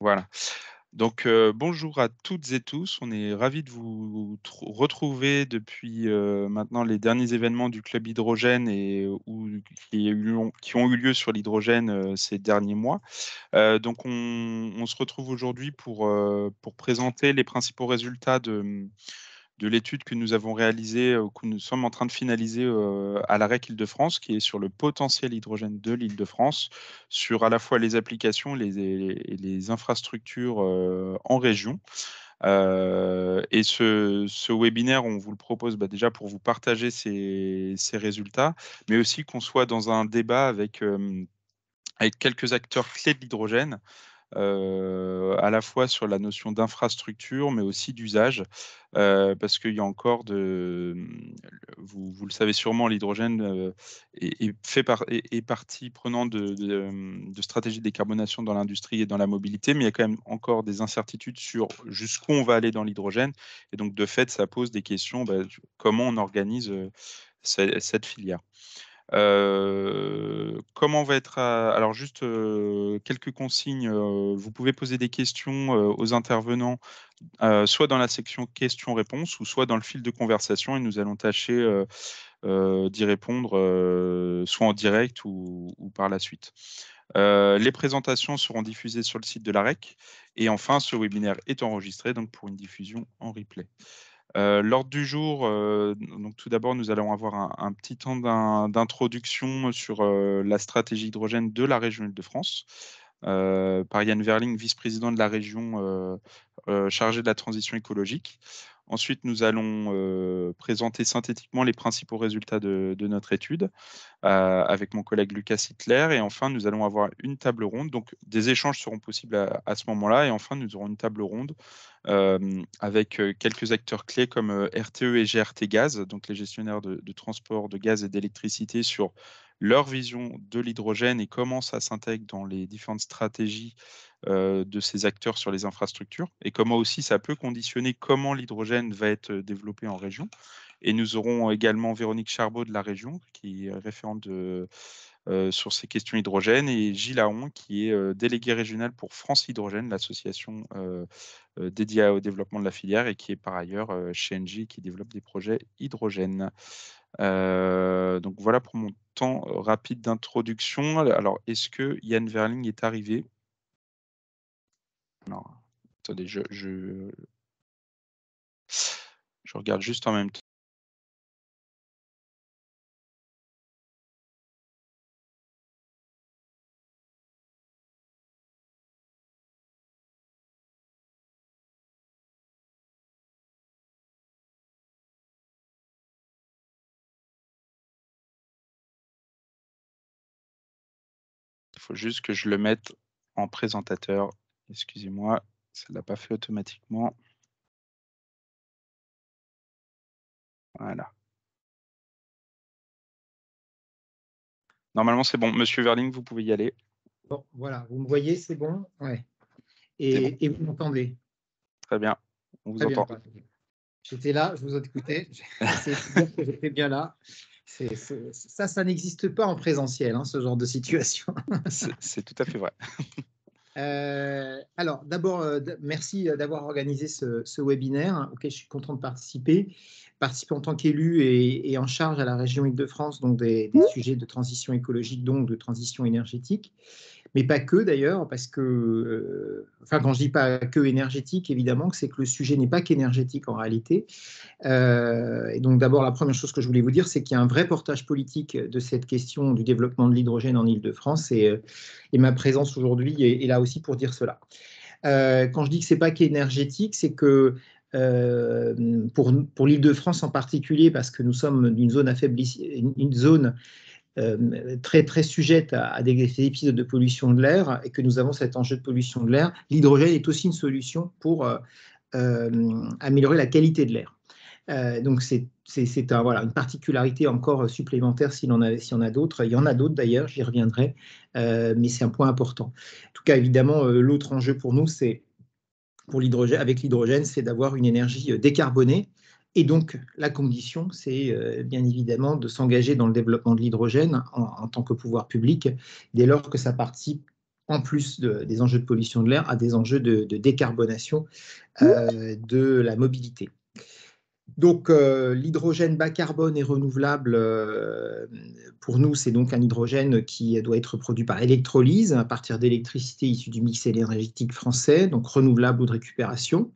Voilà. Donc bonjour à toutes et tous. On est ravis de vous retrouver depuis maintenant les derniers événements du club hydrogène et qui, ont eu lieu sur l'hydrogène ces derniers mois. donc on, se retrouve aujourd'hui pour présenter les principaux résultats de, mmh, de l'étude que nous avons réalisée, euh, que nous sommes en train de finaliser euh, à l'AREC Île-de-France, qui est sur le potentiel hydrogène de l'Île-de-France, sur à la fois les applications et les, les, infrastructures euh, en région. et ce, ce, webinaire, on vous le propose bah, déjà pour vous partager ces, ces résultats, mais aussi qu'on soit dans un débat avec, avec quelques acteurs clés de l'hydrogène. Euh, à la fois sur la notion d'infrastructure, mais aussi d'usage, euh, parce qu'il y a encore de... Hum, vous, le savez sûrement, l'hydrogène euh, est, fait est, partie prenante de, hum, stratégies de décarbonation dans l'industrie et dans la mobilité, mais il y a quand même encore des incertitudes sur jusqu'où on va aller dans l'hydrogène. Et donc, de fait, ça pose des questions, bah, comment on organise cette filière comment va être Alors juste quelques consignes. vous pouvez poser des questions aux intervenants, soit dans la section questions-réponses ou soit dans le fil de conversation et nous allons tâcher d'y répondre, soit en direct ou, par la suite. les présentations seront diffusées sur le site de la REC. et enfin ce webinaire est enregistré donc pour une diffusion en replay. L'ordre du jour, tout d'abord, nous allons avoir un, petit temps d'introduction sur la stratégie hydrogène de la région Île-de-France par Yann Verling, vice-président de la région chargée de la transition écologique. Ensuite, nous allons euh, présenter synthétiquement les principaux résultats de, notre étude euh, avec mon collègue Lucas Hitler. Et enfin, nous allons avoir une table ronde. Donc, des échanges seront possibles à, ce moment-là. Et enfin, nous aurons une table ronde euh, avec quelques acteurs clés comme RTE et GRT Gaz, donc les gestionnaires de, de transport de gaz et d'électricité sur leur vision de l'hydrogène et comment ça s'intègre dans les différentes stratégies de ces acteurs sur les infrastructures et comment aussi ça peut conditionner comment l'hydrogène va être développé en région. Et nous aurons également Véronique Charbot de la région, qui est référente sur ces questions hydrogène, et Gilles Aon, qui est délégué régional pour France Hydrogène, l'association dédiée au développement de la filière, et qui est par ailleurs chez Engie, qui développe des projets hydrogène. Euh, donc voilà pour mon temps euh, rapide d'introduction. Alors, est-ce que Yann Verling est arrivé Non, attendez, je, je, je, regarde juste en même temps. faut juste que je le mette en présentateur. Excusez-moi, ça ne l'a pas fait automatiquement. Voilà. Normalement, c'est bon. Monsieur Verling, vous pouvez y aller. voilà, vous me voyez, c'est bon, ouais. et, vous m'entendez Très bien, on vous entend. J'étais là, je vous écoutais. C'est j'étais bien là ça, ça n'existe pas en présentiel, hein, ce genre de situation. c'est tout à fait vrai. Euh, alors, d'abord, euh, merci euh, d'avoir organisé ce, webinaire hein, auquel je suis content de participer. Participer en tant qu'élu et, en charge à la région Île-de-France donc des, sujets de transition écologique, donc de transition énergétique mais pas que d'ailleurs, parce que, euh, enfin quand je dis pas que énergétique, évidemment, c'est que le sujet n'est pas qu'énergétique en réalité. Euh, et donc d'abord, la première chose que je voulais vous dire, c'est qu'il y a un vrai portage politique de cette question du développement de l'hydrogène en Ile-de-France, euh, et, ma présence aujourd'hui est, là aussi pour dire cela. quand je dis que c'est pas qu'énergétique, c'est que pour, pour l'île de France en particulier, parce que nous sommes d'une zone, affaiblie, une zone euh, très, très sujette à, des, épisodes de pollution de l'air et que nous avons cet enjeu de pollution de l'air, l'hydrogène est aussi une solution pour euh, euh, améliorer la qualité de l'air. donc c'est une particularité encore supplémentaire s'il en a, a d'autres. Il y en a d'autres d'ailleurs, j'y reviendrai, mais c'est un point important. En tout cas, évidemment, l'autre enjeu pour nous, c'est pour l'hydrogène, avec l'hydrogène, c'est d'avoir une énergie décarbonée et donc, la condition, c'est euh, bien évidemment de s'engager dans le développement de l'hydrogène en, tant que pouvoir public, dès lors que ça participe, en plus des enjeux de pollution de l'air, à des enjeux de, décarbonation euh, de la mobilité. Donc, euh, l'hydrogène bas carbone et renouvelable, pour nous, c'est donc un hydrogène qui doit être produit par électrolyse à partir d'électricité issue du mix énergétique français, donc renouvelable ou de récupération.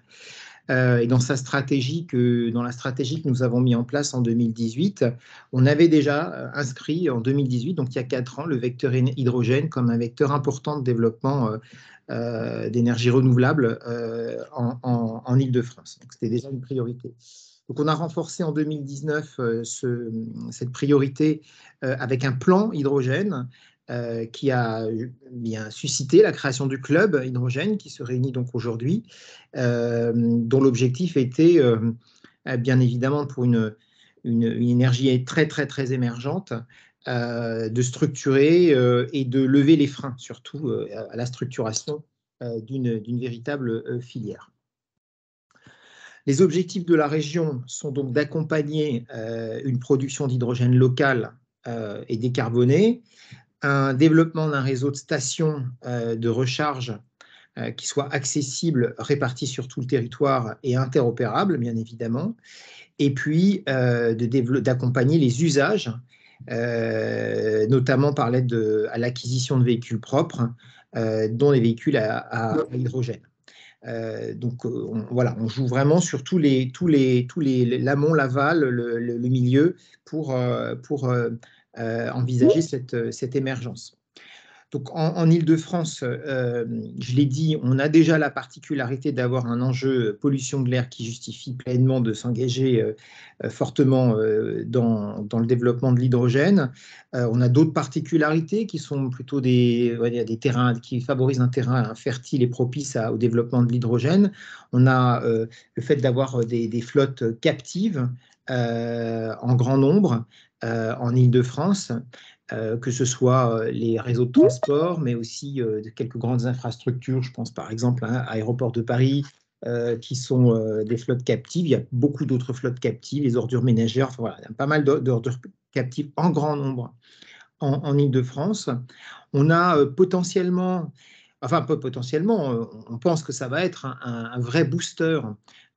Euh, et dans, sa stratégie que, dans la stratégie que nous avons mis en place en 2018, on avait déjà euh, inscrit en 2018, donc il y a quatre ans, le vecteur hydrogène comme un vecteur important de développement euh, d'énergie renouvelable en, en, Ile-de-France. c'était déjà une priorité. Donc on a renforcé en 2019 cette priorité avec un plan hydrogène euh, qui a bien suscité la création du club Hydrogène, qui se réunit donc aujourd'hui, euh, dont l'objectif était euh, bien évidemment pour une, une, énergie très très très émergente. de structurer et de lever les freins, surtout à la structuration d'une véritable filière. Les objectifs de la région sont donc d'accompagner une production d'hydrogène locale et décarbonée, un développement d'un réseau de stations euh, de recharge euh, qui soit accessible, réparti sur tout le territoire et interopérable, bien évidemment, et puis euh, d'accompagner les usages, notamment par l'aide à l'acquisition de véhicules propres, dont les véhicules à, hydrogène. donc voilà, on joue vraiment sur tous les tous les tous les l'amont, l'aval, le, le, milieu pour pour euh, envisager euh, cette, émergence. Donc en, Ile-de-France, euh, je l'ai dit, on a déjà la particularité d'avoir un enjeu pollution de l'air qui justifie pleinement de s'engager fortement dans, le développement de l'hydrogène. on a d'autres particularités qui sont plutôt des, des terrains qui favorisent un terrain fertile et propice au développement de l'hydrogène. On a le fait d'avoir des, flottes captives. en grand nombre, euh, en Ile-de-France, euh, que ce soit euh, les réseaux de transport, mais aussi quelques grandes infrastructures, je pense par exemple à hein, l'aéroport de Paris, qui sont des flottes captives. Il y a beaucoup d'autres flottes captives, les ordures ménagères, voilà, il y a pas mal d'ordures captives en grand nombre en, Ile-de-France. On a potentiellement, enfin pas potentiellement, on pense que ça va être un, vrai booster.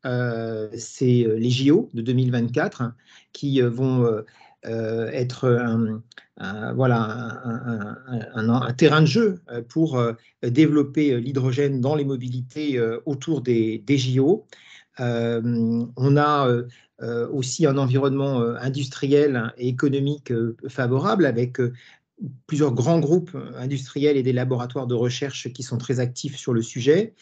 C'est les JO de 2024 hein, qui vont euh, être euh, un, voilà, un, terrain de jeu euh, pour développer l'hydrogène dans les mobilités autour des, JO. on a aussi un environnement industriel et économique favorable avec plusieurs grands groupes industriels et des laboratoires de recherche qui sont très actifs sur le sujet.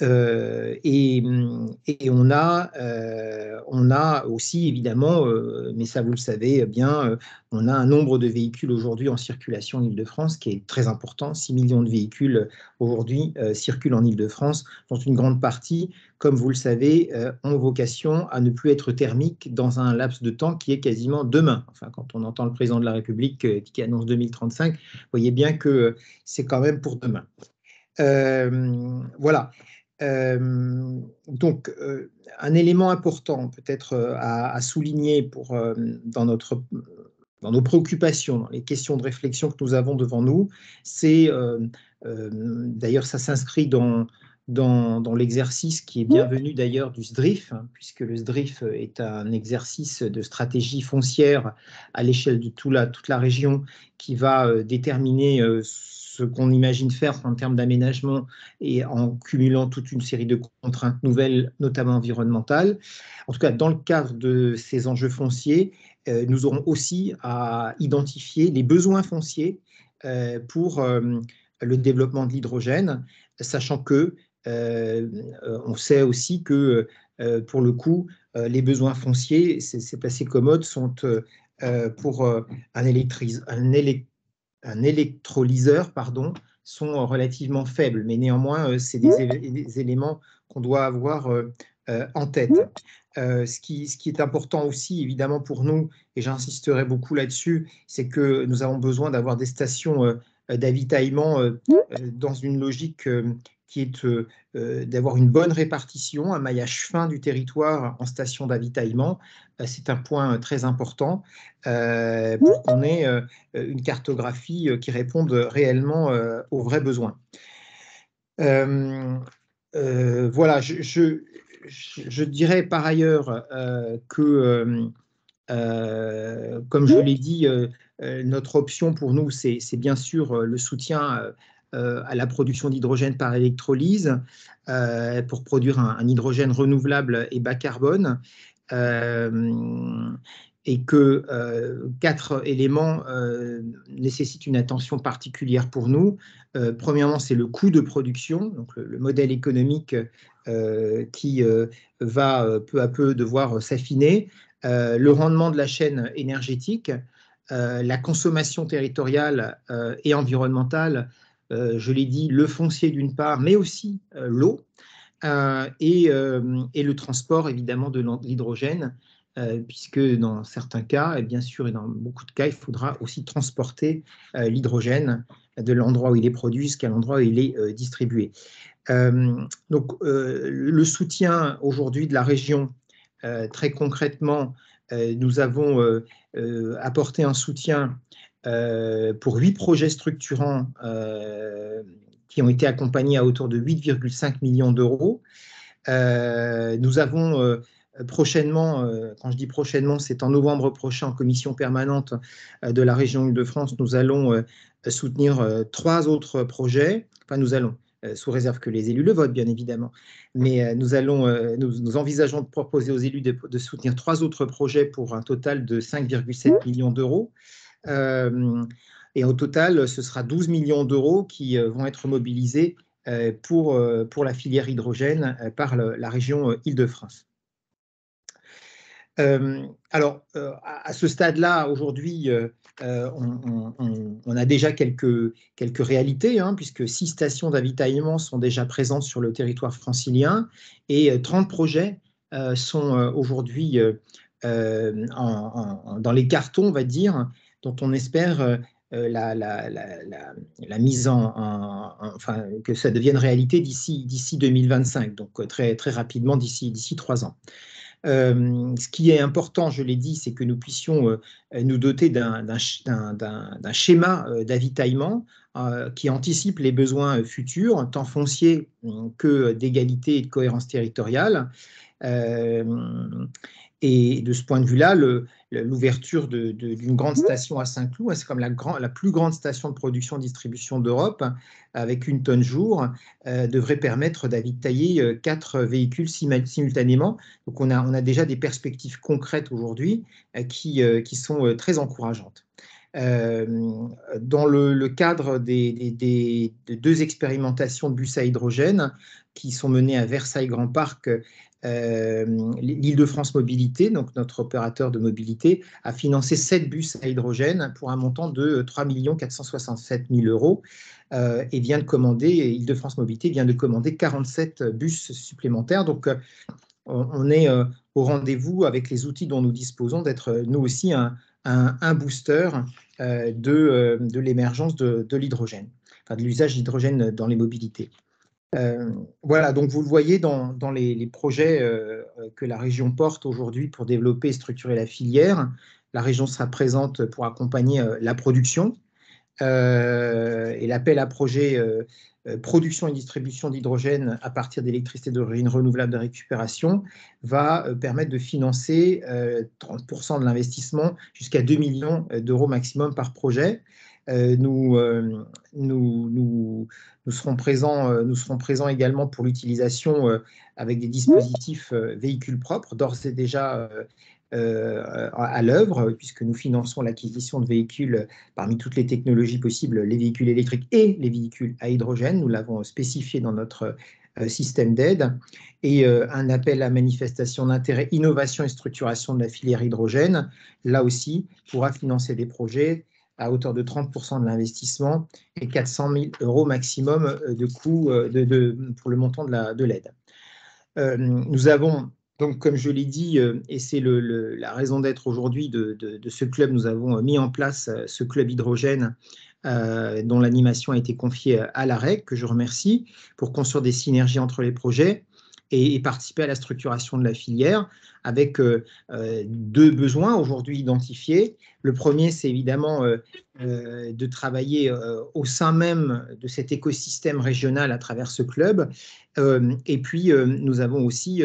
Euh, et, hum, et, on, a, euh, on a aussi, évidemment, euh, mais ça vous le savez bien, euh, on a un nombre de véhicules aujourd'hui en circulation en Ile-de-France qui est très important. 6 millions de véhicules aujourd'hui euh, circulent en Ile-de-France, dont une grande partie, comme vous le savez, ont vocation à ne plus être thermiques dans un laps de temps qui est quasiment demain. Enfin, quand on entend le président de la République qui annonce 2035, vous voyez bien que c'est quand même pour demain. voilà. Euh, donc, euh, un élément important peut-être euh, à, souligner pour, dans, notre, dans nos préoccupations, dans les questions de réflexion que nous avons devant nous, c'est, d'ailleurs ça s'inscrit dans, dans, l'exercice qui est bienvenu d'ailleurs du SDRIF, hein, puisque le SDRIF est un exercice de stratégie foncière à l'échelle de tout la, toute la région qui va déterminer ce qu'on imagine faire en termes d'aménagement et en cumulant toute une série de contraintes nouvelles, notamment environnementales. En tout cas, dans le cadre de ces enjeux fonciers, euh, nous aurons aussi à identifier les besoins fonciers euh, pour euh, le développement de l'hydrogène, sachant que on sait aussi que pour le coup, les besoins fonciers, ces placés commodes sont pour un, électrise, un, élect, un électrolyseur, pardon, sont euh, relativement faibles, mais néanmoins, euh, c'est des, éléments qu'on doit avoir euh, en tête. ce, qui, est important aussi, évidemment, pour nous, et j'insisterai beaucoup là-dessus, c'est que nous avons besoin d'avoir des stations d'avitaillement dans une logique qui est euh, d'avoir une bonne répartition, un maillage fin du territoire en station d'avitaillement. Euh, c'est un point euh, très important pour qu'on ait une cartographie qui réponde réellement aux vrais besoins. voilà, je, je, dirais par ailleurs que, comme je l'ai dit, notre option pour nous, c'est bien sûr le soutien euh, à la production d'hydrogène par électrolyse euh, pour produire un, hydrogène renouvelable et bas carbone. Euh, et que quatre éléments nécessitent une attention particulière pour nous. premièrement, c'est le coût de production, donc le, modèle économique qui va peu à peu devoir s'affiner, le rendement de la chaîne énergétique, la consommation territoriale et environnementale euh, je l'ai dit, le foncier d'une part, mais aussi euh, l'eau euh, et, le transport évidemment de l'hydrogène puisque dans certains cas, et bien sûr, et dans beaucoup de cas, il faudra aussi transporter l'hydrogène de l'endroit où il est produit jusqu'à l'endroit où il est distribué. donc, le soutien aujourd'hui de la région, très concrètement, nous avons apporté un soutien euh, pour huit projets structurants euh, qui ont été accompagnés à autour de 8,5 millions d'euros. Euh, nous avons prochainement, quand je dis prochainement, c'est en novembre prochain, en commission permanente de la région Île-de-France, nous allons soutenir trois autres projets. Enfin, nous allons. sous réserve que les élus le votent, bien évidemment. Mais nous, allons, nous, envisageons de proposer aux élus de, soutenir trois autres projets pour un total de 5,7 mmh. millions d'euros. Euh, et au total, ce sera 12 millions d'euros qui euh, vont être mobilisés euh, pour, pour la filière hydrogène par la région Île-de-France. alors, à ce stade-là, aujourd'hui, on, a déjà quelques, quelques réalités, hein, puisque six stations d'avitaillement sont déjà présentes sur le territoire francilien et 30 projets sont aujourd'hui dans les cartons, on va dire, dont on espère euh, euh, la, mise en, enfin que ça devienne réalité d'ici d'ici 2025, donc euh, très très rapidement d'ici d'ici trois ans. ce qui est important, je l'ai dit, c'est que nous puissions nous doter d'un schéma d'avitaillement qui anticipe les besoins futurs, tant fonciers hum, que d'égalité et de cohérence territoriale. Et de ce point de vue-là, l'ouverture d'une grande station à Saint-Cloud, c'est comme la, la, plus grande station de production-distribution d'Europe, avec une tonne jour, euh, devrait permettre d'avitailler euh, quatre véhicules simultanément. Donc on a, on a, déjà des perspectives concrètes aujourd'hui euh, qui, qui, sont très encourageantes. dans le, cadre des, des, deux expérimentations de bus à hydrogène qui sont menées à Versailles Grand Parc, euh, l'Île-de-France Mobilité, donc notre opérateur de mobilité, a financé 7 bus à hydrogène pour un montant de 3 467 000 euros euh, et vient de commander, de france Mobilité vient de commander 47 bus supplémentaires. Donc, euh, on, est au rendez-vous avec les outils dont nous disposons d'être nous aussi un, booster de, l'émergence de, de l'hydrogène, enfin de l'usage d'hydrogène dans les mobilités. Euh, voilà, donc vous le voyez dans, les, projets euh, que la région porte aujourd'hui pour développer et structurer la filière. La région sera présente pour accompagner euh, la production et l'appel à projet production et distribution d'hydrogène à partir d'électricité d'origine renouvelable de récupération va permettre de financer 30% de l'investissement jusqu'à 2 millions d'euros maximum par projet. Euh, euh, nous, nous, euh, nous, serons présents, également pour l'utilisation avec des dispositifs véhicules propres, d'ores et déjà à l'œuvre, puisque nous finançons l'acquisition de véhicules parmi toutes les technologies possibles, les véhicules électriques et les véhicules à hydrogène. Nous l'avons spécifié dans notre système d'aide. Et un appel à manifestation d'intérêt, innovation et structuration de la filière hydrogène, là aussi, pourra financer des projets à hauteur de 30% de l'investissement et 400 000 euros maximum euh, de coûts euh, pour le montant de l'aide. Euh, nous avons, donc, comme je l'ai dit, et c'est la raison d'être aujourd'hui de, ce club, nous avons mis en place ce club hydrogène dont l'animation a été confiée à l'AREC, que je remercie, pour construire des synergies entre les projets et, participer à la structuration de la filière avec euh, euh, deux besoins aujourd'hui identifiés. Le premier, c'est évidemment euh, de travailler au sein même de cet écosystème régional à travers ce club. et puis, nous avons aussi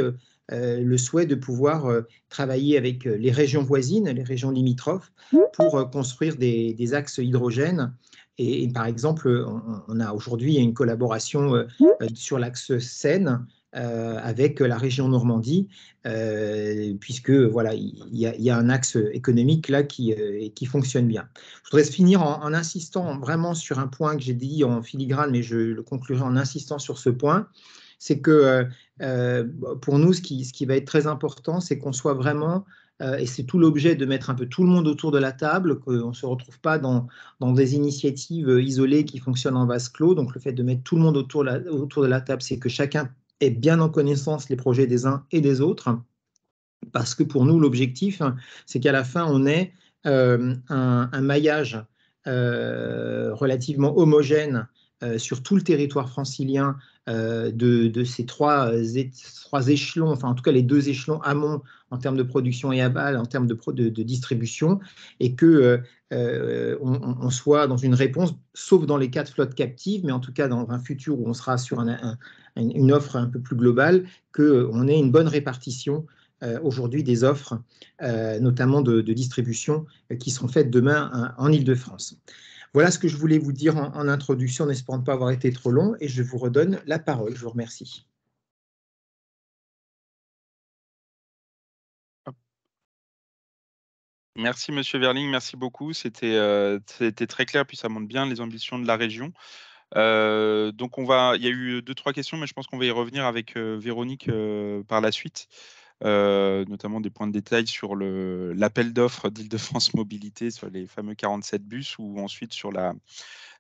le souhait de pouvoir travailler avec les régions voisines, les régions limitrophes, pour construire des, axes hydrogènes. et, par exemple, on, a aujourd'hui une collaboration sur l'axe Seine euh, avec la région Normandie, euh, puisque voilà, il y, a un axe économique là qui, euh, qui fonctionne bien. Je voudrais finir en, insistant vraiment sur un point que j'ai dit en filigrane, mais je le conclurai en insistant sur ce point. C'est que euh, pour nous, ce qui, ce qui, va être très important, c'est qu'on soit vraiment et c'est tout l'objet de mettre un peu tout le monde autour de la table, qu'on ne se retrouve pas dans, dans, des initiatives isolées qui fonctionnent en vase clos. Donc le fait de mettre tout le monde autour, autour de la table, c'est que chacun et bien en connaissance les projets des uns et des autres, parce que pour nous, l'objectif, c'est qu'à la fin, on ait euh, un, maillage euh, relativement homogène euh, sur tout le territoire francilien euh, de, ces trois, euh, trois échelons, enfin en tout cas les deux échelons amont en termes de production et aval, en termes de, de, distribution, et que euh, on, soit dans une réponse, sauf dans les cas de flotte captive, mais en tout cas dans un futur où on sera sur une offre un peu plus globale, qu'on ait une bonne répartition aujourd'hui des offres, notamment de, distribution, qui seront faites demain hein, en île de france voilà ce que je voulais vous dire en, introduction, en espérant pas avoir été trop long, et je vous redonne la parole. Je vous remercie. Merci Monsieur Verling, merci beaucoup. C'était euh, très clair, puis ça montre bien les ambitions de la région. Euh, donc on va, il y a eu deux trois questions, mais je pense qu'on va y revenir avec euh, Véronique par la suite. Euh, notamment des points de détail sur l'appel d'offres d'Île-de-France Mobilité sur les fameux 47 bus ou ensuite sur la,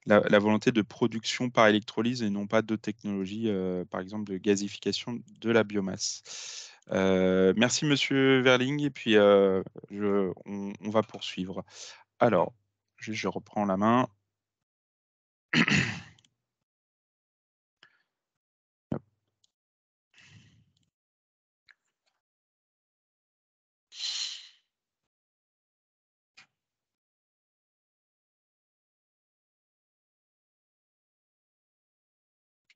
volonté de production par électrolyse et non pas de technologie, euh, par exemple de gazification de la biomasse. Euh, merci Monsieur Verling et puis on, va poursuivre. Alors, je, je reprends la main.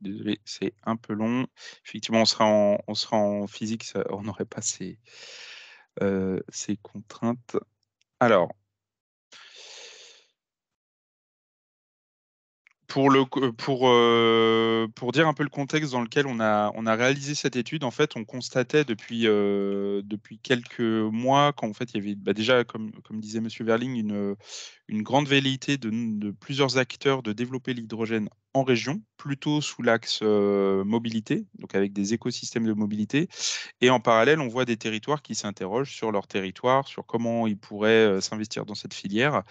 désolé, c'est un peu long. Effectivement, on sera en, on sera en physique, on n'aurait pas ces, euh, ces contraintes. Alors, pour, le, pour, euh, pour dire un peu le contexte dans lequel on a, on a réalisé cette étude, en fait, on constatait depuis, euh, depuis quelques mois qu'en fait, il y avait bah, déjà, comme, comme disait M. Verling, une, une grande velléité de plusieurs acteurs de développer l'hydrogène en région, plutôt sous l'axe mobilité, donc avec des écosystèmes de mobilité. Et en parallèle, on voit des territoires qui s'interrogent sur leur territoire, sur comment ils pourraient s'investir dans cette filière,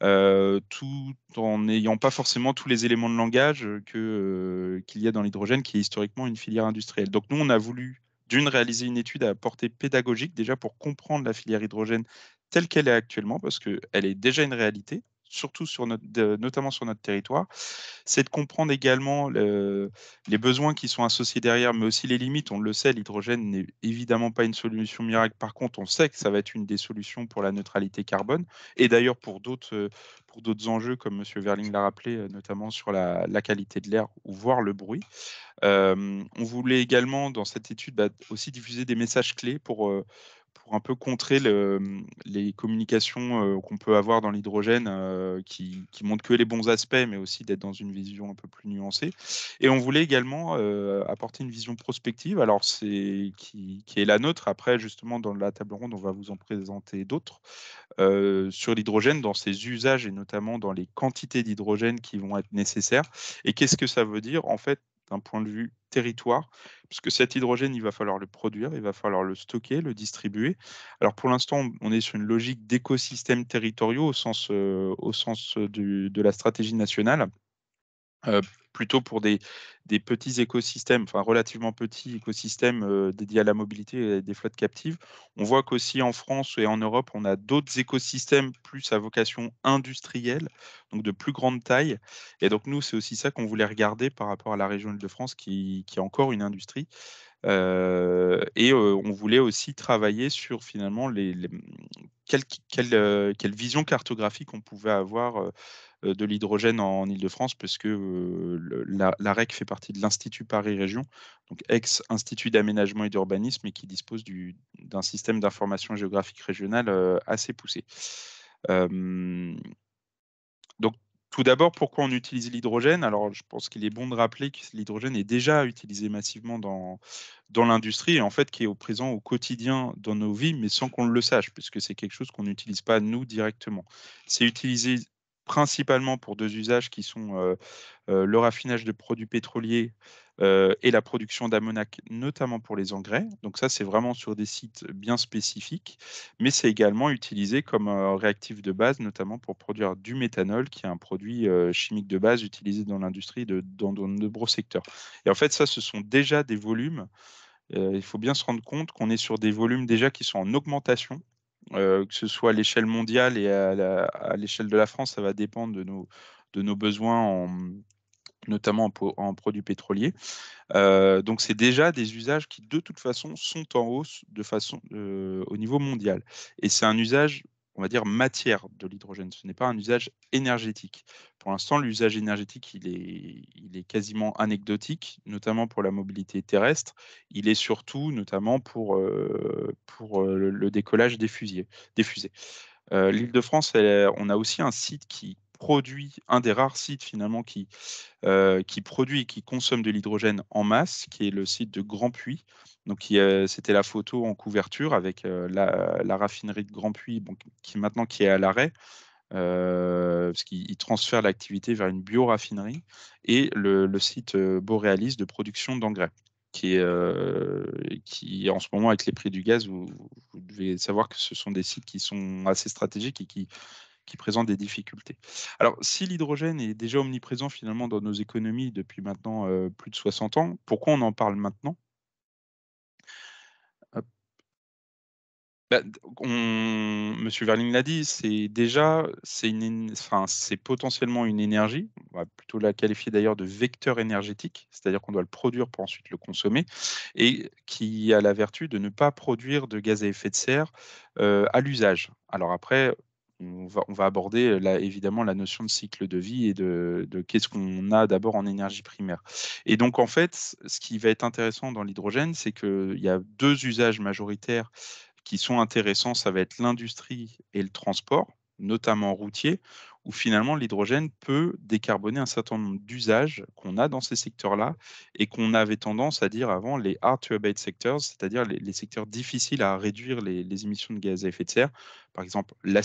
tout en n'ayant pas forcément tous les éléments de langage qu'il y a dans l'hydrogène, qui est historiquement une filière industrielle. Donc nous, on a voulu d'une réaliser une étude à portée pédagogique, déjà pour comprendre la filière hydrogène telle qu'elle est actuellement, parce qu'elle est déjà une réalité surtout sur notre, notamment sur notre territoire, c'est de comprendre également le, les besoins qui sont associés derrière, mais aussi les limites. On le sait, l'hydrogène n'est évidemment pas une solution miracle. Par contre, on sait que ça va être une des solutions pour la neutralité carbone et d'ailleurs pour d'autres euh, pour d'autres enjeux, comme M. Verling l'a rappelé, euh, notamment sur la, qualité de l'air ou voir le bruit. Euh, on voulait également, dans cette étude, bah, aussi diffuser des messages clés pour pour un peu contrer les communications euh, qu'on peut avoir dans l'hydrogène euh, qui, qui, montrent que les bons aspects, mais aussi d'être dans une vision un peu plus nuancée. Et on voulait également euh, apporter une vision prospective, alors c'est qui, qui, est la nôtre. Après, justement, dans la table ronde, on va vous en présenter d'autres sur l'hydrogène, dans ses usages et notamment dans les quantités d'hydrogène qui vont être nécessaires. Et qu'est-ce que ça veut dire En fait, point de vue territoire, puisque cet hydrogène, il va falloir le produire, il va falloir le stocker, le distribuer. Alors pour l'instant, on est sur une logique d'écosystèmes territoriaux au sens, euh, au sens de la stratégie nationale. Euh, plutôt pour des, des petits écosystèmes, enfin relativement petits écosystèmes euh, dédiés à la mobilité des flottes captives. On voit qu'aussi en France et en Europe, on a d'autres écosystèmes plus à vocation industrielle, donc de plus grande taille. Et donc nous, c'est aussi ça qu'on voulait regarder par rapport à la région de france qui, est encore une industrie. Euh, et euh, on voulait aussi travailler sur finalement les, quelle, quelle, vision cartographique on pouvait avoir euh, de l'hydrogène en, Ile-de-France, puisque que euh, la, REC fait partie de l'Institut Paris Région, donc ex-Institut d'aménagement et d'urbanisme, et qui dispose d'un système d'information géographique régionale euh, assez poussé. donc, tout d'abord, pourquoi on utilise l'hydrogène Alors, je pense qu'il est bon de rappeler que l'hydrogène est déjà utilisé massivement dans, dans l'industrie et en fait qui est au présent au quotidien dans nos vies, mais sans qu'on le sache, puisque c'est quelque chose qu'on n'utilise pas nous directement. C'est utilisé principalement pour deux usages qui sont le raffinage de produits pétroliers et la production d'ammoniac, notamment pour les engrais. Donc ça, c'est vraiment sur des sites bien spécifiques, mais c'est également utilisé comme réactif de base, notamment pour produire du méthanol, qui est un produit chimique de base utilisé dans l'industrie de, dans de nombreux secteurs. Et en fait, ça, ce sont déjà des volumes. il faut bien se rendre compte qu'on est sur des volumes déjà qui sont en augmentation euh, que ce soit à l'échelle mondiale et à l'échelle de la France, ça va dépendre de nos, besoins notamment en, produits pétroliers. Euh, donc c'est déjà des usages qui de toute façon sont en hausse de façon euh, au niveau mondial. Et c'est un usage on va dire, matière de l'hydrogène. Ce n'est pas un usage énergétique. Pour l'instant, l'usage énergétique, il est, quasiment anecdotique, notamment pour la mobilité terrestre. Il est surtout, notamment, pour, euh, euh, le, décollage des, fusées. Euh, L'Île-de-France, on a aussi un site qui produit, un des rares sites finalement qui, euh, qui produit et qui consomme de l'hydrogène en masse, qui est le site de Grand Puy. Donc, c'était la photo en couverture avec euh, la, raffinerie de Grand Puy, qui qui maintenant qui est à l'arrêt. Euh, parce qu'il transfère l'activité vers une bioraffinerie et le, site Borealis de production d'engrais. Qui, est, qui en ce moment avec les prix du gaz, vous, devez savoir que ce sont des sites qui sont assez stratégiques et qui, qui présente des difficultés. Alors, si l'hydrogène est déjà omniprésent finalement dans nos économies depuis maintenant plus de 60 ans, pourquoi on en parle maintenant bah, Monsieur Verling l'a dit, c'est déjà, c'est enfin, potentiellement une énergie, on va plutôt la qualifier d'ailleurs de vecteur énergétique, c'est-à-dire qu'on doit le produire pour ensuite le consommer, et qui a la vertu de ne pas produire de gaz à effet de serre à l'usage. Alors après, on va, aborder euh, évidemment la notion de cycle de vie et de, de qu'est-ce qu'on a d'abord en énergie primaire. Et donc en fait, ce qui va être intéressant dans l'hydrogène, c'est qu'il y a deux usages majoritaires qui sont intéressants, ça va être l'industrie et le transport, notamment routier, où finalement l'hydrogène peut décarboner un certain nombre d'usages qu'on a dans ces secteurs-là et qu'on avait tendance à dire avant les hard to abate sectors, c'est-à-dire les, secteurs difficiles à réduire les, les, émissions de gaz à effet de serre, par exemple la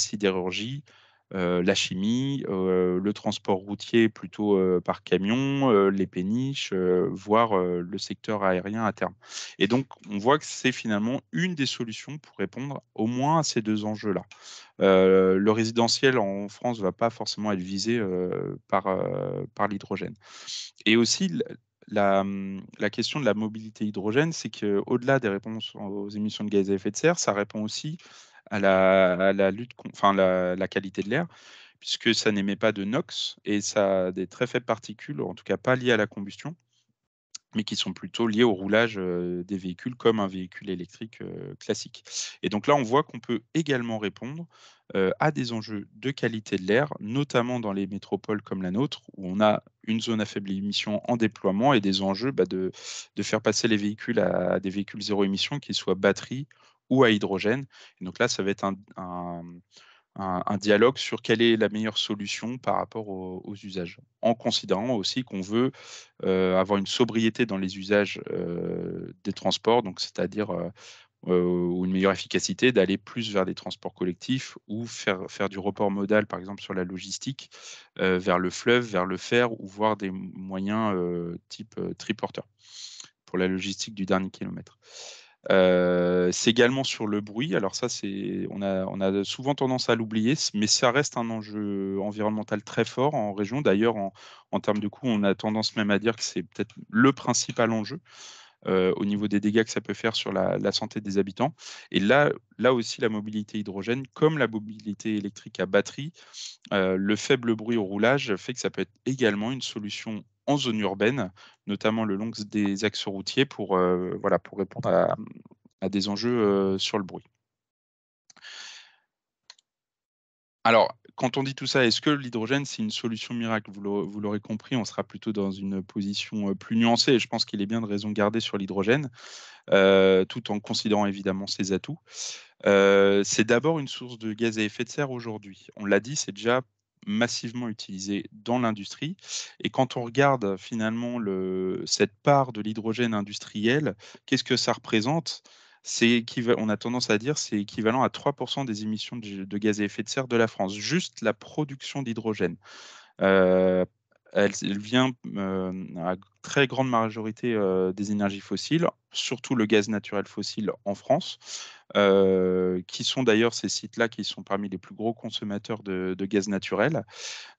euh, la chimie, euh, le transport routier plutôt euh, par camion, les péniches, voire le secteur aérien à terme. Et donc, on voit que c'est finalement une des solutions pour répondre au moins à ces deux enjeux-là. le résidentiel en France ne va pas forcément être visé par, l'hydrogène. Et aussi, la, hum, la, question de la mobilité hydrogène, c'est qu'au-delà des réponses aux émissions de gaz à effet de serre, ça répond aussi à la, lutte, enfin la, qualité de l'air, puisque ça n'émet pas de NOx et ça a des très faibles particules, en tout cas pas liées à la combustion, mais qui sont plutôt liées au roulage des véhicules comme un véhicule électrique classique. Et donc là, on voit qu'on peut également répondre à des enjeux de qualité de l'air, notamment dans les métropoles comme la nôtre, où on a une zone à faible émission en déploiement et des enjeux bah, de, de, faire passer les véhicules à, des véhicules zéro émission, qu'ils soient batterie ou à hydrogène. donc là, ça va être un, dialogue sur quelle est la meilleure solution par rapport aux, usages, en considérant aussi qu'on veut euh, avoir une sobriété dans les usages euh, des transports, donc c'est-à-dire euh, une meilleure efficacité d'aller plus vers des transports collectifs ou faire, faire du report modal, par exemple, sur la logistique, vers le fleuve, vers le fer ou voir des moyens type triporteur pour la logistique du dernier kilomètre. Euh, c'est également sur le bruit. Alors ça, c'est on a, on a souvent tendance à l'oublier, mais ça reste un enjeu environnemental très fort en région. D'ailleurs, en, termes de coûts, on a tendance même à dire que c'est peut-être le principal enjeu. Euh, au niveau des dégâts que ça peut faire sur la, santé des habitants. Et là, là aussi, la mobilité hydrogène, comme la mobilité électrique à batterie, euh, le faible bruit au roulage fait que ça peut être également une solution en zone urbaine, notamment le long des axes routiers pour, euh, voilà, pour répondre à, des enjeux euh, sur le bruit. Alors, quand on dit tout ça, est-ce que l'hydrogène, c'est une solution miracle Vous l'aurez compris, on sera plutôt dans une position euh, plus nuancée et je pense qu'il est bien de raison garder sur l'hydrogène, tout en considérant évidemment ses atouts. c'est d'abord une source de gaz à effet de serre aujourd'hui. On l'a dit, c'est déjà massivement utilisé dans l'industrie. Et quand on regarde finalement le, cette part de l'hydrogène industriel, qu'est-ce que ça représente c'est on a tendance à dire c'est équivalent à 3% des émissions de, gaz à effet de serre de la France, juste la production d'hydrogène. Euh, elle, vient euh, à très grande majorité euh, des énergies fossiles surtout le gaz naturel fossile en France, euh, qui sont d'ailleurs ces sites-là qui sont parmi les plus gros consommateurs de, gaz naturel.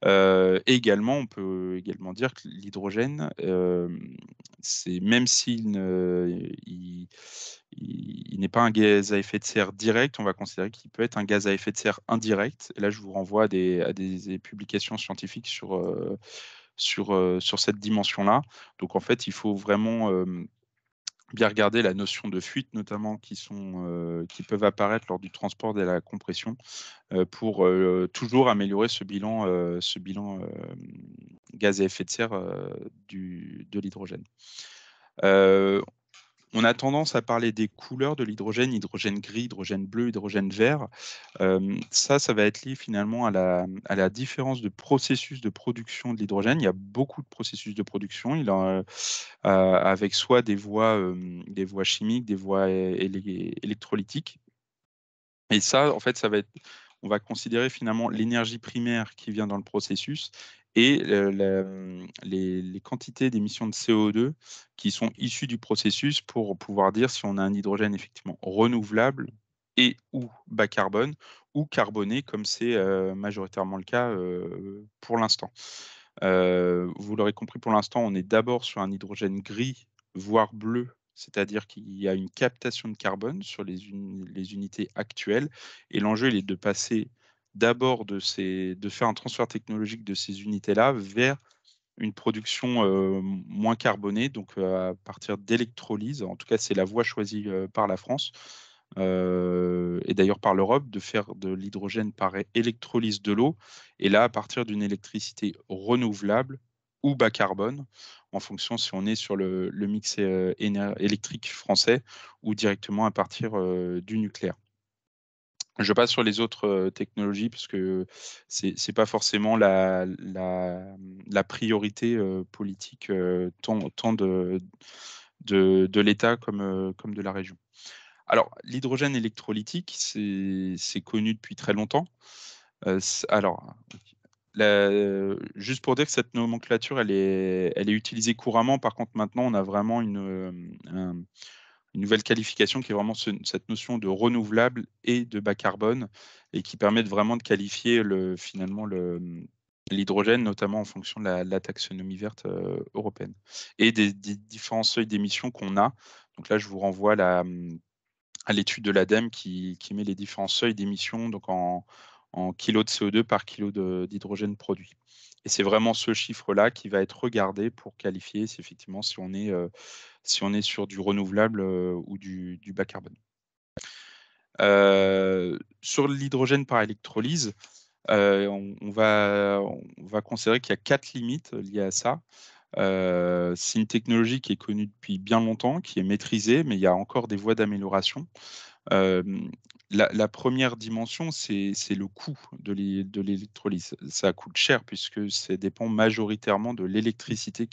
Euh, également, on peut également dire que l'hydrogène, euh, c'est même s'il n'est pas un gaz à effet de serre direct, on va considérer qu'il peut être un gaz à effet de serre indirect. là, je vous renvoie à des, publications scientifiques sur sur, cette dimension-là. Donc en fait, il faut vraiment bien regarder la notion de fuite notamment qui, sont, euh, qui peuvent apparaître lors du transport de la compression euh, pour euh, toujours améliorer ce bilan, ce bilan gaz à effet de serre du, de l'hydrogène on a tendance à parler des couleurs de l'hydrogène, hydrogène gris, hydrogène bleu, hydrogène vert. Euh, ça, ça va être lié finalement à la, différence de processus de production de l'hydrogène. Il y a beaucoup de processus de production, il a, euh, euh, avec soit des voies, des voies chimiques, des voies électrolytiques. Et ça, en fait, ça va être on va considérer finalement l'énergie primaire qui vient dans le processus et mmh, les, quantités d'émissions de CO2 qui sont issues du processus pour pouvoir dire si on a un hydrogène effectivement renouvelable et ou bas carbone ou carboné comme c'est majoritairement le cas pour l'instant. vous l'aurez compris pour l'instant, on est d'abord sur un hydrogène gris, voire bleu, c'est-à-dire qu'il y a une captation de carbone sur les, les unités actuelles, et l'enjeu est de passer d'abord de, de faire un transfert technologique de ces unités-là vers une production euh, moins carbonée, donc euh, à partir d'électrolyse. En tout cas, c'est la voie choisie euh, par la France et d'ailleurs par l'Europe de faire de l'hydrogène par électrolyse de l'eau, et là à partir d'une électricité renouvelable ou bas carbone, en fonction si on est sur le, mix électrique français ou directement à partir du nucléaire. Je passe sur les autres technologies parce que ce n'est pas forcément la, priorité politique tant, de, l'État comme, de la région. Alors, l'hydrogène électrolytique, c'est connu depuis très longtemps. alors, juste pour dire que cette nomenclature, elle est, utilisée couramment. Par contre, maintenant, on a vraiment une, nouvelle qualification qui est vraiment cette notion de renouvelable et de bas carbone et qui permet vraiment de qualifier le, finalement l'hydrogène, notamment en fonction de la, taxonomie verte euh, européenne et des, différents seuils d'émissions qu'on a. Donc là, je vous renvoie à l'étude de l'ADEME qui, met les différents seuils d'émissions donc en, en kilos de CO2 par kilo d'hydrogène produit. Et c'est vraiment ce chiffre-là qui va être regardé pour qualifier si effectivement si on est, si on est sur du renouvelable ou du, bas carbone. sur l'hydrogène par électrolyse, on, va, on va considérer qu'il y a quatre limites liées à ça. c'est une technologie qui est connue depuis bien longtemps, qui est maîtrisée, mais il y a encore des voies d'amélioration. La, première dimension, c'est le coût de l'électrolyse. Ça coûte cher puisque ça dépend majoritairement de l'électricité,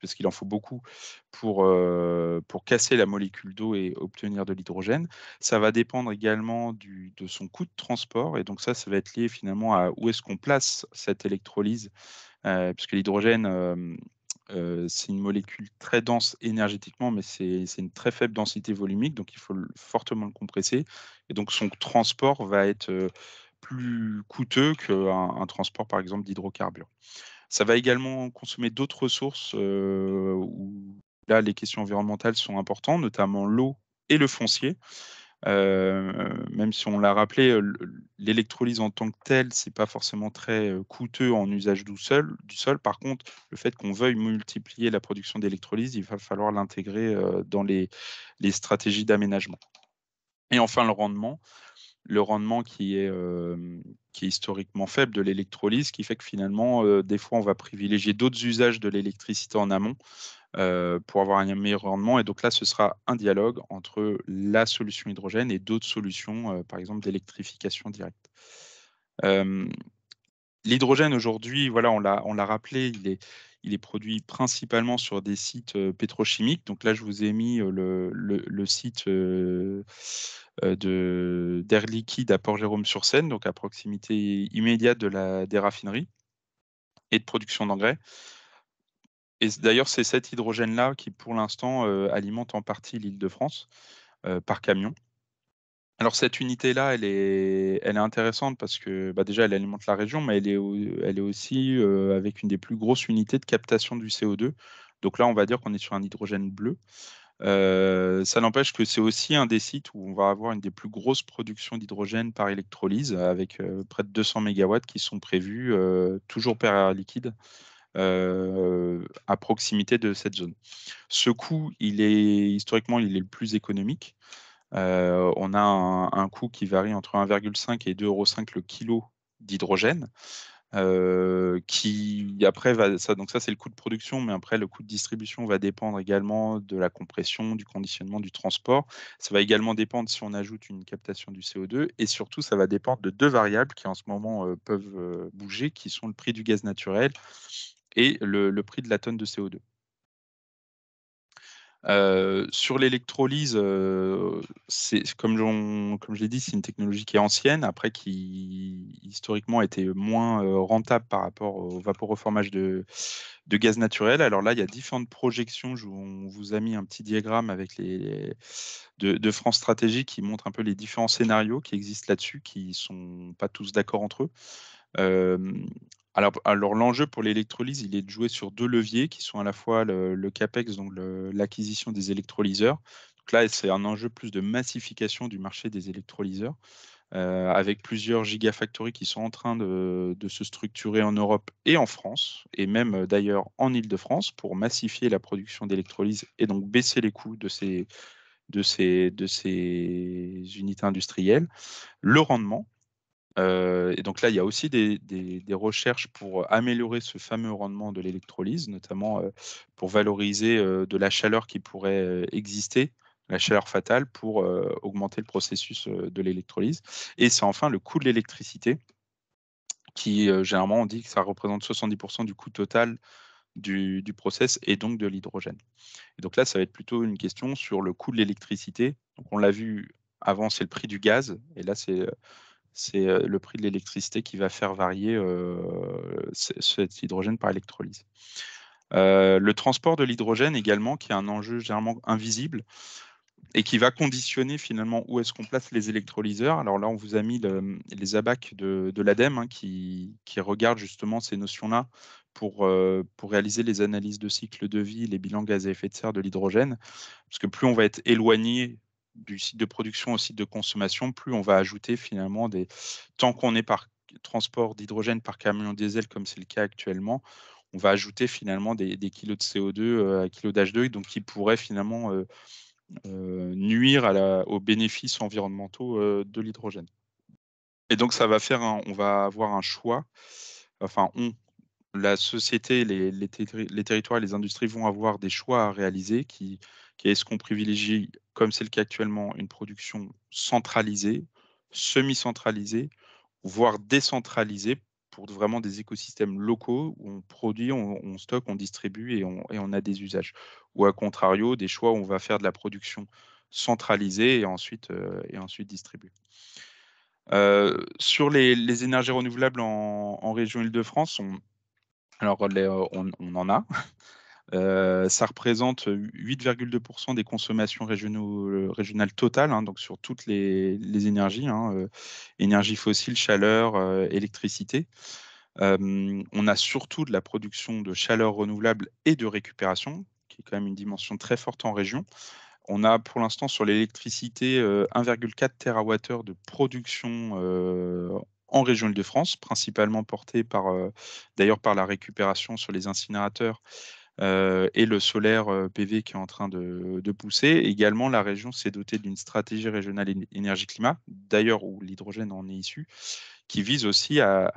parce qu'il en faut beaucoup pour, euh, pour casser la molécule d'eau et obtenir de l'hydrogène. Ça va dépendre également du, de son coût de transport. Et donc ça, ça va être lié finalement à où est-ce qu'on place cette électrolyse, euh, puisque l'hydrogène... Euh, euh, c'est une molécule très dense énergétiquement, mais c'est une très faible densité volumique, donc il faut fortement le compresser. Et donc son transport va être euh, plus coûteux qu'un transport, par exemple, d'hydrocarbures. Ça va également consommer d'autres ressources euh, où là, les questions environnementales sont importantes, notamment l'eau et le foncier. Euh, même si on l'a rappelé, euh, l'électrolyse en tant que telle, c'est pas forcément très euh, coûteux en usage du sol. Du sol. Par contre, le fait qu'on veuille multiplier la production d'électrolyse, il va falloir l'intégrer dans les, stratégies d'aménagement. Et enfin, le rendement le rendement qui est, historiquement faible de l'électrolyse, qui fait que finalement, des fois, on va privilégier d'autres usages de l'électricité en amont euh, pour avoir un meilleur rendement. Et donc là, ce sera un dialogue entre la solution hydrogène et d'autres solutions, euh, par exemple d'électrification directe. Euh, l'hydrogène aujourd'hui, voilà, on l'a rappelé, il est, produit principalement sur des sites pétrochimiques. Donc là, je vous ai mis le, site d'Air Liquide à Port-Jérôme-sur-Seine, donc à proximité immédiate de la, des raffineries et de production d'engrais. Et d'ailleurs, c'est cet hydrogène-là qui, pour l'instant, euh, alimente en partie l'île de France euh, par camion. Alors, cette unité-là, elle est, intéressante parce que bah, déjà, elle alimente la région, mais elle est, aussi euh, avec une des plus grosses unités de captation du CO2. Donc là, on va dire qu'on est sur un hydrogène bleu. ça n'empêche que c'est aussi un des sites où on va avoir une des plus grosses productions d'hydrogène par électrolyse, avec près de 200 MW qui sont prévus, toujours par liquide, euh, à proximité de cette zone. Ce coût, il est historiquement, il est le plus économique. Euh, on a un, coût qui varie entre 1,5 et 2,5 euros le kilo d'hydrogène. Euh, qui après va ça donc ça c'est le coût de production mais après le coût de distribution va dépendre également de la compression du conditionnement du transport ça va également dépendre si on ajoute une captation du CO2 et surtout ça va dépendre de deux variables qui en ce moment peuvent bouger qui sont le prix du gaz naturel et le, prix de la tonne de CO2. Euh, sur l'électrolyse, euh, comme, comme, je l'ai dit, c'est une technologie qui est ancienne, après qui historiquement été moins euh, rentable par rapport au vaporeformage de, de, gaz naturel. Alors là, il y a différentes projections. on vous a mis un petit diagramme avec les, de, France Stratégie qui montre un peu les différents scénarios qui existent là-dessus, qui ne sont pas tous d'accord entre eux. Alors, l'enjeu pour l'électrolyse, il est de jouer sur deux leviers qui sont à la fois le, CAPEX, donc l'acquisition des électrolyseurs. Donc là, c'est un enjeu plus de massification du marché des électrolyseurs, euh, avec plusieurs gigafactories qui sont en train de, se structurer en Europe et en France, et même euh, d'ailleurs en Ile-de-France, pour massifier la production d'électrolyse et donc baisser les coûts de ces unités industrielles. Le rendement, et donc là, il y a aussi des, recherches pour améliorer ce fameux rendement de l'électrolyse, notamment pour valoriser de la chaleur qui pourrait exister, la chaleur fatale, pour augmenter le processus de l'électrolyse. Et c'est enfin le coût de l'électricité, qui généralement on dit que ça représente 70% du coût total du, du, process et donc de l'hydrogène. Et donc là, ça va être plutôt une question sur le coût de l'électricité. Donc on l'a vu avant, c'est le prix du gaz, et là c'est c'est le prix de l'électricité qui va faire varier cet hydrogène par électrolyse. le transport de l'hydrogène également, qui est un enjeu généralement invisible, et qui va conditionner finalement où est-ce qu'on place les électrolyseurs. Alors là, on vous a mis mmh, les ABAC de, de l'ADEME hein, qui, regarde regardent justement ces notions-là pour, pour réaliser les analyses de cycle de vie, les bilans gaz à effet de serre de l'hydrogène. Parce que plus on va être éloigné du site de production au site de consommation, plus on va ajouter finalement des. Tant qu'on est par transport d'hydrogène par camion diesel, comme c'est le cas actuellement, on va ajouter finalement des, kilos de CO2 euh, à kilos d'H2, donc qui pourraient finalement euh, euh, nuire à la, aux bénéfices environnementaux de l'hydrogène. Et donc ça va faire, on va avoir un choix, enfin on, la société, les, les, les territoires et les industries vont avoir des choix à réaliser qui est ce qu'on privilégie, comme c'est le cas actuellement, une production centralisée, semi-centralisée, voire décentralisée pour vraiment des écosystèmes locaux où on produit, on, stocke, on distribue et on, a des usages. Ou à contrario, des choix où on va faire de la production centralisée et ensuite, euh, distribuer euh, sur les, énergies renouvelables en, région Île-de-France, alors on, en a. Euh, ça représente 8,2% des consommations régionales totales, hein, donc sur toutes les, énergies, hein, euh, énergie fossile, chaleur, euh, électricité. on a surtout de la production de chaleur renouvelable et de récupération, qui est quand même une dimension très forte en région. On a pour l'instant sur l'électricité 1,4 TWh de production en région Île-de-France, principalement portée par d'ailleurs par la récupération sur les incinérateurs euh, et le solaire euh, PV qui est en train de, pousser. Également, la région s'est dotée d'une stratégie régionale énergie-climat, d'ailleurs où l'hydrogène en est issu, qui vise aussi à,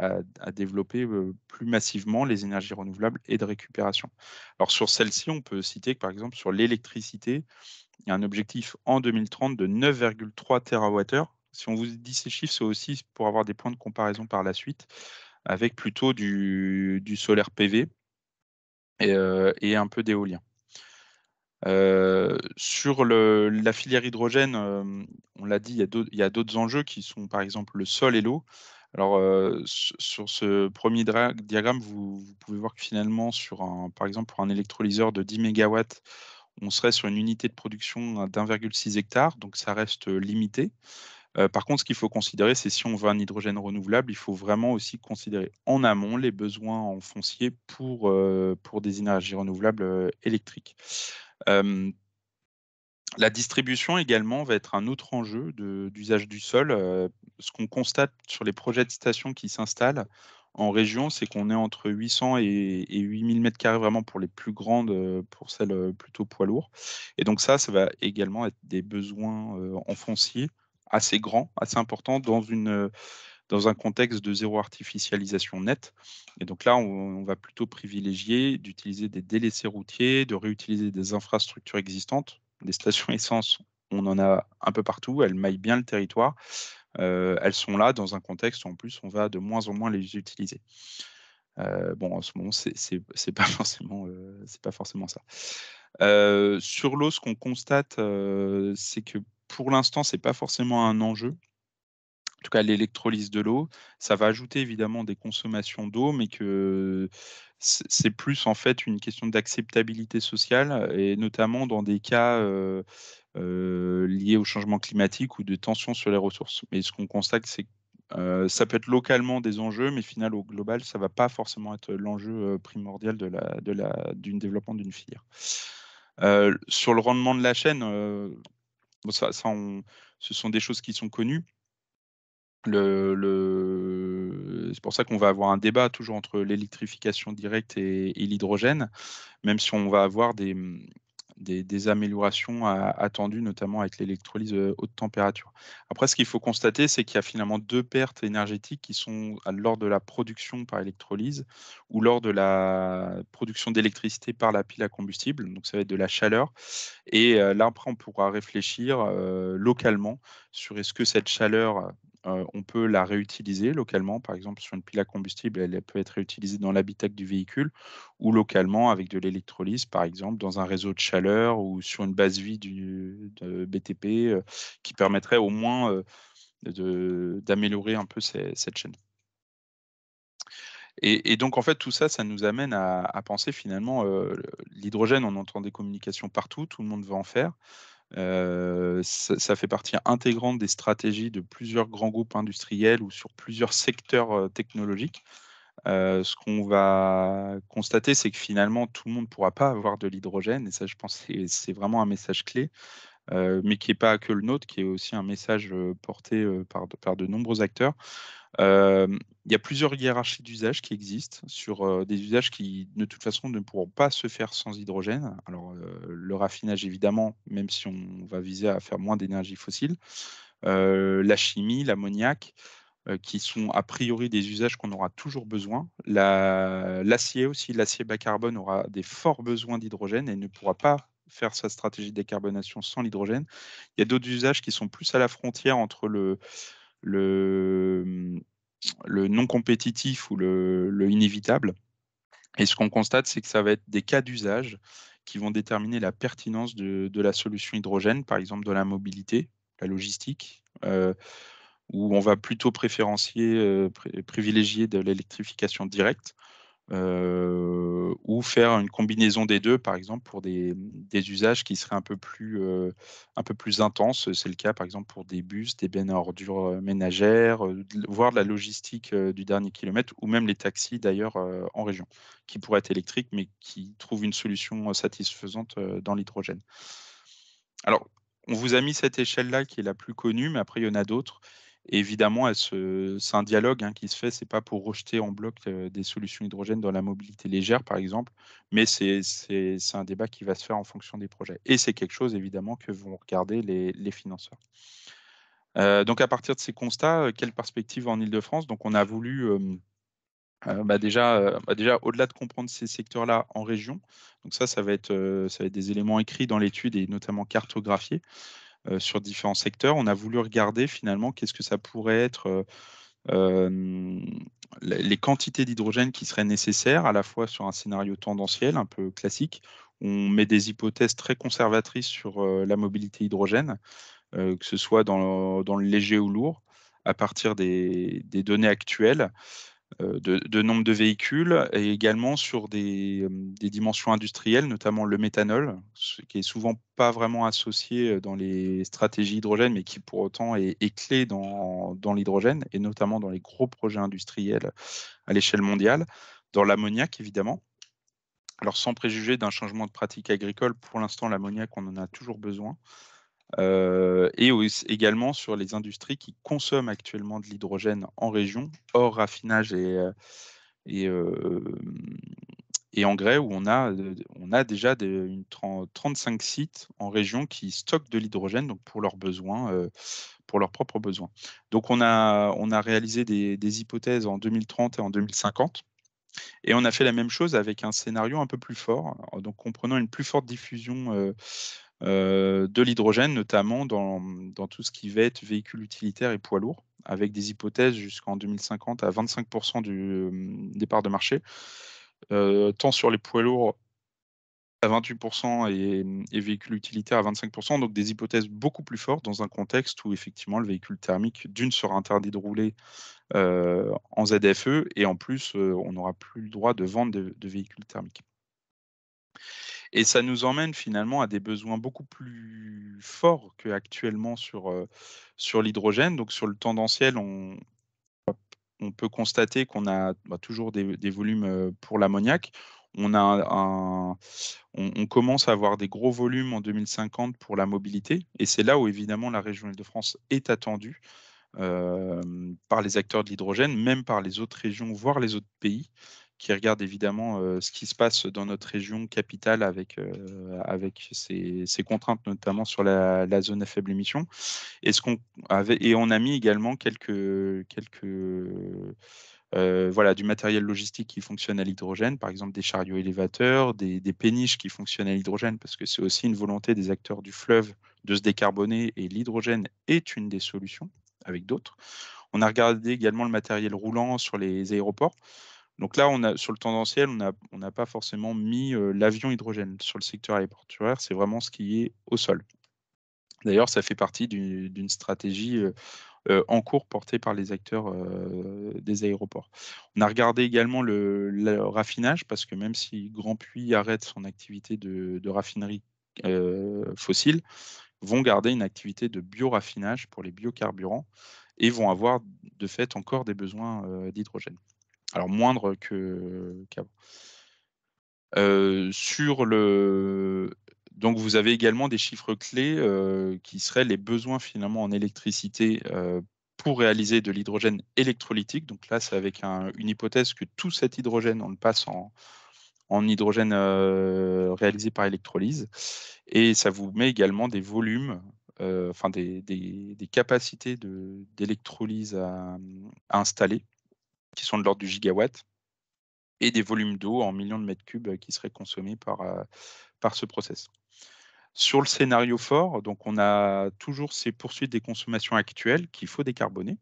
développer euh, plus massivement les énergies renouvelables et de récupération. Alors sur celle-ci, on peut citer que par exemple sur l'électricité, il y a un objectif en 2030 de 9,3 TWh. Si on vous dit ces chiffres, c'est aussi pour avoir des points de comparaison par la suite, avec plutôt du, du solaire PV, euh, et, un peu d'éolien. Euh, sur la filière hydrogène, euh, on l'a dit, il y a d'autres enjeux qui sont par exemple le sol et l'eau. Alors sur ce premier diagramme, vous, pouvez voir que finalement, par exemple pour un électrolyseur de 10 MW, on serait sur une unité de production d'1,6 hectare, donc ça reste limité. Euh, par contre, ce qu'il faut considérer, c'est si on veut un hydrogène renouvelable, il faut vraiment aussi considérer en amont les besoins en foncier pour, euh, pour des énergies renouvelables euh, électriques. la distribution également va être un autre enjeu d'usage du sol. ce qu'on constate sur les projets de stations qui s'installent en région, c'est qu'on est entre 800 et, 8000 m carrés vraiment pour les plus grandes, pour celles plutôt poids lourds. Et donc ça, ça va également être des besoins en foncier assez grand, assez important dans une euh, dans un contexte de zéro artificialisation nette. Et donc là, on, va plutôt privilégier d'utiliser des délaissés routiers, de réutiliser des infrastructures existantes. Des stations essence, on en a un peu partout, elles maillent bien le territoire. Euh, elles sont là dans un contexte où en plus on va de moins en moins les utiliser. Euh, bon, en ce moment, c'est pas forcément, c'est pas forcément ça. sur l'eau, ce qu'on constate, c'est que pour l'instant, ce n'est pas forcément un enjeu. En tout cas, l'électrolyse de l'eau, ça va ajouter évidemment des consommations d'eau, mais que c'est plus en fait une question d'acceptabilité sociale, et notamment dans des cas euh, euh, liés au changement climatique ou de tensions sur les ressources. Mais ce qu'on constate, c'est que euh, ça peut être localement des enjeux, mais final, au global, ça ne va pas forcément être l'enjeu primordial de du développement d'une filière. sur le rendement de la chaîne, ça, ce sont des choses qui sont connues. c'est pour ça qu'on va avoir un débat toujours entre l'électrification directe et l'hydrogène, même si on va avoir des, des, améliorations attendues, notamment avec l'électrolyse euh, haute température. Après, ce qu'il faut constater, c'est qu'il y a finalement deux pertes énergétiques qui sont lors de la production par électrolyse ou lors de la production d'électricité par la pile à combustible. Donc, ça va être de la chaleur. Et euh, là, après, on pourra réfléchir euh, localement sur est-ce que cette chaleur euh, on peut la réutiliser localement, par exemple sur une pile à combustible, elle, peut être réutilisée dans l'habitacle du véhicule ou localement avec de l'électrolyse, par exemple dans un réseau de chaleur ou sur une base vie du, BTP euh, qui permettrait au moins euh, d'améliorer un peu cette chaîne. Et, donc, en fait, tout ça, ça nous amène à, à penser finalement, l'hydrogène, on entend des communications partout, tout le monde veut en faire ça, fait partie intégrante des stratégies de plusieurs grands groupes industriels ou sur plusieurs secteurs technologiques. ce qu'on va constater, c'est que finalement, tout le monde ne pourra pas avoir de l'hydrogène, et ça, je pense, c'est vraiment un message clé, mais qui n'est pas que le nôtre, qui est aussi un message porté par par de nombreux acteurs il y a plusieurs hiérarchies d'usages qui existent sur des usages qui, de toute façon, ne pourront pas se faire sans hydrogène. Alors, le raffinage, évidemment, même si on va viser à faire moins d'énergie fossile, la chimie, l'ammoniac, qui sont a priori des usages qu'on aura toujours besoin. L'acier aussi, l'acier bas carbone aura des forts besoins d'hydrogène et ne pourra pas faire sa stratégie de décarbonation sans l'hydrogène. Il y a d'autres usages qui sont plus à la frontière entre le, Mmh, le, non compétitif ou le, inévitable. Et ce qu'on constate, c'est que ça va être des cas d'usage qui vont déterminer la pertinence de, la solution hydrogène, par exemple de la mobilité, la logistique, euh, où on va plutôt préférencier, euh, privilégier de l'électrification directe euh, ou faire une combinaison des deux, par exemple, pour des, usages qui seraient euh, un peu plus, intenses. C'est le cas, par exemple, pour des bus, des bennes à ordures euh, ménagères, voire de la logistique du dernier kilomètre, ou même les taxis, d'ailleurs, en région, qui pourraient être électriques, mais qui trouvent une solution satisfaisante dans l'hydrogène. Alors, on vous a mis cette échelle-là qui est la plus connue, mais après, il y en a d'autres évidemment, c'est un dialogue hein, qui se fait. C'est pas pour rejeter en bloc euh, des solutions hydrogènes dans la mobilité légère, par exemple, mais c'est un débat qui va se faire en fonction des projets. Et c'est quelque chose, évidemment, que vont regarder les, financeurs. Euh, donc, à partir de ces constats, euh, quelle perspective en Ile-de-France Donc, on a voulu bah, déjà, bah, déjà au-delà de comprendre ces secteurs-là en région, donc ça, ça va être, ça va être des éléments écrits dans l'étude et notamment cartographiés. Euh, sur différents secteurs. On a voulu regarder finalement qu'est-ce que ça pourrait être euh, euh, les quantités d'hydrogène qui seraient nécessaires, à la fois sur un scénario tendanciel un peu classique, on met des hypothèses très conservatrices sur la mobilité hydrogène, que ce soit dans le, léger ou lourd, à partir des, des données actuelles. Euh, de, nombre de véhicules et également sur des, euh, dimensions industrielles, notamment le méthanol, qui est souvent pas vraiment associé euh, dans les stratégies hydrogène, mais qui pour autant est, clé dans, dans l'hydrogène et notamment dans les gros projets industriels à l'échelle mondiale, dans l'ammoniac évidemment. Alors sans préjuger d'un changement de pratique agricole, pour l'instant l'ammoniac on en a toujours besoin. Euh, et également sur les industries qui consomment actuellement de l'hydrogène en région, hors raffinage et, euh, et, euh, engrais, où on a, déjà 35 sites en région qui stockent de l'hydrogène donc pour leurs besoins. pour leurs propres besoins. Donc on a, on réalisé des, hypothèses en 2030 et en 2050 et on a fait la même chose avec un scénario un peu plus fort, donc comprenant une plus forte diffusion euh, de l'hydrogène, notamment dans, tout ce qui va être véhicule utilitaires et poids lourds, avec des hypothèses jusqu'en 2050 à 25% du, euh, départ de marché, euh, tant sur les poids lourds à 28% et, véhicules utilitaires à 25%, donc des hypothèses beaucoup plus fortes dans un contexte où effectivement le véhicule thermique d'une sera interdit de rouler en ZFE et en plus on n'aura plus le droit de vendre de véhicules thermiques. Et ça nous emmène finalement à des besoins beaucoup plus forts qu'actuellement sur, sur l'hydrogène. Donc sur le tendanciel, on, on peut constater qu'on a bah, toujours des, volumes pour l'ammoniac. On, a on, commence à avoir des gros volumes en 2050 pour la mobilité. Et c'est là où évidemment la région Île-de-France est attendue. par les acteurs de l'hydrogène, même par les autres régions, voire les autres pays, qui regarde évidemment euh, ce qui se passe dans notre région capitale avec, euh, ces avec ses, contraintes, notamment sur la, zone à faible émission. Et, ce qu'on avait, et on a mis également quelques, quelques euh, voilà, du matériel logistique qui fonctionne à l'hydrogène, par exemple des chariots élévateurs, des, des péniches qui fonctionnent à l'hydrogène, parce que c'est aussi une volonté des acteurs du fleuve de se décarboner, et l'hydrogène est une des solutions avec d'autres. On a regardé également le matériel roulant sur les aéroports. Donc là, on a, sur le tendanciel, on n'a pas forcément mis euh, l'avion hydrogène sur le secteur aéroportuaire, c'est vraiment ce qui est au sol. D'ailleurs, ça fait partie d'une stratégie euh, euh, en cours portée par les acteurs des aéroports. On a regardé également le, raffinage, parce que même si Grand Puy arrête son activité de, de raffinerie fossile, vont garder une activité de bioraffinage pour les biocarburants et vont avoir de fait encore des besoins d'hydrogène alors moindre que sur le, donc vous avez également des chiffres clés qui seraient les besoins finalement en électricité pour réaliser de l'hydrogène électrolytique. Donc là, c'est avec une hypothèse que tout cet hydrogène, on le passe en, hydrogène réalisé par électrolyse. Et ça vous met également des volumes, enfin des, capacités d'électrolyse à installer qui sont de l'ordre du gigawatt, et des volumes d'eau en millions de mètres cubes euh, qui seraient consommés par, euh, par ce process. Sur le scénario fort, donc on a toujours ces poursuites des consommations actuelles qu'il faut décarboner.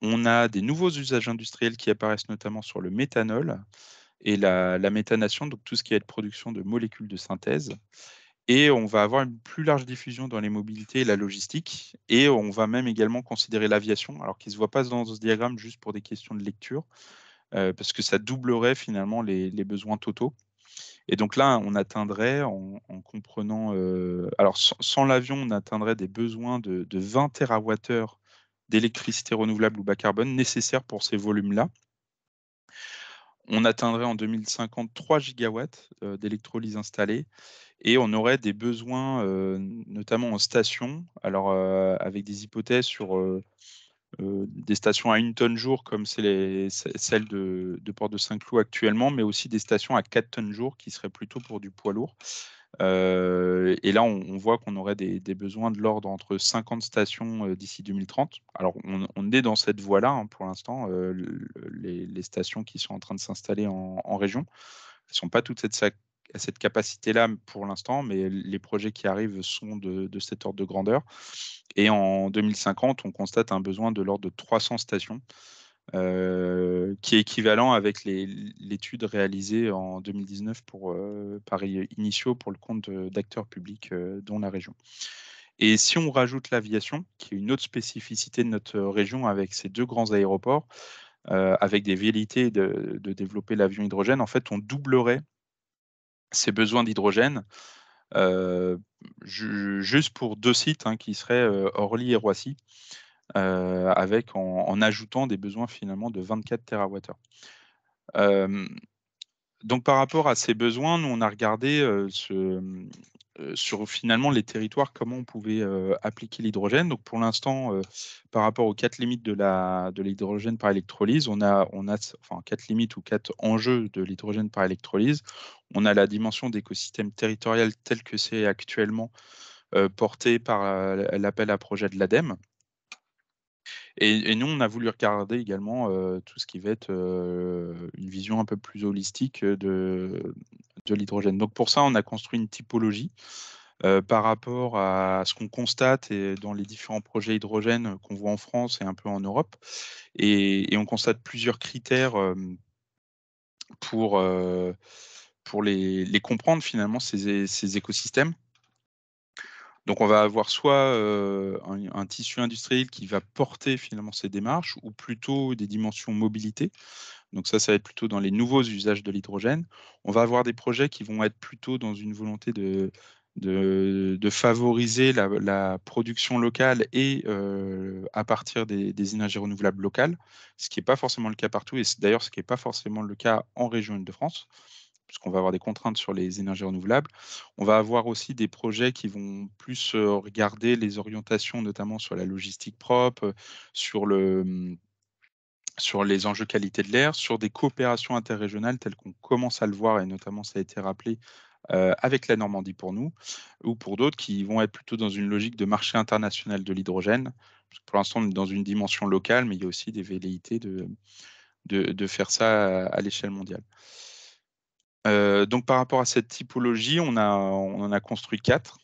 On a des nouveaux usages industriels qui apparaissent notamment sur le méthanol et la, méthanation, donc tout ce qui est production de molécules de synthèse. Et on va avoir une plus large diffusion dans les mobilités et la logistique. Et on va même également considérer l'aviation, alors qu'il ne se voit pas dans ce diagramme juste pour des questions de lecture, euh, parce que ça doublerait finalement les, besoins totaux. Et donc là, on atteindrait, en, comprenant, euh, alors sans, l'avion, on atteindrait des besoins de, 20 TWh d'électricité renouvelable ou bas carbone nécessaires pour ces volumes-là. On atteindrait en 2050 3 gigawatts euh, d'électrolyse installée et on aurait des besoins, euh, notamment en station, alors euh, avec des hypothèses sur euh, des stations à une tonne jour, comme c'est celle de, de Port-de-Saint-Cloud actuellement, mais aussi des stations à 4 tonnes jour, qui seraient plutôt pour du poids lourd. et là, on, voit qu'on aurait des, besoins de l'ordre entre 50 stations d'ici 2030. Alors, on, est dans cette voie-là hein, pour l'instant, les, stations qui sont en train de s'installer en, région. ne sont pas toutes, cette à cette capacité-là pour l'instant, mais les projets qui arrivent sont de, cet ordre de grandeur. Et en 2050, on constate un besoin de l'ordre de 300 stations, euh, qui est équivalent avec l'étude réalisée en 2019 pour, euh, initiaux pour le compte d'acteurs publics euh, dont la région. Et si on rajoute l'aviation, qui est une autre spécificité de notre région avec ces deux grands aéroports, euh, avec des velléités de développer l'avion hydrogène, en fait, on doublerait ces besoins d'hydrogène euh, juste pour deux sites hein, qui seraient euh, Orly et Roissy, euh, avec en, en, ajoutant des besoins finalement de 24 TWh. donc par rapport à ces besoins, nous on a regardé ce, sur finalement les territoires, comment on pouvait appliquer l'hydrogène. Donc pour l'instant, par rapport aux quatre limites de, la, de l'hydrogène par électrolyse, on a, on a enfin, quatre limites ou quatre enjeux de l'hydrogène par électrolyse. On a la dimension d'écosystème territorial tel que c'est actuellement porté par l'appel à projet de l'ADEME. Et, nous, on a voulu regarder également euh, tout ce qui va être euh, une vision un peu plus holistique euh, de, de l'hydrogène. Donc pour ça, on a construit une typologie par rapport à ce qu'on constate dans les différents projets hydrogène qu'on voit en France et un peu en Europe. Et, on constate plusieurs critères pour, pour les, comprendre finalement, ces écosystèmes. Donc on va avoir soit euh, un, tissu industriel qui va porter finalement ces démarches, ou plutôt des dimensions mobilité. Donc ça, ça va être plutôt dans les nouveaux usages de l'hydrogène. On va avoir des projets qui vont être plutôt dans une volonté de, favoriser la, production locale et euh, à partir des, énergies renouvelables locales, ce qui n'est pas forcément le cas partout, et d'ailleurs ce qui n'est pas forcément le cas en région de france puisqu'on va avoir des contraintes sur les énergies renouvelables. On va avoir aussi des projets qui vont plus euh, regarder les orientations, notamment sur la logistique propre, mmh, sur les enjeux qualité de l'air, sur des coopérations interrégionales telles qu'on commence à le voir, et notamment ça a été rappelé euh, avec la Normandie pour nous, ou pour d'autres qui vont être plutôt dans une logique de marché international de l'hydrogène. Pour l'instant, on est dans une dimension locale, mais il y a aussi des velléités de, faire ça à l'échelle mondiale. Euh, donc par rapport à cette typologie, on, en a construit quatre.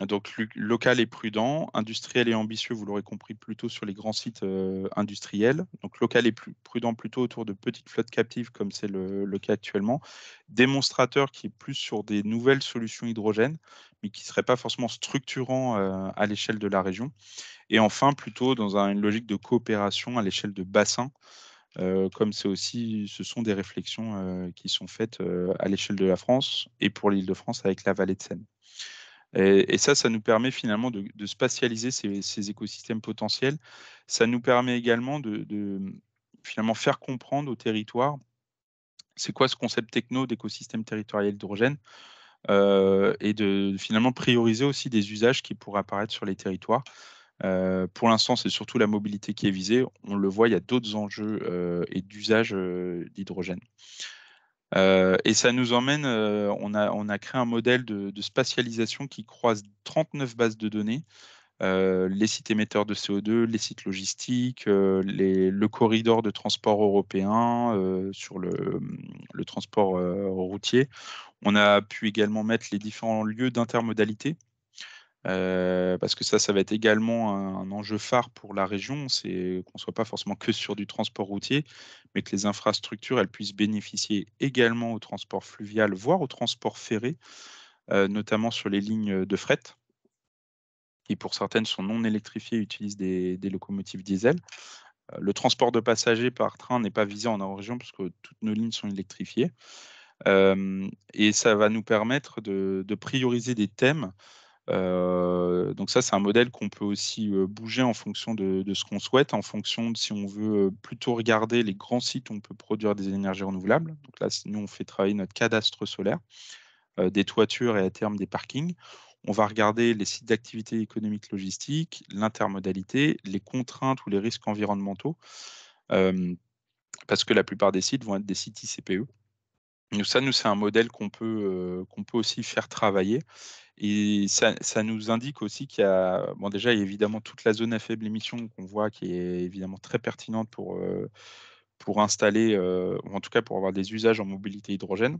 Donc local et prudent, industriel et ambitieux, vous l'aurez compris, plutôt sur les grands sites euh, industriels. Donc local et prudent plutôt autour de petites flottes captives comme c'est le, cas actuellement. Démonstrateur qui est plus sur des nouvelles solutions hydrogènes, mais qui ne seraient pas forcément structurants euh, à l'échelle de la région. Et enfin, plutôt dans une logique de coopération à l'échelle de bassins comme c'est aussi, ce sont des réflexions qui sont faites à l'échelle de la France et pour l'Île-de-France avec la vallée de Seine. Et, ça, ça nous permet finalement de, spatialiser ces, écosystèmes potentiels. Ça nous permet également de, mmh, finalement faire comprendre au territoire c'est quoi ce concept techno d'écosystème territorial hydrogène et de finalement prioriser aussi des usages qui pourraient apparaître sur les territoires. Euh, pour l'instant, c'est surtout la mobilité qui est visée. On le voit, il y a d'autres enjeux euh, et d'usage euh, d'hydrogène. et ça nous emmène, on a, créé un modèle de, spatialisation qui croise 39 bases de données, les sites émetteurs de CO2, les sites logistiques, le corridor de transport européen sur le transport routier. On a pu également mettre les différents lieux d'intermodalité, euh, parce que ça, ça va être également un, enjeu phare pour la région, c'est qu'on ne soit pas forcément que sur du transport routier, mais que les infrastructures, elles puissent bénéficier également au transport fluvial, voire au transport ferré, euh, notamment sur les lignes de fret, qui pour certaines sont non électrifiées utilisent des, locomotives diesel. Euh, le transport de passagers par train n'est pas visé en région parce que toutes nos lignes sont électrifiées. et ça va nous permettre de prioriser des thèmes euh, donc ça, c'est un modèle qu'on peut aussi euh, bouger en fonction de, ce qu'on souhaite, en fonction de si on veut euh, plutôt regarder les grands sites où on peut produire des énergies renouvelables. Donc là, nous, on fait travailler notre cadastre solaire, des toitures et à terme des parkings. On va regarder les sites d'activité économique logistique, l'intermodalité, les contraintes ou les risques environnementaux, parce que la plupart des sites vont être des sites ICPE. Donc ça, nous, c'est un modèle qu'on peut, qu'on peut aussi faire travailler et ça, nous indique aussi qu'il y a, bon déjà, évidemment toute la zone à faible émission qu'on voit qui est évidemment très pertinente pour, pour installer, ou en tout cas pour avoir des usages en mobilité hydrogène.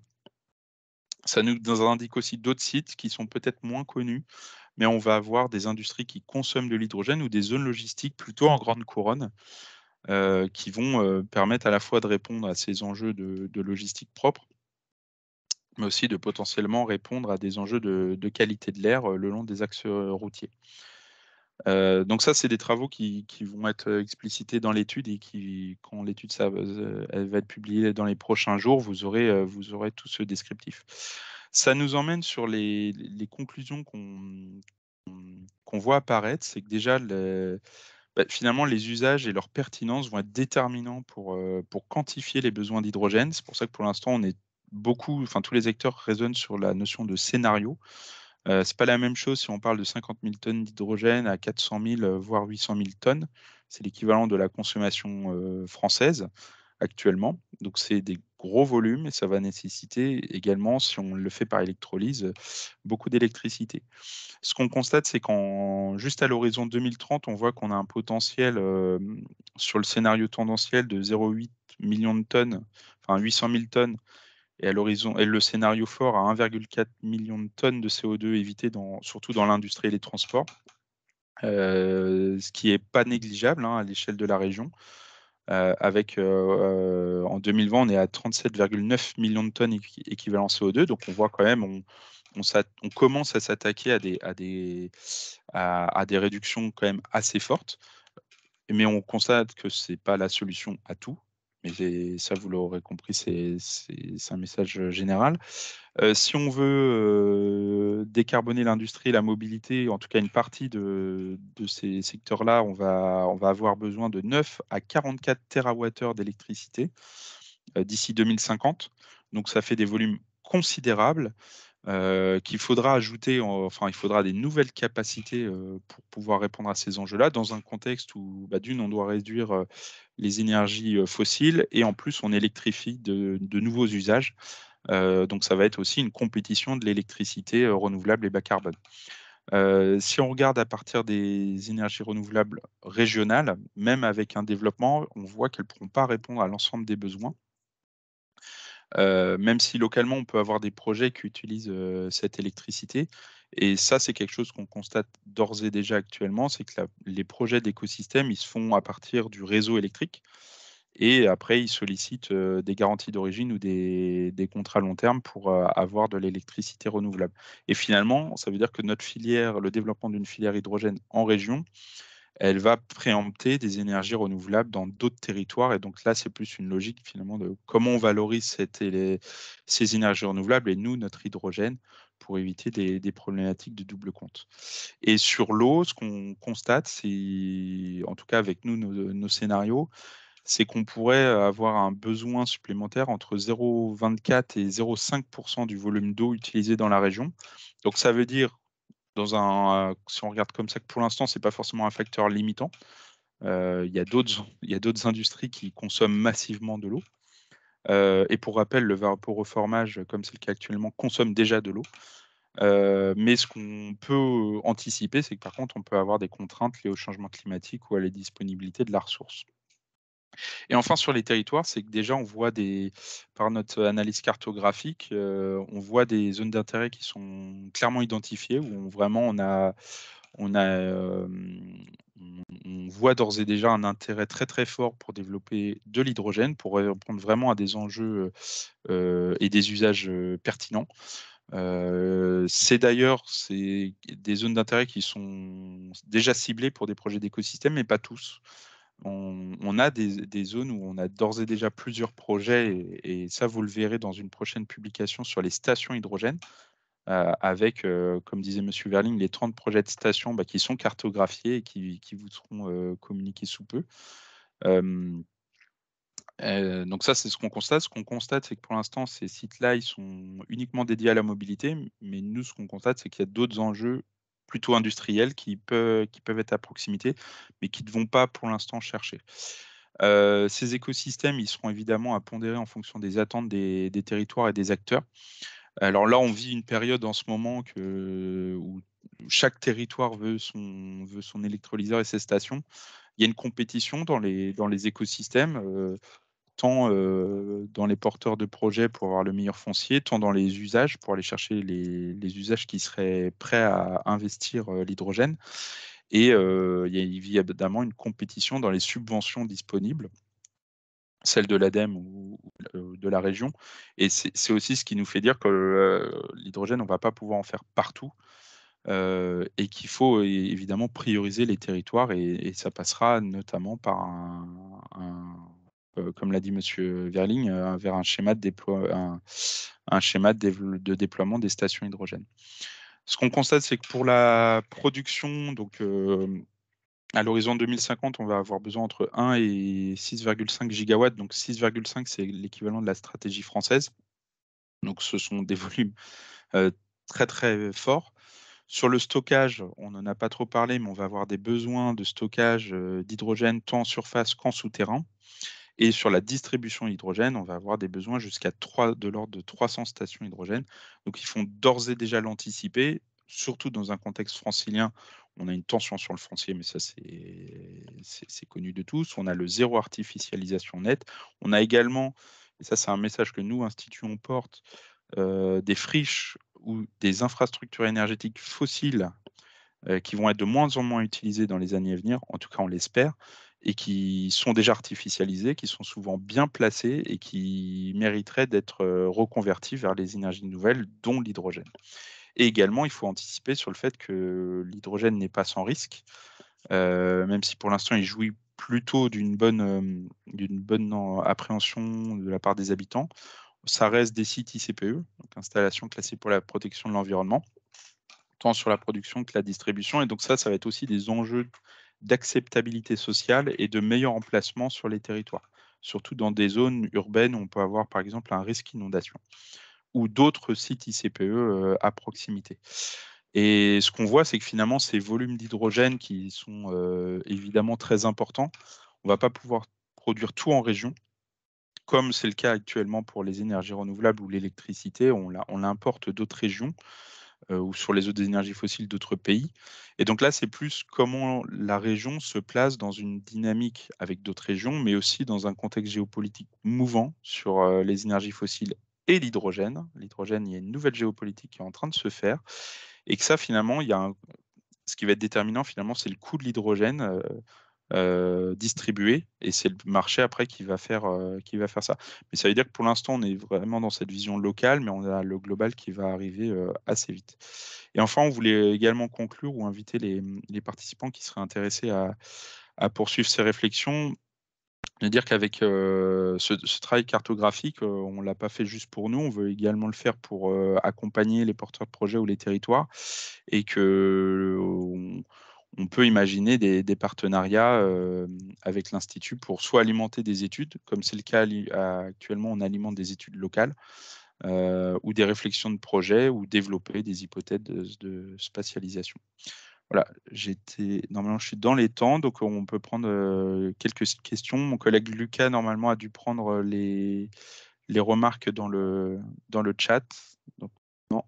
Ça nous indique aussi d'autres sites qui sont peut-être moins connus, mais on va avoir des industries qui consomment de l'hydrogène ou des zones logistiques plutôt en grande couronne. qui vont permettre à la fois de répondre à ces enjeux de logistique propre, mais aussi de potentiellement répondre à des enjeux de, qualité de l'air euh, le long des axes euh, routiers. Euh, donc ça, c'est des travaux qui, vont être explicités dans l'étude et qui, quand l'étude va, va être publiée dans les prochains jours, vous aurez, vous aurez tout ce descriptif. Ça nous emmène sur les, conclusions qu'on qu'on voit apparaître, c'est que déjà, le, bah, finalement, les usages et leur pertinence vont être déterminants pour, pour quantifier les besoins d'hydrogène. C'est pour ça que pour l'instant, on est beaucoup, enfin tous les acteurs raisonnent sur la notion de scénario. Euh, Ce n'est pas la même chose si on parle de 50 000 tonnes d'hydrogène à 400 000 euh, voire 800 000 tonnes. C'est l'équivalent de la consommation euh, française actuellement. Donc c'est des gros volumes et ça va nécessiter également, si on le fait par électrolyse, beaucoup d'électricité. Ce qu'on constate, c'est qu'en juste à l'horizon 2030, on voit qu'on a un potentiel sur le scénario tendanciel de 0,8 millions de tonnes, enfin 800 000 tonnes et, l'horizon, et le scénario fort à 1,4 million de tonnes de CO2 évitées, surtout dans l'industrie et les transports, euh, ce qui n'est pas négligeable hein, à l'échelle de la région. Euh, avec euh, en 2020, on est à 37,9 millions de tonnes équivalent CO2, donc on voit quand même, on, commence à s'attaquer à des, à des réductions quand même assez fortes mais on constate que ce n'est pas la solution à tout. Mais ça, vous l'aurez compris, c'est un message général. si on veut décarboner l'industrie, la mobilité, en tout cas une partie de, ces secteurs-là, on va, avoir besoin de 9 à 44 TWh d'électricité d'ici 2050. Donc ça fait des volumes considérables. Euh, qu'il faudra ajouter, enfin il faudra des nouvelles capacités euh, pour pouvoir répondre à ces enjeux-là dans un contexte où bah, d'une on doit réduire euh, les énergies fossiles et en plus on électrifie de nouveaux usages. donc ça va être aussi une compétition de l'électricité renouvelable et bas carbone. si on regarde à partir des énergies renouvelables régionales, même avec un développement, on voit qu'elles ne pourront pas répondre à l'ensemble des besoins. Euh, même si localement on peut avoir des projets qui utilisent euh, cette électricité. Et ça, c'est quelque chose qu'on constate d'ores et déjà actuellement, c'est que les projets d'écosystème, ils se font à partir du réseau électrique. Et après, ils sollicitent euh, des garanties d'origine ou des, contrats long terme pour avoir de l'électricité renouvelable. Et finalement, ça veut dire que notre filière, le développement d'une filière hydrogène en région, elle va préempter des énergies renouvelables dans d'autres territoires. Et donc là, c'est plus une logique finalement de comment on valorise ces énergies renouvelables et nous, notre hydrogène, pour éviter des, problématiques de double compte. Et sur l'eau, ce qu'on constate, c'est, en tout cas avec nous, nos scénarios, c'est qu'on pourrait avoir un besoin supplémentaire entre 0,24 et 0,5% du volume d'eau utilisé dans la région. Donc ça veut dire euh, si on regarde comme ça, que pour l'instant, ce n'est pas forcément un facteur limitant. Euh, il y a d'autres industries qui consomment massivement de l'eau. Euh, et pour rappel, le formage, comme c'est le cas actuellement, consomme déjà de l'eau. mais ce qu'on peut anticiper, c'est que par contre, on peut avoir des contraintes liées au changement climatique ou à la disponibilité de la ressource. Et enfin, sur les territoires, c'est que déjà, on voit des, par notre analyse cartographique, euh, on voit des zones d'intérêt qui sont clairement identifiées, où vraiment euh, on voit d'ores et déjà un intérêt très très fort pour développer de l'hydrogène, pour répondre vraiment à des enjeux euh, et des usages pertinents. c'est d'ailleurs des zones d'intérêt qui sont déjà ciblées pour des projets d'écosystème, mais pas tous on, a des, zones où on a d'ores et déjà plusieurs projets, et, ça, vous le verrez dans une prochaine publication sur les stations hydrogènes, euh, avec, euh, comme disait M. Verling, les 30 projets de stations bah, qui sont cartographiés et qui, vous seront euh, communiqués sous peu. donc ça, c'est ce qu'on constate. Ce qu'on constate, c'est que pour l'instant, ces sites-là, ils sont uniquement dédiés à la mobilité, mais nous, ce qu'on constate, c'est qu'il y a d'autres enjeux plutôt industriels qui, qui peuvent être à proximité, mais qui ne vont pas pour l'instant chercher. Euh, ces écosystèmes, ils seront évidemment à pondérer en fonction des attentes des, territoires et des acteurs. Alors là, on vit une période en ce moment où chaque territoire veut son, électrolyseur et ses stations. Il y a une compétition dans les, écosystèmes. Euh, tant euh, dans les porteurs de projets pour avoir le meilleur foncier, tant dans les usages pour aller chercher les, usages qui seraient prêts à investir euh, l'hydrogène. Et euh, il y a évidemment une compétition dans les subventions disponibles celles de l'ADEME ou, de la région. Et c'est aussi ce qui nous fait dire que l'hydrogène, on ne va pas pouvoir en faire partout et qu'il faut évidemment prioriser les territoires et, ça passera notamment par un, euh, comme l'a dit Monsieur Verling, euh, vers un schéma, de, déploiement des stations hydrogène. Ce qu'on constate, c'est que pour la production, donc euh, à l'horizon 2050, on va avoir besoin entre 1 et 6,5 gigawatts. Donc 6,5, c'est l'équivalent de la stratégie française. Donc ce sont des volumes très très forts. Sur le stockage, on n'en a pas trop parlé, mais on va avoir des besoins de stockage d'hydrogène tant en surface qu'en souterrain. Et sur la distribution hydrogène, on va avoir des besoins jusqu'à de l'ordre de 300 stations hydrogène. Donc ils font d'ores et déjà l'anticiper, surtout dans un contexte francilien. On a une tension sur le foncier, mais ça c'est connu de tous. On a le zéro artificialisation net. On a également, et ça c'est un message que nous, instituons, on porte, euh, des friches ou des infrastructures énergétiques fossiles euh, qui vont être de moins en moins utilisées dans les années à venir, en tout cas on l'espère, et qui sont déjà artificialisés, qui sont souvent bien placés et qui mériteraient d'être euh, reconvertis vers les énergies nouvelles, dont l'hydrogène. Et également, il faut anticiper sur le fait que l'hydrogène n'est pas sans risque, euh, même si pour l'instant il jouit plutôt d'une bonne, euh, d'une bonne appréhension de la part des habitants. Ça reste des sites ICPE, donc installations classées pour la protection de l'environnement, tant sur la production que la distribution. Et donc ça, ça va être aussi des enjeux d'acceptabilité sociale et de meilleur emplacement sur les territoires, surtout dans des zones urbaines où on peut avoir par exemple un risque d'inondation ou d'autres sites ICPE euh, à proximité. Et ce qu'on voit, c'est que finalement, ces volumes d'hydrogène qui sont euh, évidemment très importants, on ne va pas pouvoir produire tout en région, comme c'est le cas actuellement pour les énergies renouvelables ou l'électricité, on l'importe d'autres régions. Euh, ou sur les autres énergies fossiles d'autres pays. Et donc là, c'est plus comment la région se place dans une dynamique avec d'autres régions, mais aussi dans un contexte géopolitique mouvant sur euh, les énergies fossiles et l'hydrogène. L'hydrogène, il y a une nouvelle géopolitique qui est en train de se faire. Et que ça, finalement, il y a ce qui va être déterminant, finalement, c'est le coût de l'hydrogène. Euh, euh, distribué et c'est le marché après qui va faire euh, qui va faire ça. Mais ça veut dire que pour l'instant on est vraiment dans cette vision locale, mais on a le global qui va arriver euh, assez vite. Et enfin, on voulait également conclure ou inviter les, participants qui seraient intéressés à, poursuivre ces réflexions. De dire qu'avec ce, travail cartographique, on ne l'a pas fait juste pour nous, on veut également le faire pour accompagner les porteurs de projets ou les territoires, et que on peut imaginer des, partenariats euh, avec l'Institut pour soit alimenter des études, comme c'est le cas actuellement, on alimente des études locales, euh, ou des réflexions de projet, ou développer des hypothèses de, spatialisation. Voilà, j'étais normalement je suis dans les temps, donc on peut prendre euh, quelques questions. Mon collègue Lucas normalement a dû prendre les, les remarques dans le dans le chat. Donc, non,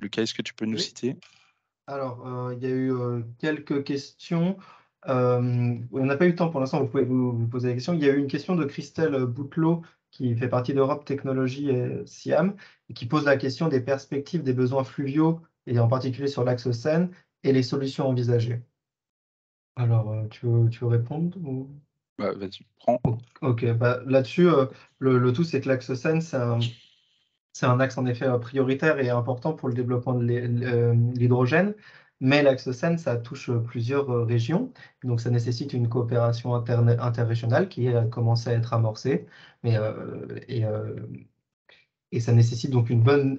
Lucas, est-ce que tu peux nous citer alors, euh, il y a eu euh, quelques questions. Euh, on n'a pas eu le temps pour l'instant, vous pouvez vous, poser la question. Il y a eu une question de Christelle Boutelot, qui fait partie d'Europe Technologie et SIAM, qui pose la question des perspectives des besoins fluviaux, et en particulier sur l'axe Seine, et les solutions envisagées. Alors, tu veux, tu répondre bah, Vas-y, prends. Ok, bah, là-dessus, le, le, tout, c'est que l'axe Seine, c'est un c'est un axe en effet prioritaire et important pour le développement de euh, l'hydrogène. Mais l'axe Seine, ça touche euh, plusieurs euh, régions, donc ça nécessite une coopération interrégionale qui a commencé à être amorcée. Mais, et, et ça nécessite donc une bonne,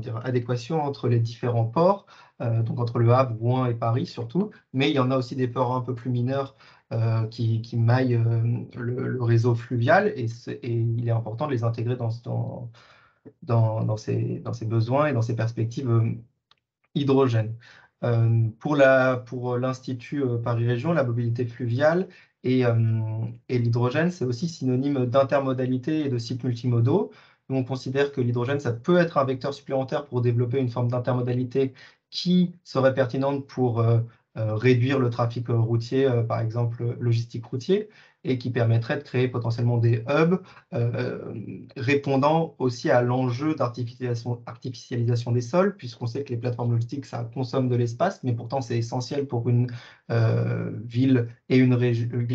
dire, adéquation entre les différents ports, euh, donc entre le Havre, Rouen et Paris surtout, mais il y en a aussi des ports un peu plus mineurs euh, qui, maillent euh, le, réseau fluvial et, il est important de les intégrer dans, dans, ces, besoins et dans ces perspectives hydrogènes. pour l'Institut Paris Région, la mobilité fluviale, et l'hydrogène, c'est aussi synonyme d'intermodalité et de sites multimodaux on considère que l'hydrogène, ça peut être un vecteur supplémentaire pour développer une forme d'intermodalité qui serait pertinente pour euh, euh, réduire le trafic euh, routier, par exemple logistique routier, et qui permettrait de créer potentiellement des hubs répondant aussi à l'enjeu d'artificialisation des sols, puisqu'on sait que les plateformes logistiques, ça consomme de l'espace, mais pourtant c'est essentiel pour une ville et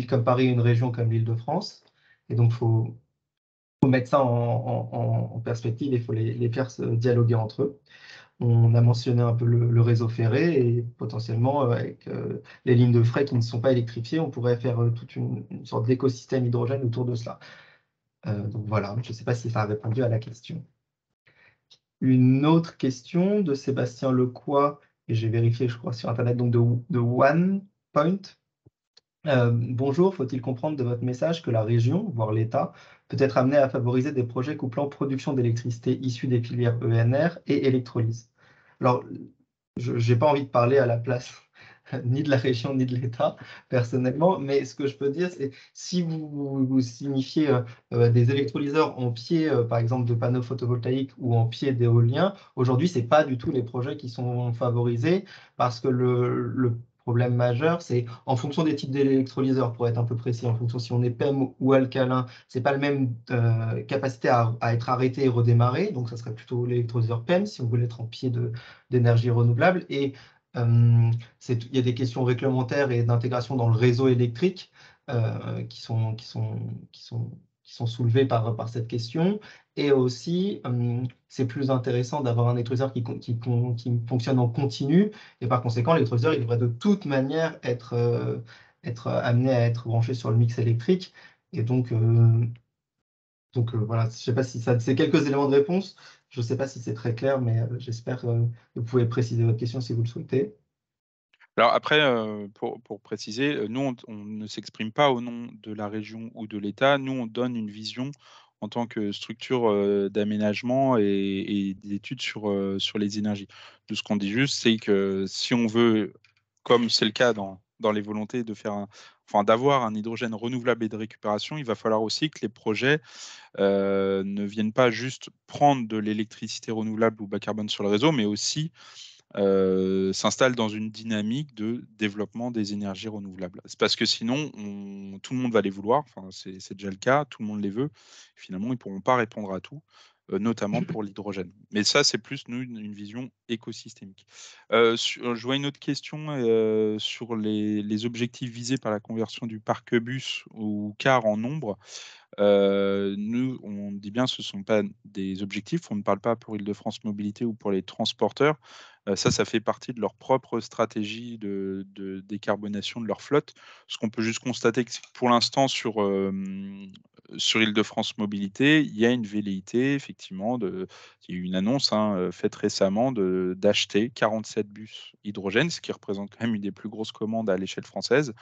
comme Paris, et une région comme l'Île-de-France. Et donc, il faut mettre ça en, perspective et il faut les, les, faire dialoguer entre eux. On a mentionné un peu le, réseau ferré et potentiellement euh, avec euh, les lignes de frais qui ne sont pas électrifiées, on pourrait faire euh, toute une, sorte d'écosystème hydrogène autour de cela. donc voilà, je ne sais pas si ça a répondu à la question. Une autre question de Sébastien Lecoy, et j'ai vérifié, je crois, sur Internet, donc de, de OnePoint. bonjour, faut-il comprendre de votre message que la région, voire l'État, peut être amené à favoriser des projets couplant production d'électricité issue des filières ENR et électrolyse. Alors, je n'ai pas envie de parler à la place ni de la région ni de l'État personnellement, mais ce que je peux dire, c'est si vous, vous signifiez euh, euh, des électrolyseurs en pied, euh, par exemple de panneaux photovoltaïques ou en pied d'éolien, aujourd'hui, ce n'est pas du tout les projets qui sont favorisés parce que le, le problème majeur, c'est en fonction des types d'électrolyseurs, pour être un peu précis, en fonction si on est PEM ou alcalin, c'est pas la même euh, capacité à, être arrêté et redémarré, donc ça serait plutôt l'électrolyseur PEM si on voulait être en pied d'énergie renouvelable. Et euh, il y a des questions réglementaires et d'intégration dans le réseau électrique euh, qui sont, qui sont, qui sont qui sont soulevés par, par cette question. Et aussi, hum, c'est plus intéressant d'avoir un électrolyseur qui, qui, qui, fonctionne en continu. Et par conséquent, l'électrolyseur, il devrait de toute manière être, euh, être amené à être branché sur le mix électrique. Et donc, euh, donc euh, voilà, je ne sais pas si ça, c'est quelques éléments de réponse. Je ne sais pas si c'est très clair, mais j'espère que vous pouvez préciser votre question si vous le souhaitez. Alors après, euh, pour, préciser, euh, nous, on, ne s'exprime pas au nom de la région ou de l'État. Nous, on donne une vision en tant que structure euh, d'aménagement et, d'études sur, sur les énergies. Tout ce qu'on dit juste, c'est que si on veut, comme c'est le cas dans, dans les volontés de faire enfin d'avoir un hydrogène renouvelable et de récupération, il va falloir aussi que les projets ne viennent pas juste prendre de l'électricité renouvelable ou bas carbone sur le réseau, mais aussi euh, s'installe dans une dynamique de développement des énergies renouvelables. C'est parce que sinon, tout le monde va les vouloir, enfin, c'est déjà le cas, tout le monde les veut. Finalement, ils ne pourront pas répondre à tout, euh, notamment mhm. pour l'hydrogène. Mais ça, c'est plus nous, une, vision écosystémique. Euh, je vois une autre question sur les, les, objectifs visés par la conversion du parc bus ou car en nombre. Euh, nous, on dit bien ce ne sont pas des objectifs, on ne parle pas pour Île-de-France Mobilité ou pour les transporteurs. Euh, ça, ça fait partie de leur propre stratégie de, décarbonation de leur flotte. Ce qu'on peut juste constater, c'est que pour l'instant, sur, ile euh, sur Île-de-France Mobilité, il y a une velléité, effectivement, de, il y a eu une annonce hein, faite récemment d'acheter 47 bus hydrogène, ce qui représente quand même une des plus grosses commandes à l'échelle française.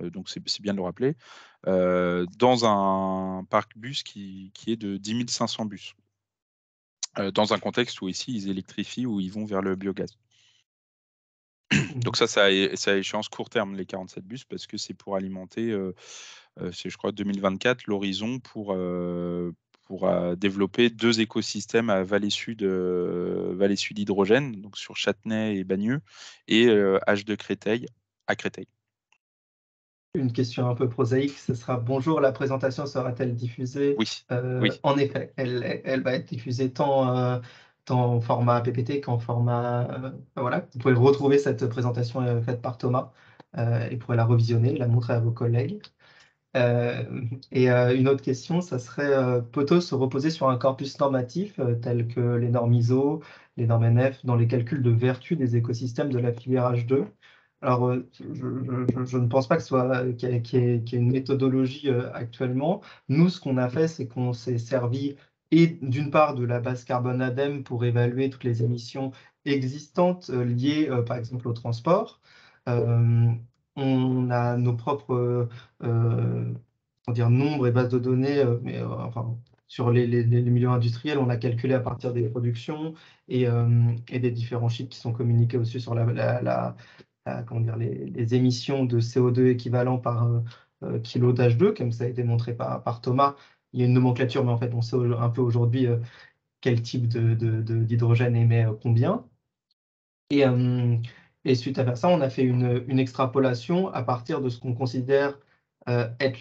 Euh, donc c'est bien de le rappeler, euh, dans un parc bus qui, est de 10 500 bus, euh, dans un contexte où ici ils électrifient, ou ils vont vers le biogaz. Mmh. Donc ça, ça c'est échéance court terme, les 47 bus, parce que c'est pour alimenter, c'est je crois 2024, l'horizon pour, pour développer deux écosystèmes à Vallée Sud, Vallée Hydrogène, donc sur Châtenay et Bagneux, et H2 Créteil à Créteil une question un peu prosaïque, ce sera bonjour, la présentation sera-t-elle diffusée oui. Euh, en effet, elle, va être diffusée tant, euh, tant en format PPT qu'en format... Euh, voilà, vous pouvez retrouver cette présentation faite par Thomas et pour la revisionner, la montrer à vos collègues. et une autre question, ça serait peut-on se reposer sur un corpus normatif tel que les normes ISO, les normes NF, dans les calculs de vertu des écosystèmes de la filière H2 alors, euh, je, ne pense pas que ce soit qu'il y, ait une méthodologie euh, actuellement. Nous, ce qu'on a fait, c'est qu'on s'est servi et d'une part de la base carbone ADEME pour évaluer toutes les émissions existantes euh, liées, par exemple, au transport. on a nos propres on dire, nombres et bases de données, mais sur les, milieux industriels, on a calculé à partir des productions et, des différents chiffres qui sont communiqués aussi sur la, la, la, euh, comment dire, les, émissions de CO2 équivalent par euh, euh, kilo d'H2, comme ça a été montré par, Thomas. Il y a une nomenclature, mais en fait, on sait un peu aujourd'hui quel type d'hydrogène de, émet combien. Et, et, suite à ça, on a fait une, extrapolation à partir de ce qu'on considère être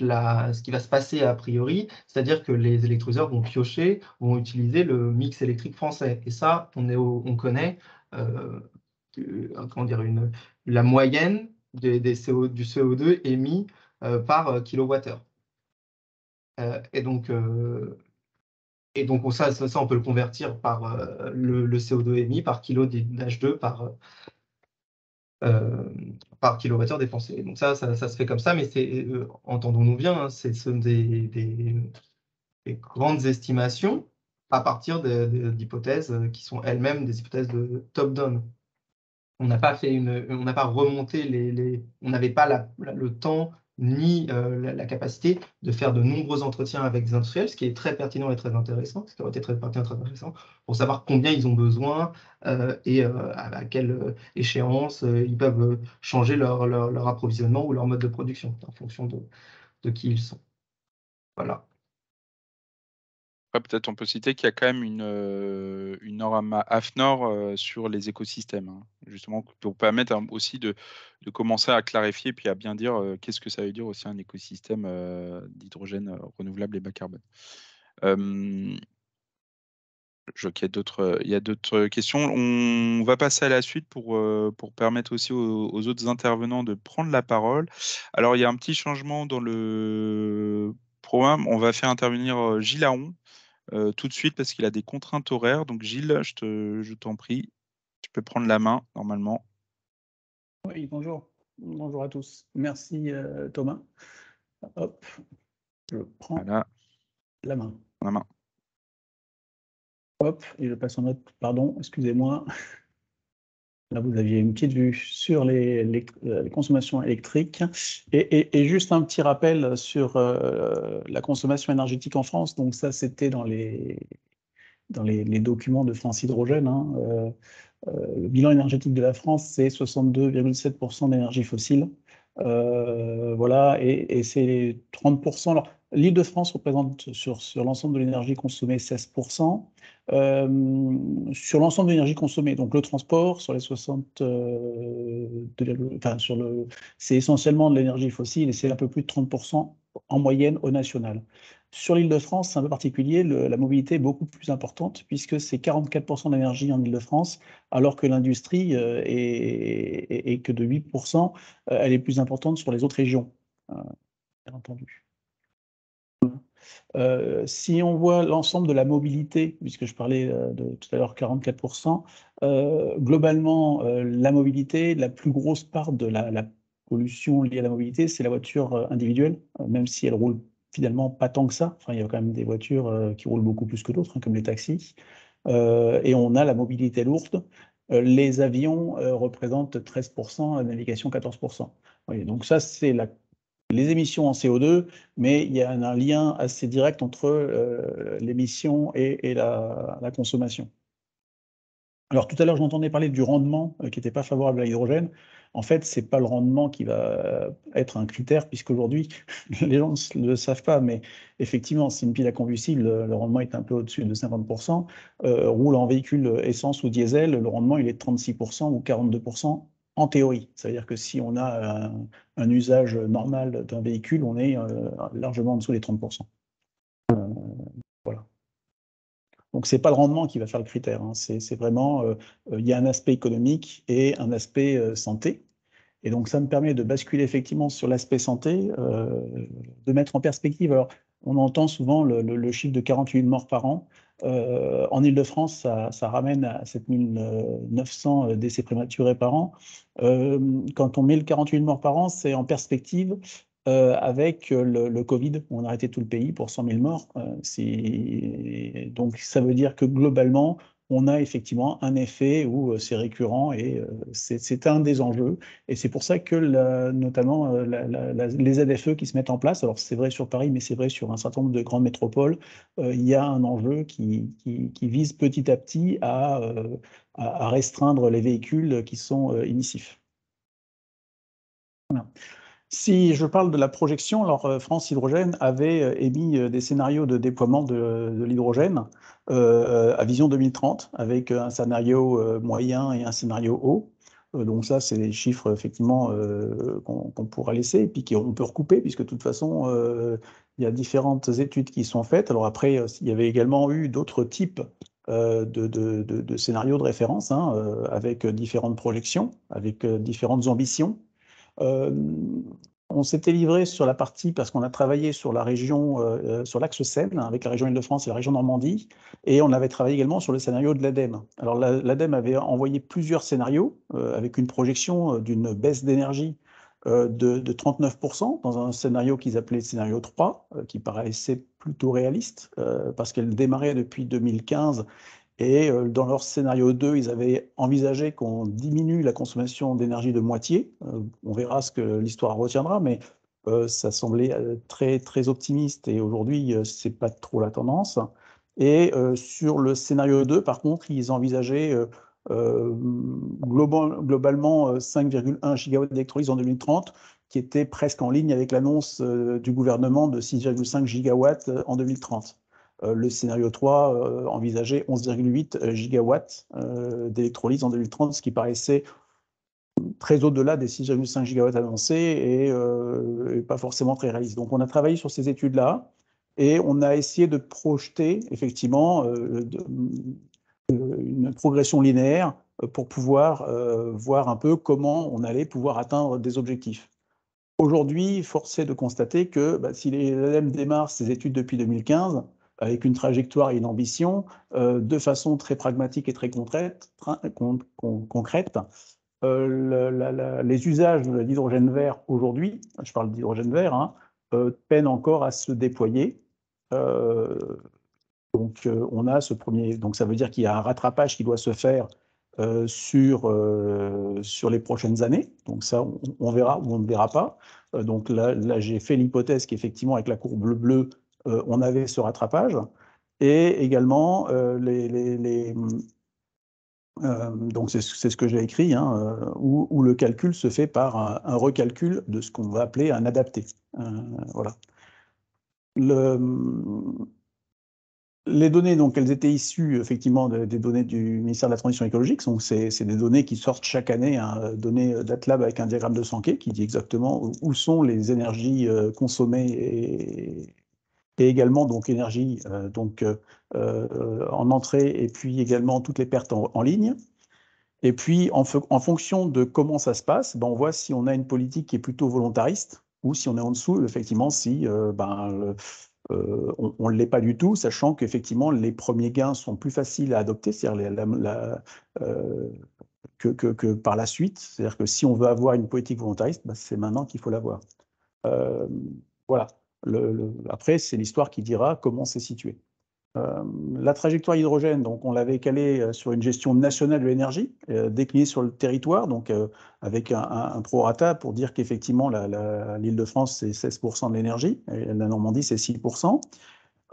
ce qui va se passer a priori, c'est-à-dire que les électrolyseurs vont piocher, vont utiliser le mix électrique français. Et ça, on, est on connaît comment dire, une, la moyenne des, CO, du CO2 émis euh, par euh, kilowattheure. Euh, et donc, et donc ça, on peut le convertir par le, CO2 émis par kilo d'H2 par, kilowattheure dépensé. Donc ça, ça, se fait comme ça, mais entendons-nous bien, hein, ce sont des, grandes estimations à partir d'hypothèses qui sont elles-mêmes des hypothèses de top-down on n'a pas fait une, on n'a pas remonté les, on n'avait pas le temps ni euh, la, capacité de faire de nombreux entretiens avec des industriels, ce qui est très pertinent et très intéressant, ce qui aurait été très pertinent, très intéressant, pour savoir combien ils ont besoin euh, et euh, à, quelle échéance ils peuvent changer leur, approvisionnement ou leur mode de production en fonction de, de qui ils sont. Voilà peut-être on peut citer qu'il y a quand même une, euh, une norme AFNOR euh, sur les écosystèmes, hein. justement, pour permettre hein, aussi de, commencer à clarifier puis à bien dire euh, qu'est-ce que ça veut dire aussi un écosystème d'hydrogène renouvelable et bas carbone. Je il qu'il d'autres, y a d'autres questions. On va passer à la suite pour, permettre aussi aux, autres intervenants de prendre la parole. Alors, il y a un petit changement dans le programme. On va faire intervenir Gilles euh, tout de suite parce qu'il a des contraintes horaires. Donc Gilles, je, te, t'en prie, tu peux prendre la main normalement. Oui, bonjour. Bonjour à tous. Merci euh, Thomas. Hop, je prends la main. La main. Hop, et je passe en mode, pardon, excusez-moi. Là, vous aviez une petite vue sur les, euh, consommations électriques. Et, juste un petit rappel sur euh, la consommation énergétique en France. Donc ça, c'était dans les, dans les, documents de France Hydrogène. Hein. Euh, le bilan énergétique de la France, c'est 62,7% d'énergie fossile. voilà, et, et c'est 30%. L'Île-de-France représente sur, l'ensemble de l'énergie consommée 16%. Euh, sur l'ensemble de l'énergie consommée, donc le transport, sur les 60, euh, enfin, sur le, c'est essentiellement de l'énergie fossile et c'est un peu plus de 30% en moyenne au national. Sur l'Île-de-France, c'est un peu particulier, la mobilité est beaucoup plus importante puisque c'est 44% d'énergie en Île-de-France, alors que l'industrie euh, est, est, que de 8%, elle est plus importante sur les autres régions, bien entendu. Euh, si on voit l'ensemble de la mobilité, puisque je parlais euh, de tout à l'heure 44%, euh, globalement, la mobilité, la plus grosse part de la, pollution liée à la mobilité, c'est la voiture individuelle, même si elle roule finalement pas tant que ça. Enfin, il y a quand même des voitures qui roulent beaucoup plus que d'autres, hein, comme les taxis. et on a la mobilité lourde, les avions représentent 13%, la navigation 14%. donc ça, c'est la les émissions en CO2, mais il y a un, lien assez direct entre euh, l'émission et, la, consommation. Alors tout à l'heure, j'entendais parler du rendement euh, qui n'était pas favorable à l'hydrogène. En fait, ce n'est pas le rendement qui va être un critère, puisqu'aujourd'hui, les gens ne le savent pas, mais effectivement, c'est une pile à combustible, euh, le rendement est un peu au-dessus de 50%, roule en véhicule essence ou diesel, le rendement il est de 36% ou 42% en théorie. cest à dire que si on a euh, un, usage normal d'un véhicule, on est euh, largement en dessous des 30%. Euh, voilà. Donc ce n'est pas le rendement qui va faire le critère, hein. c'est vraiment, il y a un aspect économique et un aspect santé. Et donc, ça me permet de basculer effectivement sur l'aspect santé, de mettre en perspective. Alors, on entend souvent le, chiffre de 48 morts par an. Euh, en Ile-de-France, ça, ramène à 7900 euh, décès prématurés par an. Euh, quand on met le 48 morts par an, c'est en perspective avec le, le, Covid. On a arrêté tout le pays pour 100 000 morts. donc, ça veut dire que globalement, on a effectivement un effet où euh, c'est récurrent et euh, c'est un des enjeux. Et c'est pour ça que notamment euh, les ADFE qui se mettent en place, alors c'est vrai sur Paris, mais c'est vrai sur un certain nombre de grandes métropoles, il y a un enjeu qui, vise petit à petit à, restreindre les véhicules qui sont émissifs. Voilà. Si je parle de la projection, alors euh, France Hydrogène avait euh, émis euh, des scénarios de déploiement de, l'hydrogène à vision 2030 avec un scénario moyen et un scénario haut. Donc ça, c'est des chiffres effectivement qu'on pourra laisser et puis qu'on peut recouper puisque de toute façon, il y a différentes études qui sont faites. Alors après, il y avait également eu d'autres types de, scénarios de référence hein, avec différentes projections, avec différentes ambitions euh, on s'était livré sur la partie parce qu'on a travaillé sur la région, euh, euh, sur l'axe Seine, avec la région Île-de-France et la région Normandie, et on avait travaillé également sur le scénario de l'ADEME. Alors l'ADEME avait envoyé plusieurs scénarios avec une projection d'une baisse d'énergie de, de, 39% dans un scénario qu'ils appelaient scénario 3, qui paraissait plutôt réaliste parce qu'elle démarrait depuis 2015 et euh, dans leur scénario 2, ils avaient envisagé qu'on diminue la consommation d'énergie de moitié. Euh, on verra ce que l'histoire retiendra, mais euh, ça semblait très, très optimiste et aujourd'hui, ce n'est pas trop la tendance. Et sur le scénario 2, par contre, ils envisageaient globalement 5,1 gigawatts d'électrolyse en 2030, qui était presque en ligne avec l'annonce du gouvernement de 6,5 gigawatts en 2030. Euh, le scénario 3 euh, envisageait 11,8 euh, gigawatts d'électrolyse en 2030, ce qui paraissait très au-delà des 6,5 gigawatts avancés et, pas forcément très réaliste. Donc on a travaillé sur ces études-là et on a essayé de projeter effectivement une progression linéaire pour pouvoir voir un peu comment on allait pouvoir atteindre des objectifs. Aujourd'hui, force est de constater que bah, si l'ELM démarre ses études depuis 2015, avec une trajectoire et une ambition, euh, de façon très pragmatique et très concrète. concrète. Euh, les usages de l'hydrogène vert aujourd'hui, je parle d'hydrogène vert, hein, euh, peinent encore à se déployer. donc, on a ce premier. Donc, ça veut dire qu'il y a un rattrapage qui doit se faire sur, sur les prochaines années. Donc ça, on, verra ou on ne verra pas. donc là, là j'ai fait l'hypothèse qu'effectivement, avec la courbe bleue, euh, on avait ce rattrapage et également euh, les, euh, donc c'est ce que j'ai écrit, hein, où, le calcul se fait par un, recalcul de ce qu'on va appeler un adapté. voilà. les données, donc elles étaient issues effectivement des, données du ministère de la Transition écologique, donc c'est des données qui sortent chaque année, un hein, données d'ATLAB avec un diagramme de Sankey qui dit exactement où sont les énergies consommées et, et également donc énergie, euh, donc euh, euh, en entrée, et puis également toutes les pertes en, ligne. Et puis, en, fonction de comment ça se passe, ben, on voit si on a une politique qui est plutôt volontariste ou si on est en dessous, effectivement, si ben, on ne l'est pas du tout, sachant qu'effectivement, les premiers gains sont plus faciles à adopter, cest que, que, par la suite. C'est-à-dire que si on veut avoir une politique volontariste, ben, c'est maintenant qu'il faut l'avoir. voilà après, c'est l'histoire qui dira comment c'est situé. Euh, la trajectoire hydrogène, donc on l'avait calée euh, sur une gestion nationale de l'énergie, euh, déclinée sur le territoire, donc avec un, prorata pour dire qu'effectivement l'île de France c'est 16% de l'énergie, la Normandie c'est 6%.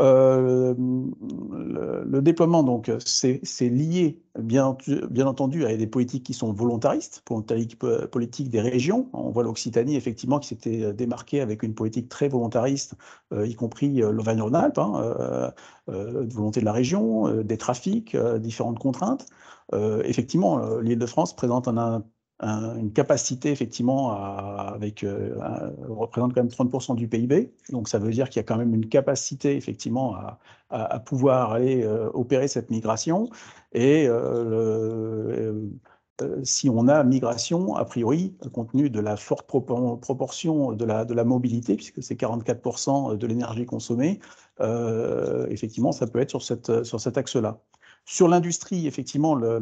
Euh, le, déploiement, donc, c'est lié, bien, bien, entendu, à des politiques qui sont volontaristes, politiques, politique des régions. On voit l'Occitanie, effectivement, qui s'était démarquée avec une politique très volontariste, euh, y compris euh, l'Auvergne-Rhône-Alpes, hein, volonté de la région, des trafics, différentes contraintes. effectivement, l'Île-de-France présente un une capacité effectivement avec euh, représente quand même 30% du PIB. Donc ça veut dire qu'il y a quand même une capacité effectivement à, pouvoir aller euh, opérer cette migration. Et euh, si on a migration, a priori, compte tenu de la forte proportion de la, mobilité, puisque c'est 44% de l'énergie consommée, effectivement, ça peut être sur, cette, sur cet axe-là. Sur l'industrie, effectivement, l'île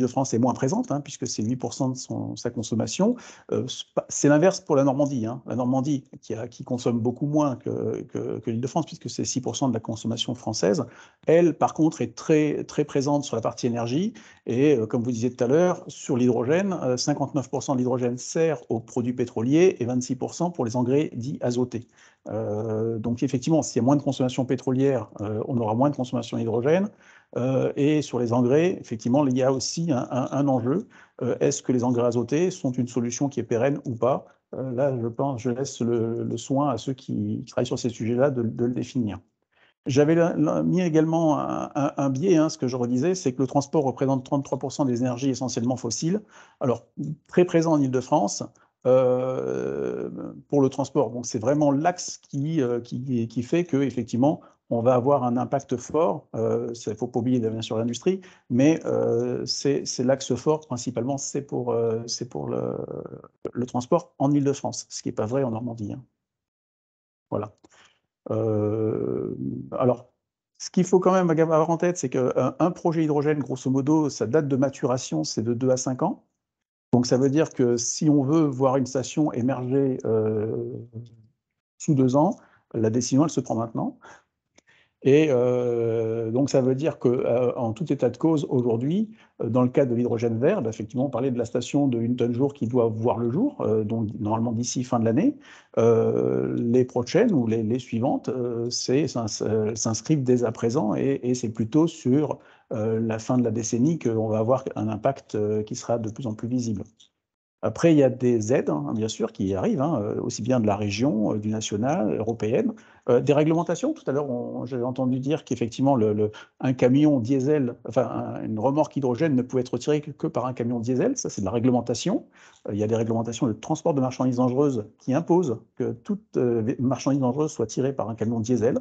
de France est moins présente, hein, puisque c'est 8% de sa consommation. Euh, c'est l'inverse pour la Normandie. Hein. La Normandie, qui, consomme beaucoup moins que, l'île de France, puisque c'est 6% de la consommation française, elle, par contre, est très, très présente sur la partie énergie. Et euh, comme vous disiez tout à l'heure, sur l'hydrogène, 59% euh, de l'hydrogène sert aux produits pétroliers et 26% pour les engrais dits azotés. Euh, donc effectivement, s'il y a moins de consommation pétrolière, euh, on aura moins de consommation d'hydrogène. Euh, et sur les engrais, effectivement, il y a aussi un, enjeu. Est-ce que les engrais azotés sont une solution qui est pérenne ou pas Là, je pense, je laisse le, soin à ceux qui, travaillent sur ces sujets-là de, le définir. J'avais mis également un, biais, hein, ce que je redisais, c'est que le transport représente 33% des énergies essentiellement fossiles. Alors, très présent en Ile-de-France, euh, pour le transport. Donc c'est vraiment l'axe euh, qui, qui, fait que effectivement on va avoir un impact fort. Il euh, ne faut pas oublier bien sur l'industrie, mais c'est l'axe fort principalement, c'est pour, c'est pour le, le, transport en Ile-de-France, ce qui n'est pas vrai en Normandie. Hein. Voilà. alors, ce qu'il faut quand même avoir en tête, c'est qu'un projet hydrogène, grosso modo, sa date de maturation, c'est de 2 à 5 ans. Donc ça veut dire que si on veut voir une station émerger euh, sous deux ans, la décision, elle se prend maintenant. Et euh, donc ça veut dire qu'en euh, en tout état de cause, aujourd'hui, dans le cas de l'hydrogène vert, bah, effectivement, on parlait de la station de une tonne jour qui doit voir le jour, donc normalement d'ici fin de l'année. les prochaines ou les, les suivantes s'inscrivent dès à présent et c'est plutôt sur euh, la fin de la décennie qu'on va avoir un impact euh, qui sera de plus en plus visible. Après, il y a des aides, hein, bien sûr, qui arrivent, hein, euh, aussi bien de la région, euh, du national, européenne. Euh, des réglementations, tout à l'heure, j'ai entendu dire qu'effectivement, un camion diesel, enfin, une remorque hydrogène ne pouvait être retirée que, par un camion diesel. Ça, c'est de la réglementation. il y a des réglementations de transport de marchandises dangereuses qui imposent que toute marchandise dangereuse soit tirée par un camion diesel.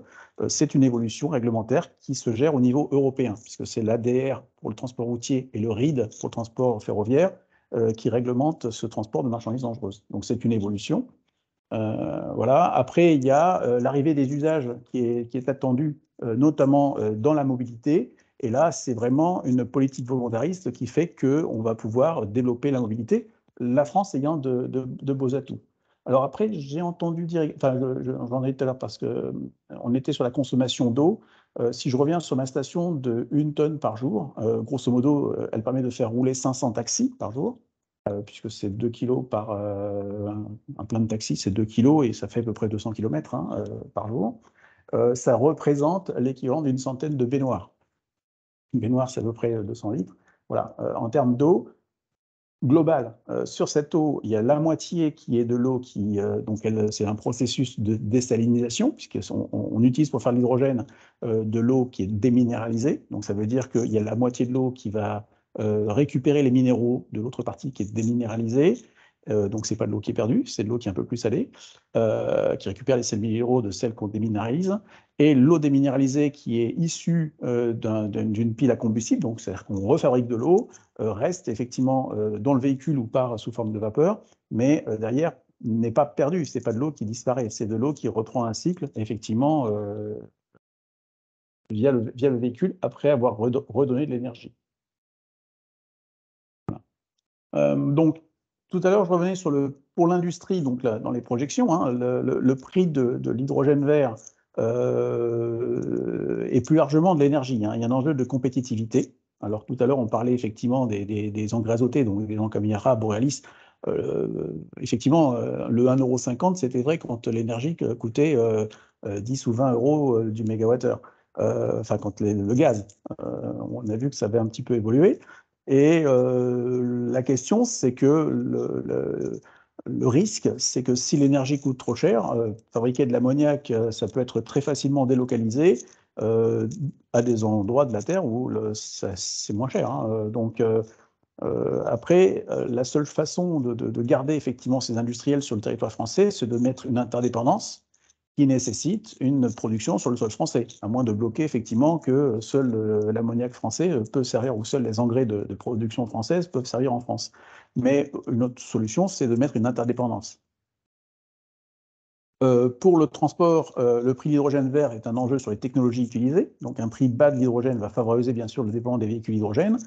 c'est une évolution réglementaire qui se gère au niveau européen, puisque c'est l'ADR pour le transport routier et le RID pour le transport ferroviaire euh, qui réglemente ce transport de marchandises dangereuses. Donc c'est une évolution. Euh, voilà. Après, il y a euh, l'arrivée des usages qui est, qui est attendue, notamment dans la mobilité. Et là, c'est vraiment une politique volontariste qui fait qu'on va pouvoir développer la mobilité, la France ayant de, de beaux atouts. Alors après, j'ai entendu dire, enfin, j'en ai tout à l'heure parce qu'on était sur la consommation d'eau. Euh, si je reviens sur ma station de 1 tonne par jour, euh, grosso modo, euh, elle permet de faire rouler 500 taxis par jour, puisque c'est 2 kg par un, plein de taxis, c'est 2 kilos, et ça fait à peu près 200 km hein, par jour. ça représente l'équivalent d'une centaine de baignoires. Une baignoire, c'est à peu près 200 litres. Voilà. en termes d'eau, global euh, sur cette eau, il y a la moitié qui est de l'eau qui, euh, donc c'est un processus de désalinisation, puisqu'on on utilise pour faire l'hydrogène euh, de l'eau qui est déminéralisée. Donc ça veut dire qu'il y a la moitié de l'eau qui va récupérer les minéraux de l'autre partie qui est déminéralisée. donc c'est pas de l'eau qui est perdue, c'est de l'eau qui est un peu plus salée, qui récupère les minéraux de celles qu'on déminéralise et l'eau déminéralisée qui est issue euh, d'une pile à combustible, donc c'est-à-dire qu'on refabrique de l'eau, euh, reste effectivement euh, dans le véhicule ou part sous forme de vapeur, mais derrière n'est pas perdue, n'est pas de l'eau qui disparaît, c'est de l'eau qui reprend un cycle effectivement via le, véhicule après avoir redonné de l'énergie. donc tout à l'heure, je revenais sur le pour l'industrie, donc dans les projections, hein, le, prix de l'hydrogène vert euh, et plus largement de l'énergie. Hein. Il y a un enjeu de compétitivité. Alors tout à l'heure, on parlait effectivement des, des, engrais azotés, donc des comme Borealis. Euh, effectivement, euh, le 1,50€, c'était vrai quand l'énergie coûtait 10 ou 20 euros du mégawattheure. Enfin, quand le gaz. on a vu que ça avait un petit peu évolué. Et la question, c'est que le, le, le risque, c'est que si l'énergie coûte trop cher, euh, fabriquer de l'ammoniac, euh, ça peut être très facilement délocalisé euh, à des endroits de la Terre où c'est moins cher. Hein. Donc, après, la seule façon de, garder effectivement ces industriels sur le territoire français, c'est de mettre une interdépendance qui nécessite une production sur le sol français, à moins de bloquer effectivement que seul euh, l'ammoniac français euh, peut servir, ou seuls les engrais de, production française peuvent servir en France. Mais euh, une autre solution, c'est de mettre une interdépendance. pour le transport, le prix de l'hydrogène vert est un enjeu sur les technologies utilisées. Donc un prix bas de l'hydrogène va favoriser bien sûr le développement des véhicules hydrogène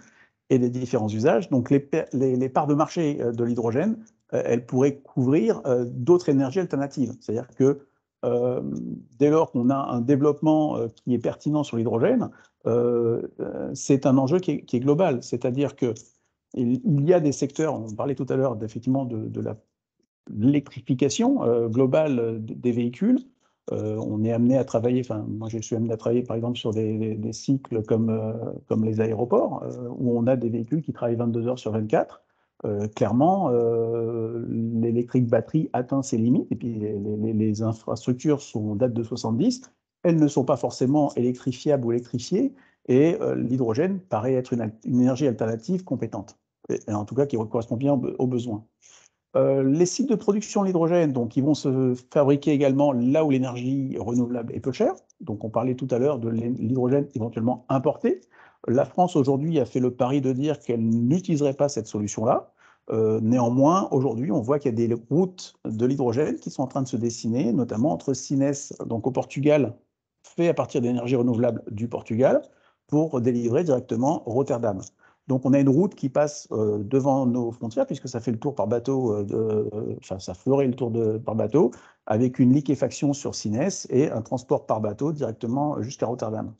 et des différents usages. Donc les, parts de marché de l'hydrogène, elles pourraient couvrir d'autres énergies alternatives. C'est-à-dire que euh, dès lors qu'on a un développement euh, qui est pertinent sur l'hydrogène, euh, c'est un enjeu qui est, global. C'est-à-dire que il, y a des secteurs, on parlait tout à l'heure effectivement de, l'électrification globale des véhicules. on est amené à travailler, enfin moi je suis amené à travailler par exemple sur des, cycles comme, comme les aéroports, où on a des véhicules qui travaillent 22 heures sur 24. Euh, clairement, euh, l'électrique batterie atteint ses limites, et puis les, infrastructures sont date de 70, elles ne sont pas forcément électrifiables ou électrifiées, et euh, l'hydrogène paraît être une, énergie alternative compétente, en tout cas qui correspond bien aux, besoins. les sites de production d'hydrogène l'hydrogène, donc, ils vont se fabriquer également là où l'énergie renouvelable est peu chère. Donc, on parlait tout à l'heure de l'hydrogène éventuellement importé. La France aujourd'hui a fait le pari de dire qu'elle n'utiliserait pas cette solution-là. Euh, néanmoins, aujourd'hui, on voit qu'il y a des routes de l'hydrogène qui sont en train de se dessiner, notamment entre Sinès, donc au Portugal, fait à partir d'énergie renouvelable du Portugal, pour délivrer directement Rotterdam. Donc on a une route qui passe euh, devant nos frontières, puisque ça fait le tour par bateau, euh, enfin ça ferait le tour de, par bateau, avec une liquéfaction sur Sinès et un transport par bateau directement jusqu'à Rotterdam.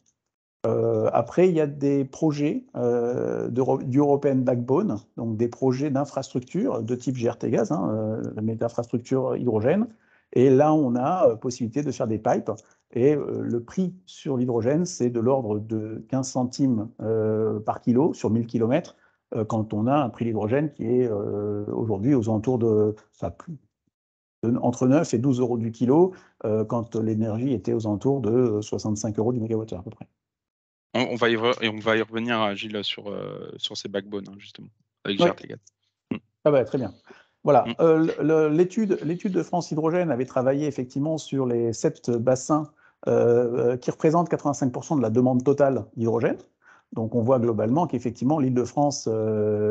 Euh, après, il y a des projets euh, d'European Backbone, donc des projets d'infrastructures de type GRT gaz, hein, euh, mais d'infrastructures hydrogène. Et là, on a euh, possibilité de faire des pipes. Et le prix sur l'hydrogène, c'est de l'ordre de 15 centimes par kilo sur 1000 km, quand on a un prix d'hydrogène qui est aujourd'hui aux alentours de, entre 9 et 12 euros du kilo, quand l'énergie était aux alentours de 65 euros du mégawatt-heure à peu près. Hein, on, va y on va y revenir, euh, Gilles, sur, euh, sur ces backbones, hein, justement, avec mm. ah bah, très bien. Voilà, mm. euh, l'étude de France Hydrogène avait travaillé effectivement sur les sept bassins qui représentent 85% de la demande totale d'hydrogène. Donc on voit globalement qu'effectivement l'île de France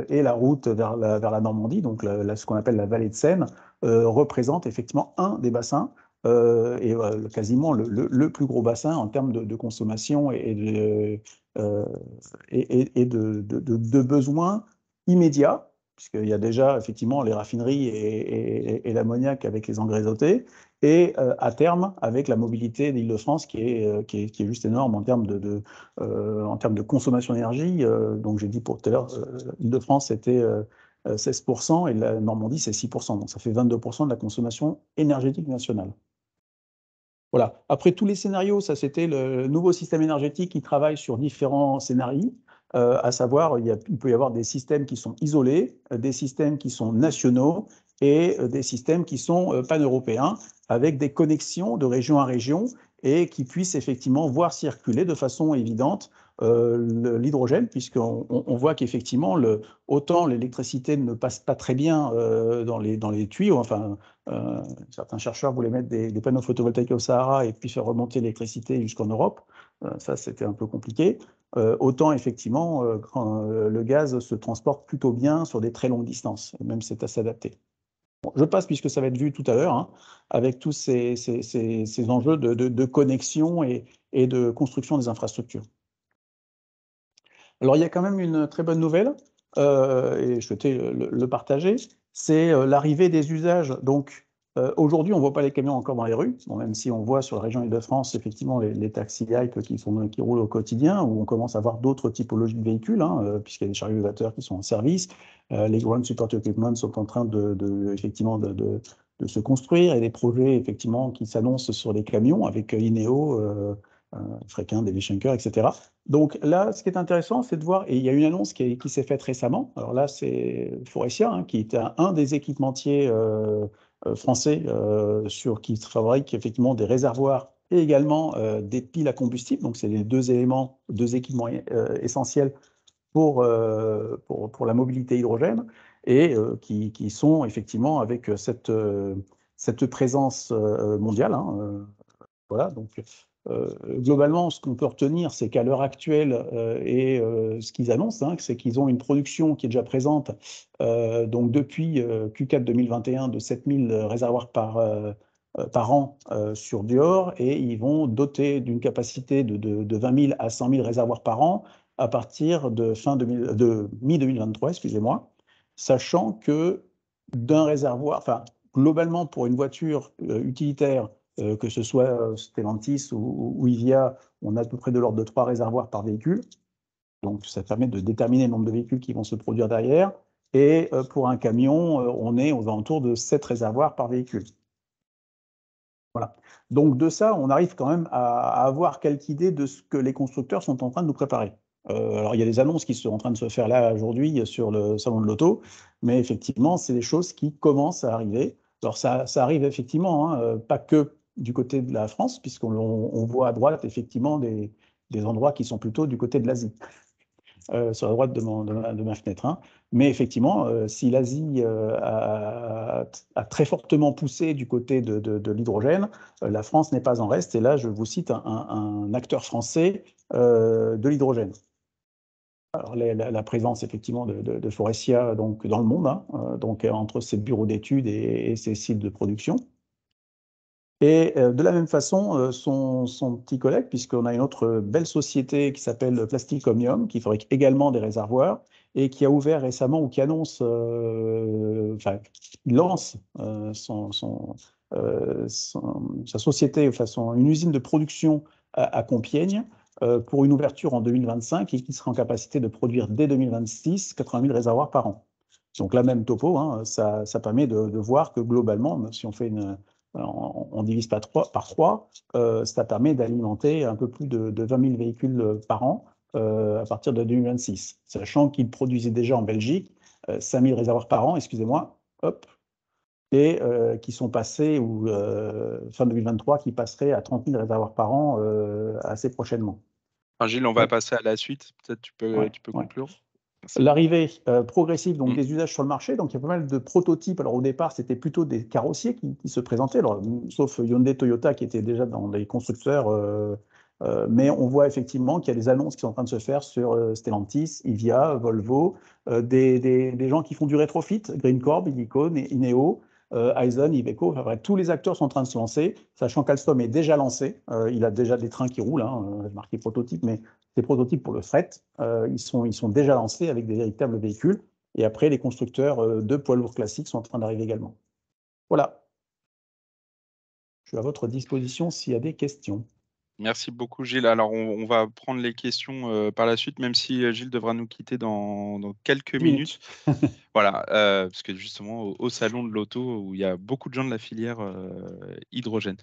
et la route vers la, Normandie, donc ce qu'on appelle la vallée de Seine, représentent effectivement un des bassins euh, et euh, quasiment le, plus gros bassin en termes de, consommation et, de, euh, et, de, de besoins immédiats, puisqu'il y a déjà effectivement les raffineries et, et l'ammoniac avec les engrais azotés, et à terme avec la mobilité de lîle de france qui est, qui, qui est, juste énorme en termes de, de en termes de consommation d'énergie. donc j'ai dit pour tout à l'heure, Île-de-France c'était 16% et la Normandie, c'est 6%. Donc ça fait 22% de la consommation énergétique nationale. Voilà. Après tous les scénarios, ça c'était le nouveau système énergétique qui travaille sur différents scénarios. Euh, à savoir, il, il, peut y avoir des systèmes qui sont isolés, euh, des systèmes qui sont nationaux et euh, des systèmes qui sont pan-européens, avec des connexions de région à région et qui puissent effectivement voir circuler de façon évidente euh, l'hydrogène, puisqu'on on, voit qu'effectivement, autant l'électricité ne passe pas très bien euh, dans, les, tuyaux, enfin, euh, certains chercheurs voulaient mettre des, panneaux photovoltaïques au Sahara et puis faire remonter l'électricité jusqu'en Europe, ça c'était un peu compliqué, autant effectivement, le gaz se transporte plutôt bien sur des très longues distances, même c'est à s'adapter. Je passe, puisque ça va être vu tout à l'heure, hein, avec tous ces, enjeux de, connexion et, de construction des infrastructures. Alors, il y a quand même une très bonne nouvelle, euh, et je souhaitais le, partager, c'est euh, l'arrivée des usages. Donc, euh, aujourd'hui, on ne voit pas les camions encore dans les rues, même si on voit sur la région Île-de-France, effectivement, les, taxis hype qui, qui roulent au quotidien, où on commence à voir d'autres typologies de véhicules, hein, puisqu'il y a des chariots qui sont en service, les ground support equipment sont en train de, effectivement, de, se construire, et des projets, effectivement, qui s'annoncent sur les camions, avec INEO, euh, Fréquin, David Schenker, etc. Donc là, ce qui est intéressant, c'est de voir, et il y a une annonce qui, s'est faite récemment, alors là, c'est Forestia, hein, qui est un, des équipementiers euh, euh, français sur, qui fabrique effectivement des réservoirs et également des piles à combustible, donc c'est les deux éléments, deux équipements essentiels pour, pour, la mobilité hydrogène, et qui, sont effectivement avec cette, cette présence mondiale, hein, voilà, donc euh, globalement, ce qu'on peut retenir, c'est qu'à l'heure actuelle, euh, et euh, ce qu'ils annoncent, hein, c'est qu'ils ont une production qui est déjà présente, donc depuis Q4 2021, de 7000 réservoirs par, an sur Dior, et ils vont doter d'une capacité de, 20 000 à 100 000 réservoirs par an à partir de, fin de mi-2023, excusez-moi, sachant que d'un réservoir, enfin, globalement, pour une voiture utilitaire, euh, que ce soit euh, Stellantis ou, ou, IVIA, on a à peu près de l'ordre de trois réservoirs par véhicule. Donc, ça permet de déterminer le nombre de véhicules qui vont se produire derrière. Et euh, pour un camion, on est aux alentours de sept réservoirs par véhicule. Voilà. Donc, de ça, on arrive quand même à, avoir quelques idées de ce que les constructeurs sont en train de nous préparer. alors, il y a des annonces qui sont en train de se faire là aujourd'hui sur le salon de l'auto, mais effectivement, c'est des choses qui commencent à arriver. Alors, ça, ça arrive effectivement, hein, pas que du côté de la France, puisqu'on voit à droite effectivement des, endroits qui sont plutôt du côté de l'Asie, euh, sur la droite de, ma, fenêtre. Hein. Mais effectivement, euh, si l'Asie euh, a, très fortement poussé du côté de, l'hydrogène, la France n'est pas en reste. Et là, je vous cite un, acteur français de l'hydrogène. la, présence effectivement de, Forestia donc, dans le monde, hein, donc entre ses bureaux d'études et, ses sites de production. Et euh, de la même façon, euh, son, petit collègue, puisqu'on a une autre belle société qui s'appelle Plastic Omnium, qui fabrique également des réservoirs et qui a ouvert récemment ou qui annonce, euh, enfin, lance son, sa société, une usine de production à, Compiègne pour une ouverture en 2025 et qui sera en capacité de produire dès 2026 80 000 réservoirs par an. Donc la même topo, hein, ça, permet de, voir que globalement, si on fait une, on, divise pas 3, par 3 euh, ça permet d'alimenter un peu plus de, 20 000 véhicules euh, par an euh, à partir de 2026, sachant qu'ils produisaient déjà en Belgique 5 000 réservoirs par an, excusez-moi, hop, et qui sont passés, ou fin 2023, qui passeraient à 30 000 réservoirs par an assez prochainement. Gilles, on va passer à la suite. Peut-être tu peux, tu peux conclure l'arrivée euh, progressive donc, mm. des usages sur le marché. Donc, il y a pas mal de prototypes. Alors, au départ, c'était plutôt des carrossiers qui, se présentaient, alors, sauf Hyundai Toyota qui était déjà dans les constructeurs. Euh, euh, mais on voit effectivement qu'il y a des annonces qui sont en train de se faire sur Stellantis, Ivia, Volvo, des, gens qui font du rétrofit, Green Corp, et Ineo. Euh, Aizen, Iveco, tous les acteurs sont en train de se lancer, sachant qu'Alstom est déjà lancé. Euh, il a déjà des trains qui roulent, hein, euh, marqué prototype, mais des prototypes pour le fret. ils, sont, ils sont déjà lancés avec des véritables véhicules. Et après, les constructeurs de poids lourds classiques sont en train d'arriver également. Voilà. Je suis à votre disposition s'il y a des questions. Merci beaucoup, Gilles. Alors, on, va prendre les questions euh, par la suite, même si euh, Gilles devra nous quitter dans, quelques minutes. voilà, euh, parce que justement, au, salon de l'auto, où il y a beaucoup de gens de la filière hydrogène.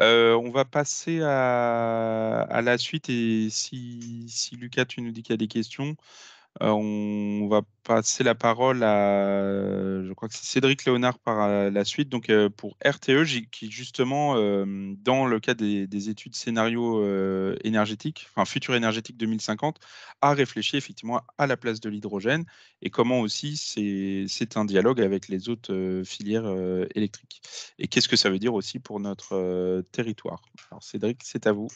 on va passer à, la suite, et si Lucas, tu nous dis qu'il y a des questions, euh, on va passer la parole à, je crois que Cédric Léonard par euh, la suite, donc euh, pour RTE, qui justement, dans le cadre des, études scénario énergétique, enfin futur énergétique 2050, a réfléchi effectivement à la place de l'hydrogène et comment aussi c'est un dialogue avec les autres filières électriques. Et qu'est-ce que ça veut dire aussi pour notre territoire Alors Cédric, c'est à vous.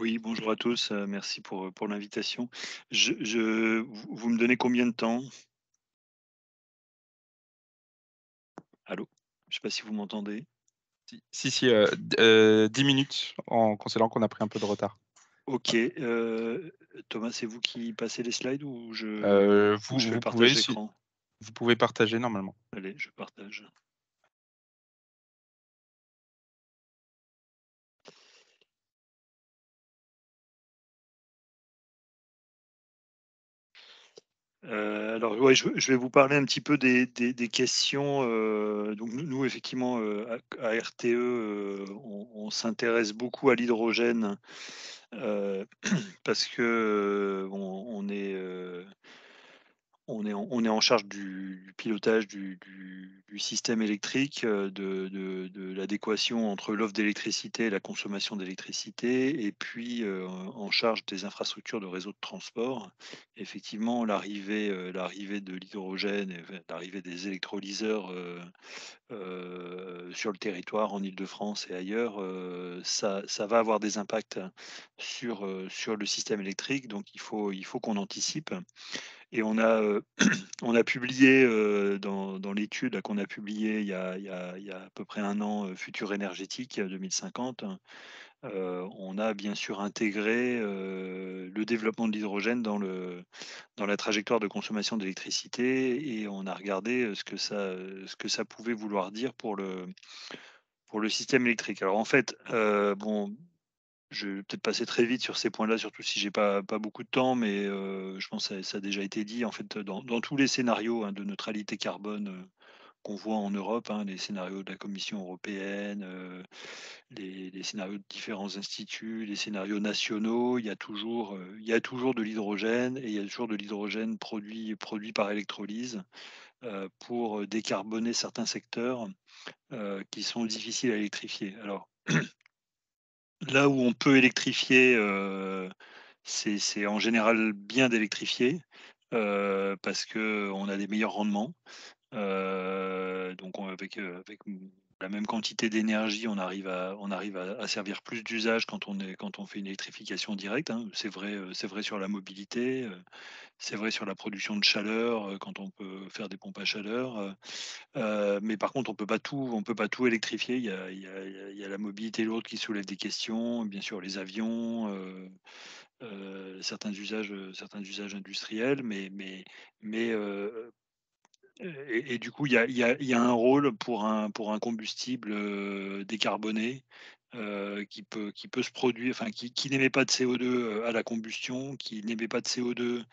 Oui, bonjour à tous. Euh, merci pour, euh, pour l'invitation. Je, vous me donnez combien de temps Allô Je ne sais pas si vous m'entendez. Si, si, 10 euh, minutes en considérant qu'on a pris un peu de retard. Ok. Thomas, c'est vous qui passez les slides ou je, vous, je vais partager Vous pouvez partager normalement. Allez, je partage. Euh, alors, je, vais vous parler un petit peu des, questions. Euh, donc, nous, effectivement, euh, à, RTE, on, s'intéresse beaucoup à l'hydrogène parce que on est on est, en, charge du, pilotage du, système électrique, euh, de, l'adéquation entre l'offre d'électricité et la consommation d'électricité, et puis euh, en charge des infrastructures de réseau de transport. Effectivement, l'arrivée, euh, de l'hydrogène, l'arrivée des électrolyseurs sur le territoire, en Ile-de-France et ailleurs, ça, va avoir des impacts sur, le système électrique, donc il faut qu'on anticipe. Et on a, euh, on a publié euh, dans, l'étude qu'on a publiée il y a, à peu près un an, euh, Futur énergétique 2050, hein, on a bien sûr intégré le développement de l'hydrogène dans, dans la trajectoire de consommation d'électricité et on a regardé ce que ça, ce que ça pouvait vouloir dire pour le, pour le système électrique. Alors en fait, bon, je vais peut-être passer très vite sur ces points-là, surtout si j'ai pas, pas beaucoup de temps, mais euh, je pense que ça, a déjà été dit. En fait, dans, tous les scénarios hein, de neutralité carbone euh, qu'on voit en Europe, hein, les scénarios de la Commission européenne, euh, les, scénarios de différents instituts, les scénarios nationaux, il y a toujours, de l'hydrogène et il y a toujours de l'hydrogène produit, produit par électrolyse pour décarboner certains secteurs qui sont difficiles à électrifier. Alors, là où on peut électrifier, euh, c'est en général bien d'électrifier euh, parce qu'on a des meilleurs rendements. Euh, donc avec même quantité d'énergie, on arrive à, on arrive à, servir plus d'usages quand on est, quand on fait une électrification directe. Hein. C'est vrai, euh, c'est vrai sur la mobilité, euh, c'est vrai sur la production de chaleur euh, quand on peut faire des pompes à chaleur. mais par contre, on peut pas tout, on peut pas tout électrifier. Il y a, il la mobilité lourde qui soulève des questions, bien sûr les avions. certains usages, certains usages industriels, mais, mais, mais et, du coup, il y a, un rôle pour un, combustible euh, décarboné euh, qui, peut, se produire, enfin, qui, n'émet pas de CO2 euh, à la combustion, qui n'émet pas de CO2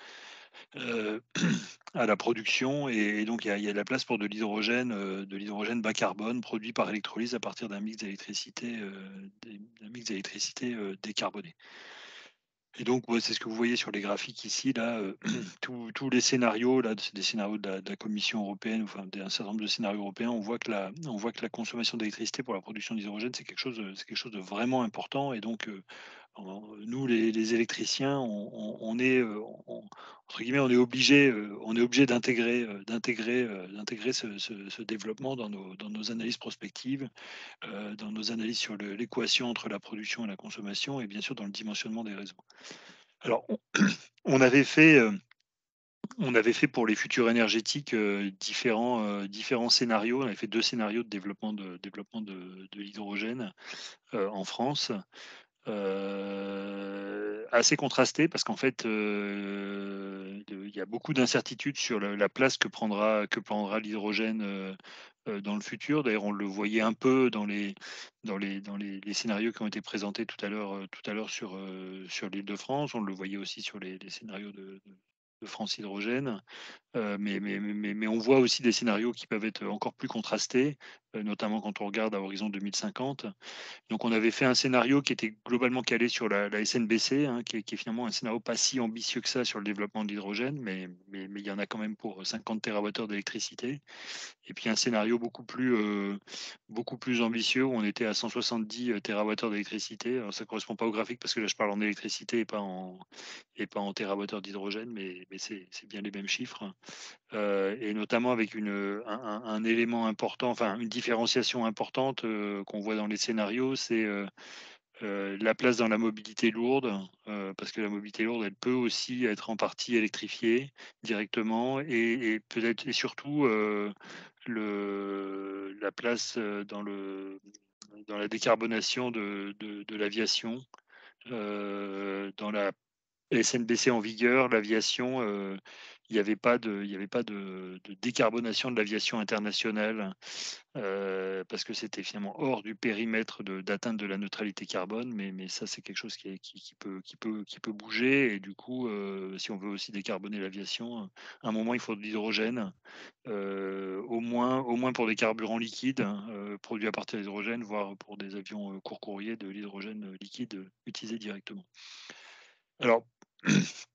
à la production. Et, donc, il y, a de la place pour de l'hydrogène, de l'hydrogène bas carbone produit par électrolyse à partir d'un mix d'électricité, d'un mix d'électricité décarboné. Et donc, c'est ce que vous voyez sur les graphiques ici, là, mmh. tous les scénarios, là, des scénarios de la, Commission européenne, enfin, un certain nombre de scénarios européens, on voit que la, consommation d'électricité pour la production d'hydrogène, c'est quelque chose, de vraiment important, et donc, euh, nous, les, électriciens, on, est euh, guillemets, on est obligé, euh, on est obligé d'intégrer, d'intégrer, d'intégrer ce, développement dans nos, analyses prospectives, dans nos analyses sur l'équation entre la production et la consommation, et bien sûr dans le dimensionnement des réseaux. Alors, on, avait fait. on avait fait pour les futurs énergétiques différents, scénarios. On avait fait deux scénarios de développement de l'hydrogène en France. Euh, assez contrasté parce qu'en fait, euh, il y a beaucoup d'incertitudes sur la, place que prendra, que prendra l'hydrogène euh, dans le futur. D'ailleurs, on le voyait un peu dans les, dans les, dans scénarios qui ont été présentés tout à l'heure, tout à l'heure sur, sur l'île de France. On le voyait aussi sur les, scénarios de, de France Hydrogène, euh, mais, mais, mais, on voit aussi des scénarios qui peuvent être encore plus contrastés, euh, notamment quand on regarde à horizon 2050. Donc on avait fait un scénario qui était globalement calé sur la, SNBC, hein, qui, est, finalement un scénario pas si ambitieux que ça sur le développement de l'hydrogène, mais, il y en a quand même pour 50 TWh d'électricité. Et puis un scénario beaucoup plus, euh, beaucoup plus ambitieux où on était à 170 TWh d'électricité. ça ne correspond pas au graphique parce que là je parle en électricité et pas en, et pas en TWh d'hydrogène, mais mais c'est bien les mêmes chiffres, euh, et notamment avec une, un, élément important, enfin une différenciation importante euh, qu'on voit dans les scénarios, c'est euh, la place dans la mobilité lourde, parce que la mobilité lourde, elle peut aussi être en partie électrifiée directement, et, peut-être et surtout le, la place dans, le, dans la décarbonation de, l'aviation. dans la SNBC en vigueur, l'aviation, euh, il n'y avait pas de, décarbonation de l'aviation internationale euh, parce que c'était finalement hors du périmètre d'atteinte de, la neutralité carbone. Mais, ça, c'est quelque chose qui, peut, bouger. Et du coup, euh, si on veut aussi décarboner l'aviation, à un moment, il faut de l'hydrogène, au, moins, pour des carburants liquides produits à partir de l'hydrogène, voire pour des avions court courriers de l'hydrogène liquide utilisé directement. Alors,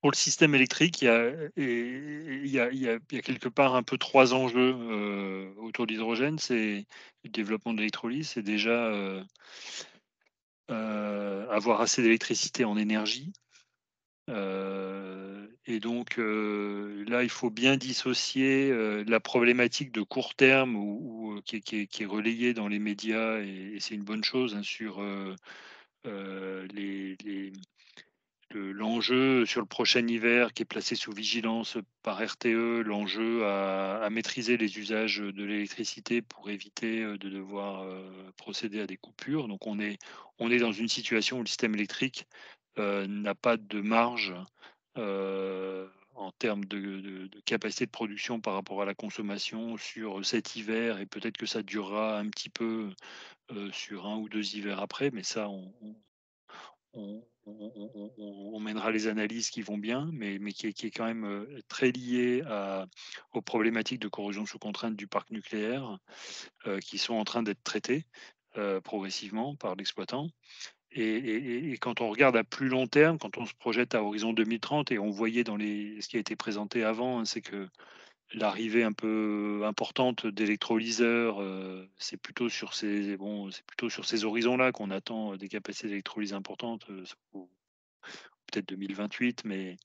pour le système électrique, il y, a, quelque part un peu trois enjeux euh, autour de l'hydrogène. C'est le développement de l'électrolyse, c'est déjà euh, euh, avoir assez d'électricité en énergie. et donc là, il faut bien dissocier la problématique de court terme qui, est relayée dans les médias, et, c'est une bonne chose hein, sur les l'enjeu sur le prochain hiver qui est placé sous vigilance par RTE, l'enjeu à, maîtriser les usages de l'électricité pour éviter euh, de devoir euh, procéder à des coupures. Donc on est, on est dans une situation où le système électrique euh, n'a pas de marge en termes de, capacité de production par rapport à la consommation sur cet hiver et peut-être que ça durera un petit peu sur un ou deux hivers après, mais ça on on, mènera les analyses qui vont bien, mais, qui, est, quand même euh, très lié aux problématiques de corrosion sous contrainte du parc nucléaire euh, qui sont en train d'être traitées euh, progressivement par l'exploitant. Et, quand on regarde à plus long terme, quand on se projette à horizon 2030, et on voyait dans les, ce qui a été présenté avant, hein, c'est que l'arrivée un peu importante d'électrolyseurs, euh, c'est plutôt sur ces bon, c'est plutôt sur ces horizons-là qu'on attend euh, des capacités d'électrolyse importantes, euh, peut-être 2028, mais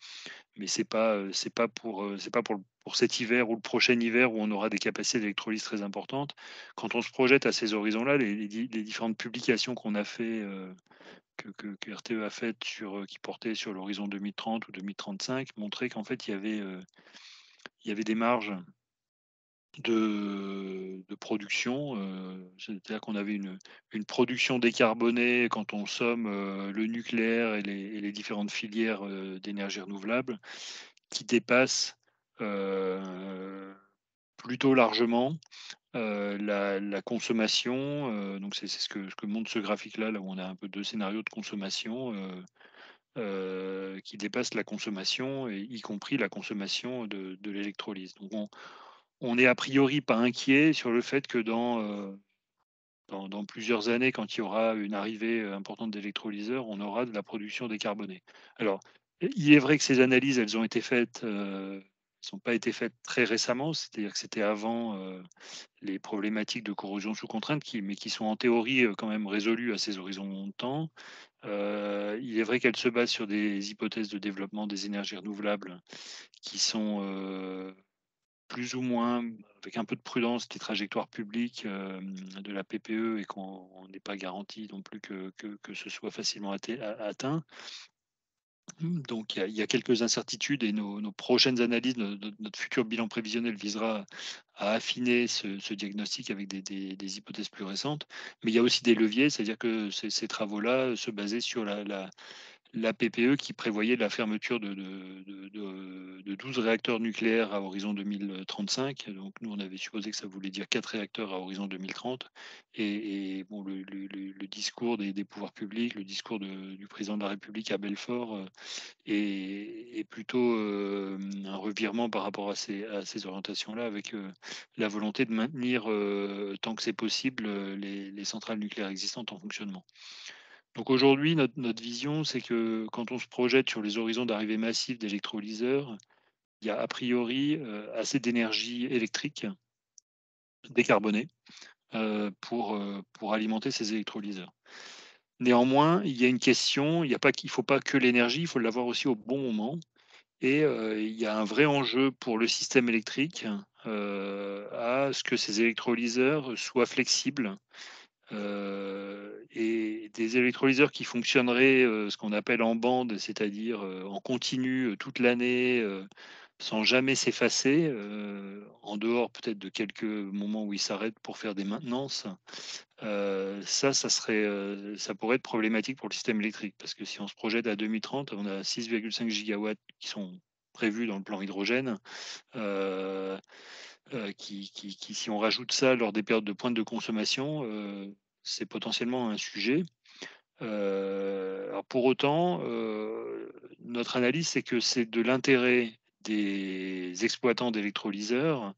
mais c'est pas c'est pas pour c'est pas pour, pour cet hiver ou le prochain hiver où on aura des capacités d'électrolyse très importantes. Quand on se projette à ces horizons-là, les, différentes publications qu'on a fait que, RTE e a faites sur qui portaient sur l'horizon 2030 ou 2035 montraient qu'en fait il y avait il y avait des marges de, production, euh, c'est-à-dire qu'on avait une, une, production décarbonée quand on somme euh, le nucléaire et les, différentes filières euh, d'énergie renouvelable qui dépasse plutôt largement la, consommation. donc c'est ce que, ce que, montre ce graphique-là, là où on a un peu deux scénarios de consommation. Euh, qui dépasse la consommation, et y compris la consommation de, l'électrolyse. Donc on, n'est est a priori pas inquiet sur le fait que euh, dans, dans, plusieurs années, quand il y aura une arrivée importante d'électrolyseurs, on aura de la production décarbonée. Alors, il est vrai que ces analyses, elles ont été faites, n'ont euh, pas été faites très récemment, c'est-à-dire que c'était avant les problématiques de corrosion sous contrainte, qui, mais qui sont en théorie quand même résolues à ces horizons de temps. Euh, il est vrai qu'elle se base sur des hypothèses de développement des énergies renouvelables qui sont euh, plus ou moins, avec un peu de prudence, des trajectoires publiques euh, de la PPE et qu'on n'est pas garanti non plus que ce soit facilement atteint. Donc il y, a, quelques incertitudes et nos, prochaines analyses, notre, futur bilan prévisionnel visera à affiner ce, diagnostic avec des, hypothèses plus récentes. Mais il y a aussi des leviers, c'est-à-dire que ces, travaux-là se basaient sur la la PPE qui prévoyait la fermeture de, de, 12 réacteurs nucléaires à horizon 2035. Donc nous, on avait supposé que ça voulait dire 4 réacteurs à horizon 2030. Et, bon, le, discours des, pouvoirs publics, le discours du président de la République à Belfort euh, est, plutôt euh, un revirement par rapport à ces, orientations-là, avec euh, la volonté de maintenir, tant que c'est possible, les, les centrales nucléaires existantes en fonctionnement. Donc aujourd'hui, notre, vision, c'est que quand on se projette sur les horizons d'arrivée massive d'électrolyseurs, il y a a priori euh, assez d'énergie électrique décarbonée euh, pour, euh, pour alimenter ces électrolyseurs. Néanmoins, il y a une question, il ne faut pas que l'énergie, il faut l'avoir aussi au bon moment. Et il y a un vrai enjeu pour le système électrique à ce que ces électrolyseurs soient flexibles euh, et des électrolyseurs qui fonctionneraient euh, ce qu'on appelle en bande, c'est-à-dire euh, en continu toute l'année, sans jamais s'effacer, en dehors peut-être de quelques moments où ils s'arrêtent pour faire des maintenances, ça, ça, serait, ça pourrait être problématique pour le système électrique, parce que si on se projette à 2030, on a 6,5 gigawatts qui sont prévus dans le plan hydrogène. Euh, qui, si on rajoute ça lors des périodes de pointe de consommation, euh, c'est potentiellement un sujet. Euh, pour autant, notre analyse, c'est que c'est de l'intérêt des exploitants d'électrolyseurs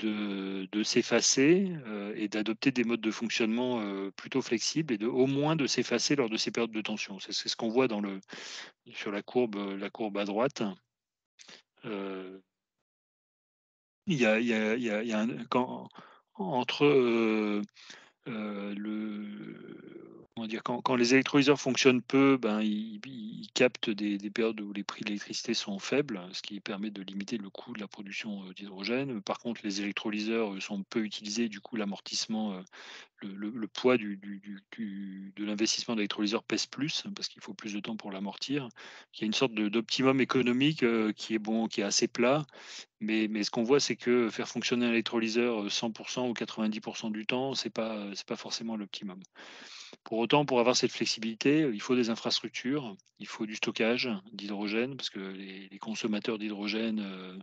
de, s'effacer et d'adopter des modes de fonctionnement plutôt flexibles et de au moins de s'effacer lors de ces périodes de tension. C'est ce qu'on voit dans le, sur la courbe, la courbe à droite il y a, il y a, il y a un, quand, entre euh, euh le quand, les électrolyseurs fonctionnent peu, ben, ils, captent des, périodes où les prix de l'électricité sont faibles, ce qui permet de limiter le coût de la production euh, d'hydrogène. Par contre, les électrolyseurs euh, sont peu utilisés, du coup, l'amortissement, euh, le, poids de l'investissement d'électrolyseurs pèse plus parce qu'il faut plus de temps pour l'amortir. Il y a une sorte d'optimum économique qui est bon, qui est assez plat, mais, ce qu'on voit, c'est que faire fonctionner un électrolyseur 100% ou 90% du temps, ce n'est pas forcément l'optimum. Pour autant, pour avoir cette flexibilité, euh, il faut des infrastructures, il faut du stockage d'hydrogène, parce que les, consommateurs d'hydrogène, euh,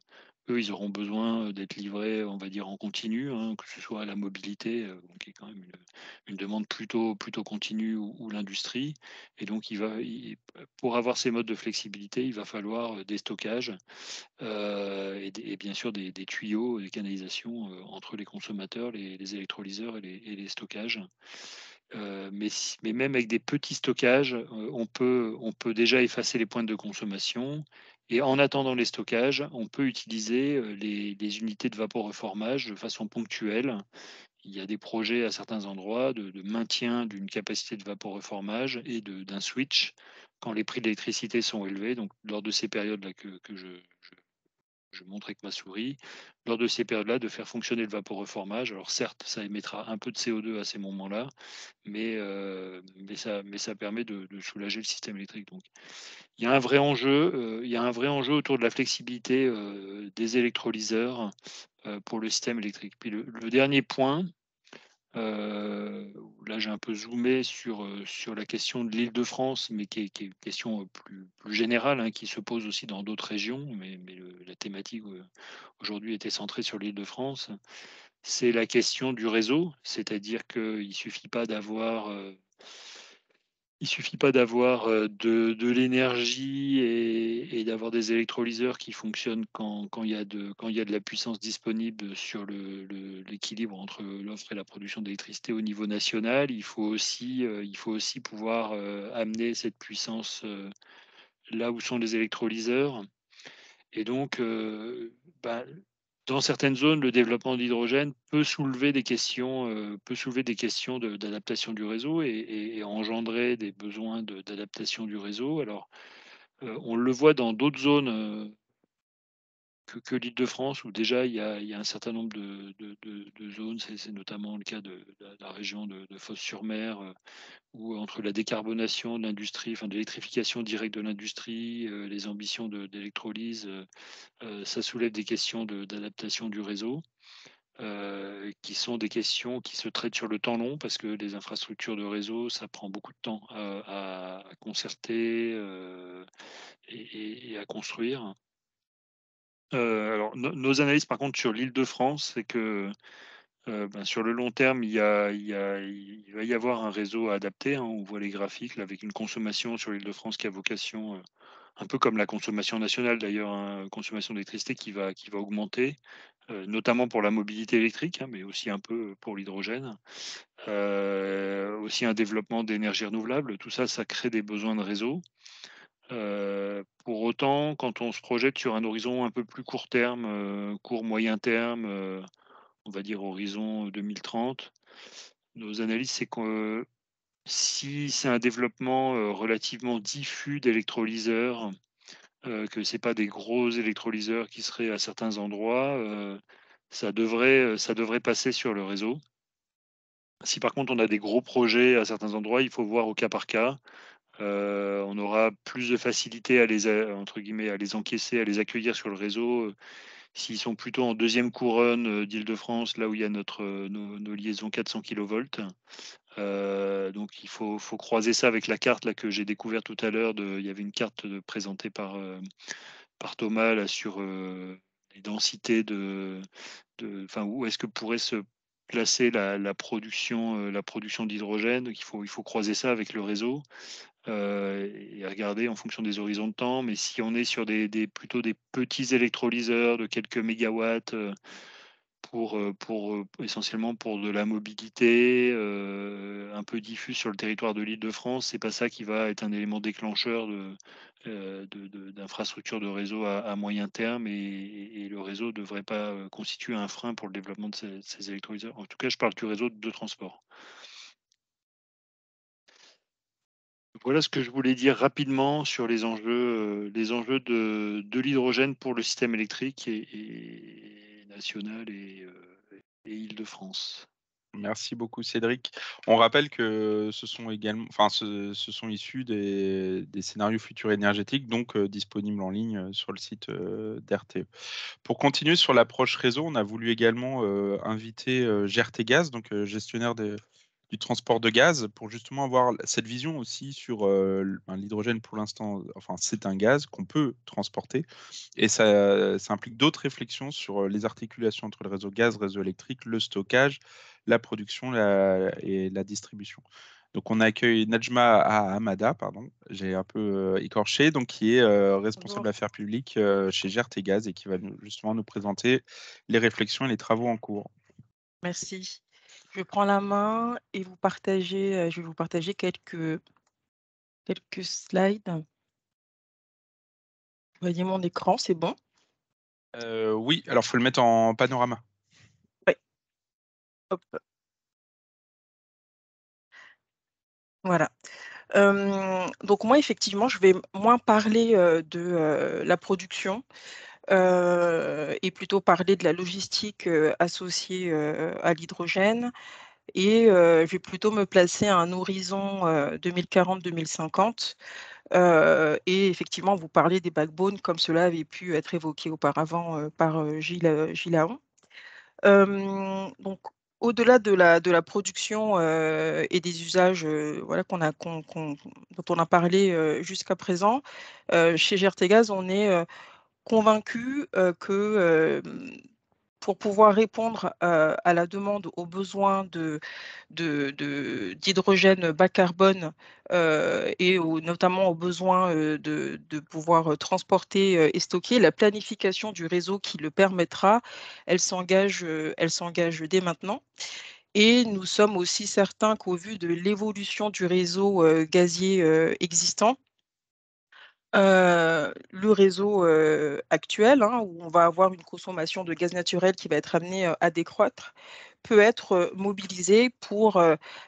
eux, ils auront besoin euh, d'être livrés, on va dire, en continu, hein, que ce soit la mobilité, qui est quand même une, demande plutôt, plutôt continue, ou, l'industrie. Et donc, pour avoir ces modes de flexibilité, il va falloir des stockages et, bien sûr des, tuyaux, des canalisations entre les consommateurs, les, électrolyseurs et les stockages. Euh, mais, mais, même avec des petits stockages, euh, on, peut, on, peut, déjà effacer les pointes de consommation. Et en attendant les stockages, on peut utiliser euh, les, unités de reformage de façon ponctuelle. Il y a des projets à certains endroits de, maintien d'une capacité de reformage et d'un switch quand les prix de l'électricité sont élevés, donc lors de ces périodes-là que, je je montrer avec ma souris, lors de ces périodes-là, de faire fonctionner le vapeur-reformage. Alors certes, ça émettra un peu de CO2 à ces moments-là, mais, euh, mais, ça, mais ça permet de, soulager le système électrique. Donc, il y a un vrai enjeu, euh, il y un vrai enjeu autour de la flexibilité euh, des électrolyseurs pour le système électrique. Puis le dernier point, euh, là, j'ai un peu zoomé sur, euh, sur la question de l'île de France, mais qui est, une question euh, plus, plus générale, hein, qui se pose aussi dans d'autres régions, mais, la thématique aujourd'hui était centrée sur l'île de France. C'est la question du réseau, c'est-à-dire qu'il ne suffit pas d'avoir il suffit pas d'avoir euh, de, l'énergie et, d'avoir des électrolyseurs qui fonctionnent quand, il y a de, quand il y de la puissance disponible sur l'équilibre entre l'offre et la production d'électricité au niveau national. Il faut aussi, euh, il faut aussi pouvoir euh, amener cette puissance là où sont les électrolyseurs. Et donc, bah, dans certaines zones, le développement d'hydrogène peut soulever des questions, euh, peut soulever des questions d'adaptation du réseau et, engendrer des besoins d'adaptation du réseau. Alors, euh, on le voit dans d'autres zones euh, que, l'Île-de-France, où déjà il y, a, un certain nombre de, zones, c'est notamment le cas de, la région de, fosse sur mer euh, où entre la décarbonation de l'industrie, enfin de l'électrification directe de l'industrie, euh, les ambitions d'électrolyse, euh, ça soulève des questions d'adaptation du réseau. qui sont des questions qui se traitent sur le temps long parce que les infrastructures de réseau, ça prend beaucoup de temps à, concerter et, à construire. Euh, alors, nos analyses, par contre, sur l'île de France, c'est que euh, ben, sur le long terme, il, va y avoir un réseau adapté. Hein. On voit les graphiques avec une consommation sur l'île de France qui a vocation, euh, un peu comme la consommation nationale d'ailleurs, hein, consommation d'électricité qui va, augmenter, notamment pour la mobilité électrique, hein, mais aussi un peu pour l'hydrogène. aussi un développement d'énergie renouvelable. Tout ça, ça crée des besoins de réseau. Euh, pour autant, quand on se projette sur un horizon un peu plus court terme, euh, court moyen terme, euh, on va dire horizon 2030, nos analyses, c'est que si c'est un développement relativement diffus d'électrolyseurs, que ce n'est pas des gros électrolyseurs qui seraient à certains endroits, ça, devrait, ça devrait passer sur le réseau. Si par contre on a des gros projets à certains endroits, il faut voir au cas par cas euh, on aura plus de facilité à les, euh, entre guillemets, à les encaisser, à les accueillir sur le réseau. Euh, s'ils sont plutôt en deuxième couronne d'Île-de-France, là où il y a notre, nos, liaisons 400 kV. donc il faut, faut, croiser ça avec la carte là, que j'ai découverte tout à l'heure. Il y avait une carte présentée par, par Thomas sur les densités de. Enfin, où est-ce que pourrait se placer la, production, la production d'hydrogène. Il faut, il faut croiser ça avec le réseau euh, et regarder en fonction des horizons de temps. Mais si on est sur des, plutôt des petits électrolyseurs de quelques mégawatts euh, pour, euh, euh, essentiellement pour de la mobilité un peu diffuse sur le territoire de l'Île-de-France, c'est pas ça qui va être un élément déclencheur d'infrastructures de, réseau à, moyen terme et, le réseau ne devrait pas constituer un frein pour le développement de ces électrolyseurs. En tout cas, je parle du réseau de transport. voilà ce que je voulais dire rapidement sur les enjeux, euh, les enjeux de, l'hydrogène pour le système électrique et, national euh, et, Île-de-France. Merci beaucoup Cédric. On rappelle que ce sont également, enfin, ce, sont issus des, scénarios futurs énergétiques, donc euh, disponibles en ligne sur le site d'RTE. Pour continuer sur l'approche réseau, on a voulu également inviter Gerté Gaz, donc gestionnaire des du transport de gaz pour justement avoir cette vision aussi sur ben, l'hydrogène pour l'instant. Enfin, c'est un gaz qu'on peut transporter et ça, implique d'autres réflexions sur les articulations entre le réseau gaz, réseau électrique, le stockage, la production et la distribution. Donc, on accueille Najma Hamada, pardon, j'ai un peu écorché, donc qui est responsable affaires publiques chez Gert et Gaz et qui va justement nous présenter les réflexions et les travaux en cours. Merci. Je prends la main et vous euh, je vais vous partager quelques, quelques slides. Voyez mon écran, c'est bon euh, Oui, alors il faut le mettre en panorama. Oui. Hop. Voilà. donc moi, effectivement, je vais moins parler euh, de la production. Euh, et plutôt parler de la logistique euh, associée euh, à l'hydrogène. Et je vais plutôt me placer à un horizon 2040-2050. et effectivement, vous parler des backbones comme cela avait pu être évoqué auparavant par euh, Gilles, donc, au-delà de la, de la production et des usages voilà, qu'on a, dont on a parlé jusqu'à présent, chez Gertégaz, on est convaincu que pour pouvoir répondre à la demande aux besoins d'hydrogène de, de, bas carbone et notamment aux besoins de, de, pouvoir transporter et stocker, la planification du réseau qui le permettra, elle s'engage dès maintenant. Et nous sommes aussi certains qu'au vu de l'évolution du réseau gazier existant, euh, le réseau euh, actuel, hein, où on va avoir une consommation de gaz naturel qui va être amenée euh, à décroître, peut être mobilisé pour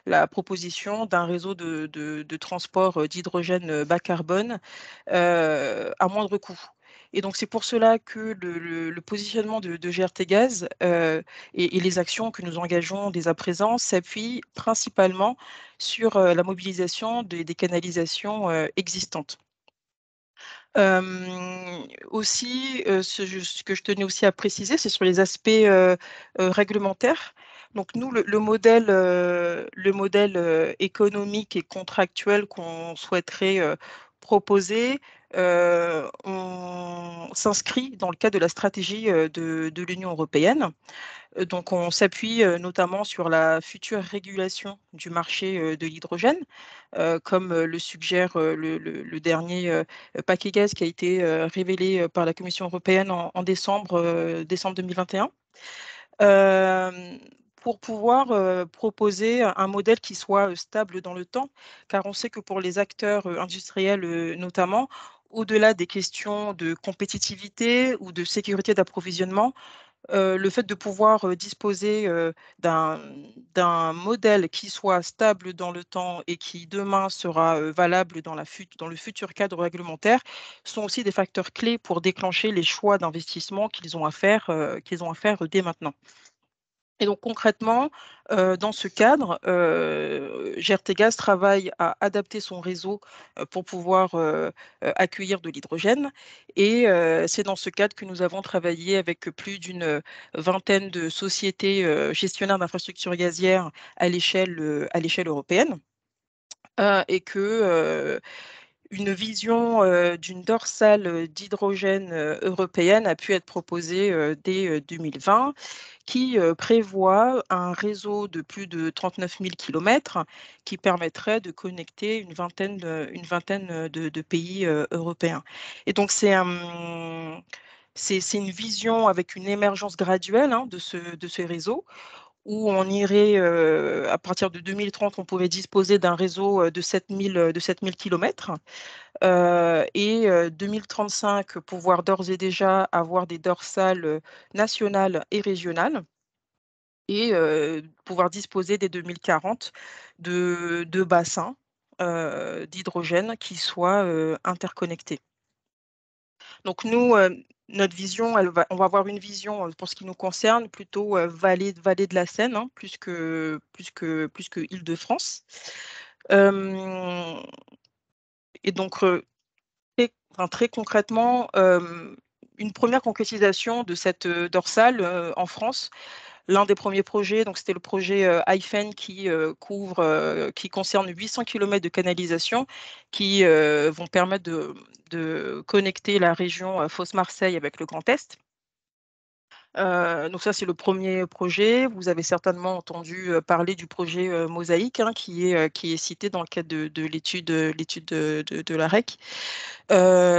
la proposition d'un réseau de, transport d'hydrogène bas carbone à moindre coût. Et donc, c'est pour cela que le, positionnement de, GRT Gaz et, les actions que nous engageons dès à présent s'appuient principalement sur la mobilisation des, canalisations existantes aussi, ce, que je tenais aussi à préciser, c'est sur les aspects réglementaires. Donc nous, le, modèle, le modèle économique et contractuel qu'on souhaiterait euh, on s'inscrit dans le cadre de la stratégie euh, de, l'Union européenne. Euh, donc on s'appuie notamment sur la future régulation du marché de l'hydrogène, comme le suggère le, dernier paquet gaz qui a été révélé par la Commission européenne en, décembre, décembre 2021 pour pouvoir proposer un modèle qui soit stable dans le temps, car on sait que pour les acteurs industriels notamment, au-delà des questions de compétitivité ou de sécurité d'approvisionnement, le fait de pouvoir disposer d'un modèle qui soit stable dans le temps et qui demain sera valable dans, le futur cadre réglementaire sont aussi des facteurs clés pour déclencher les choix d'investissement qu'ils ont, qu'ils ont à faire dès maintenant. Et donc concrètement, euh, dans ce cadre, euh, travaille à adapter son réseau euh, pour pouvoir euh, accueillir de l'hydrogène. Et c'est dans ce cadre que nous avons travaillé avec plus d'une vingtaine de sociétés gestionnaires d'infrastructures gazières à l'échelle européenne. et que une vision euh, d'une dorsale euh, d'hydrogène euh, européenne a pu être proposée dès 2020, qui prévoit un réseau de plus de 39 000 km qui permettrait de connecter une vingtaine de, vingtaine de, pays européens. Et donc, c'est c'est une vision avec une émergence graduelle hein, de, ce, de ce réseau où on irait, euh, à partir de 2030, on pourrait disposer d'un réseau euh, de 7000, euh, de 7000 km. et 2035, pouvoir d'ores et déjà avoir des dorsales nationales et régionales. Et pouvoir disposer dès 2040 de, de bassins d'hydrogène qui soient interconnectés. Donc nous, euh, notre vision, on va avoir une vision euh, pour ce qui nous concerne plutôt euh, vallée, de la Seine, hein, plus que plus que plus que Île-de-France. et donc très concrètement, une première concrétisation de cette dorsale en France, l'un des premiers projets. Donc, c'était le projet euh, Iphen qui euh, couvre, euh, qui concerne 800 km de canalisation qui vont permettre de, de connecter la région Fosse-Marseille avec le Grand Est. Euh, donc ça, c'est le premier projet. Vous avez certainement entendu euh, parler du projet euh, Mosaïque, hein, qui, est, cité dans le cadre de, l'étude de, la REC.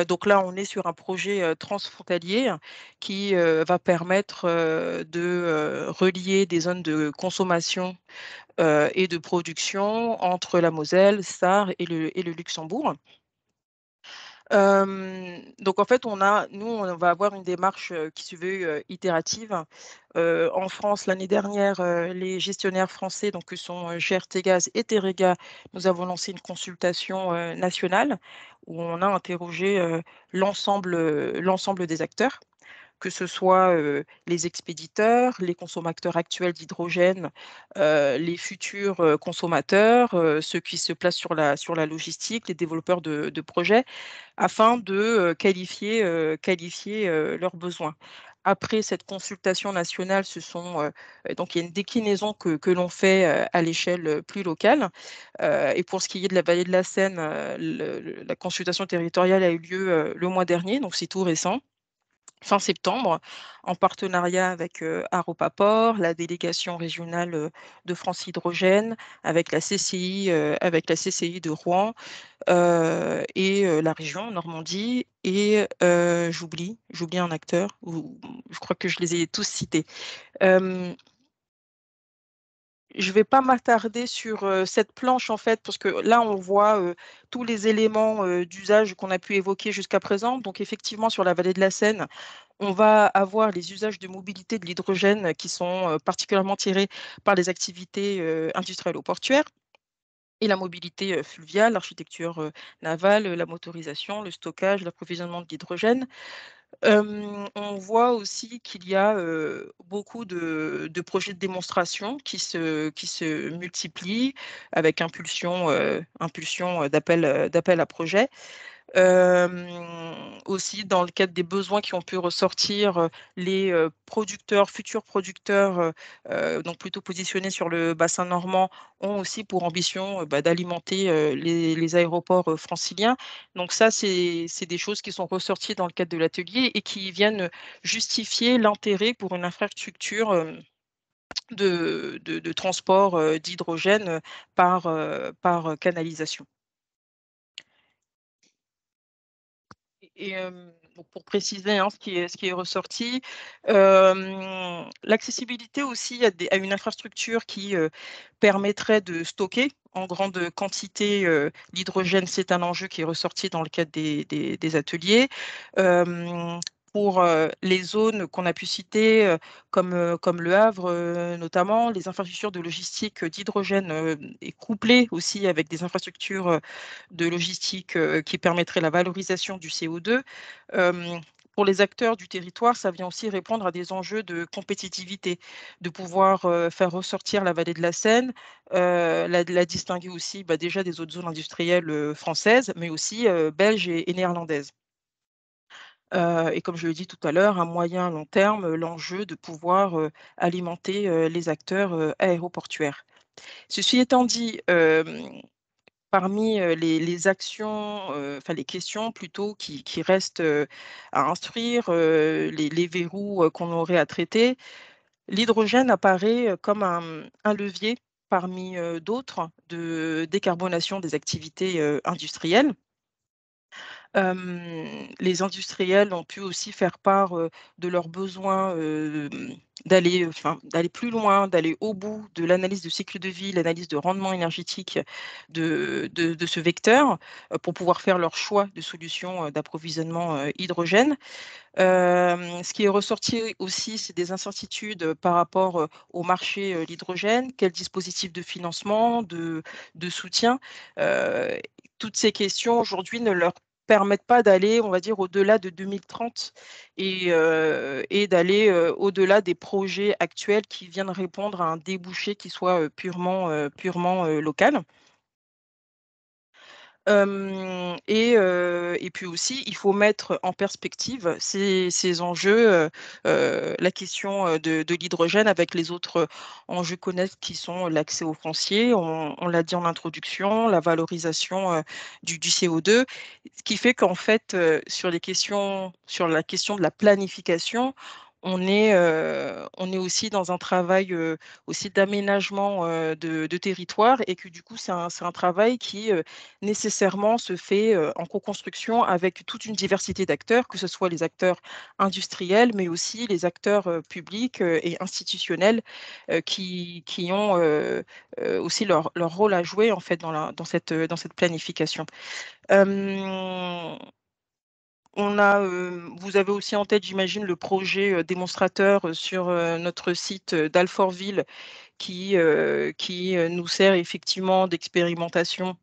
donc là, on est sur un projet transfrontalier qui va permettre de relier des zones de consommation et de production entre la Moselle, Sarre et le Luxembourg donc en fait, on a, nous, on va avoir une démarche qui se veut itérative. en France, l'année dernière, les gestionnaires français, donc que sont GRT et Terega, nous avons lancé une consultation nationale où on a interrogé l'ensemble des acteurs que ce soit les expéditeurs, les consommateurs actuels d'hydrogène, les futurs consommateurs, ceux qui se placent sur la, sur la logistique, les développeurs de, projets, afin de qualifier, qualifier leurs besoins après cette consultation nationale, ce sont donc il y a une déclinaison que, l'on fait à l'échelle plus locale. et pour ce qui est de la vallée de la Seine, la consultation territoriale a eu lieu le mois dernier, donc c'est tout récent fin septembre, en partenariat avec Aropaport, la délégation régionale de France Hydrogène, avec la CCI, avec la CCI de Rouen et la région Normandie. Et j'oublie, j'oublie un acteur, je crois que je les ai tous cités je ne vais pas m'attarder sur cette planche en fait, parce que là on voit tous les éléments d'usage qu'on a pu évoquer jusqu'à présent. Donc effectivement sur la vallée de la Seine, on va avoir les usages de mobilité de l'hydrogène qui sont particulièrement tirés par les activités industrielles ou portuaires et la mobilité fluviale, l'architecture navale, la motorisation, le stockage, l'approvisionnement de l'hydrogène on voit aussi qu'il y a beaucoup de, projets de démonstration qui se, qui se multiplient avec impulsion, impulsion d'appel à projet aussi, dans le cadre des besoins qui ont pu ressortir, les producteurs, futurs producteurs, donc plutôt positionnés sur le bassin normand, ont aussi pour ambition bah, d'alimenter les, aéroports franciliens. Donc ça, c'est des choses qui sont ressorties dans le cadre de l'atelier et qui viennent justifier l'intérêt pour une infrastructure de, de, de transport d'hydrogène par, par canalisation. et pour préciser hein, ce, qui est, ressorti, l'accessibilité aussi à, une infrastructure qui permettrait de stocker en grande quantité l'hydrogène, c'est un enjeu qui est ressorti dans le cadre des ateliers pour les zones qu'on a pu citer, comme, le Havre notamment, les infrastructures de logistique d'hydrogène et couplée aussi avec des infrastructures de logistique qui permettraient la valorisation du CO2. pour les acteurs du territoire, ça vient aussi répondre à des enjeux de compétitivité, de pouvoir faire ressortir la vallée de la Seine, la, distinguer aussi bah, déjà des autres zones industrielles françaises, mais aussi belges et néerlandaises et comme je le dit tout à l'heure, à moyen long terme, l'enjeu de pouvoir alimenter les acteurs aéroportuaires. Ceci étant dit, parmi les, actions, les questions plutôt qui, restent à instruire, les, verrous qu'on aurait à traiter, l'hydrogène apparaît comme un levier parmi d'autres de décarbonation des activités industrielles les industriels ont pu aussi faire part de leurs besoins d'aller enfin, plus loin, d'aller au bout de l'analyse de cycle de vie, l'analyse de rendement énergétique de, de, ce vecteur pour pouvoir faire leur choix de solutions d'approvisionnement hydrogène. ce qui est ressorti aussi, c'est des incertitudes par rapport au marché de l'hydrogène, quel dispositif de financement, de, de soutien toutes ces questions aujourd'hui ne leur permettent pas d'aller, on va dire, au-delà de 2030 et, euh, et d'aller euh, au-delà des projets actuels qui viennent répondre à un débouché qui soit euh, purement, purement local et, puis aussi, il faut mettre en perspective ces, enjeux, la question de, l'hydrogène avec les autres enjeux connexes qui sont l'accès aux fonciers. on, l'a dit en introduction, la valorisation du, du, CO2, ce qui fait qu'en fait, sur, les questions, sur la question de la planification, on est, euh, on est aussi dans un travail euh, aussi d'aménagement euh, de, territoire et que du coup, c'est un, travail qui nécessairement se fait en co-construction avec toute une diversité d'acteurs, que ce soit les acteurs industriels, mais aussi les acteurs publics et institutionnels qui, ont aussi leur, leur, rôle à jouer en fait dans, la, dans, cette, dans cette planification. On euh, vous avez aussi en tête, j'imagine, le projet euh, démonstrateur euh, sur notre site d'Alfortville qui, qui nous sert effectivement d'expérimentation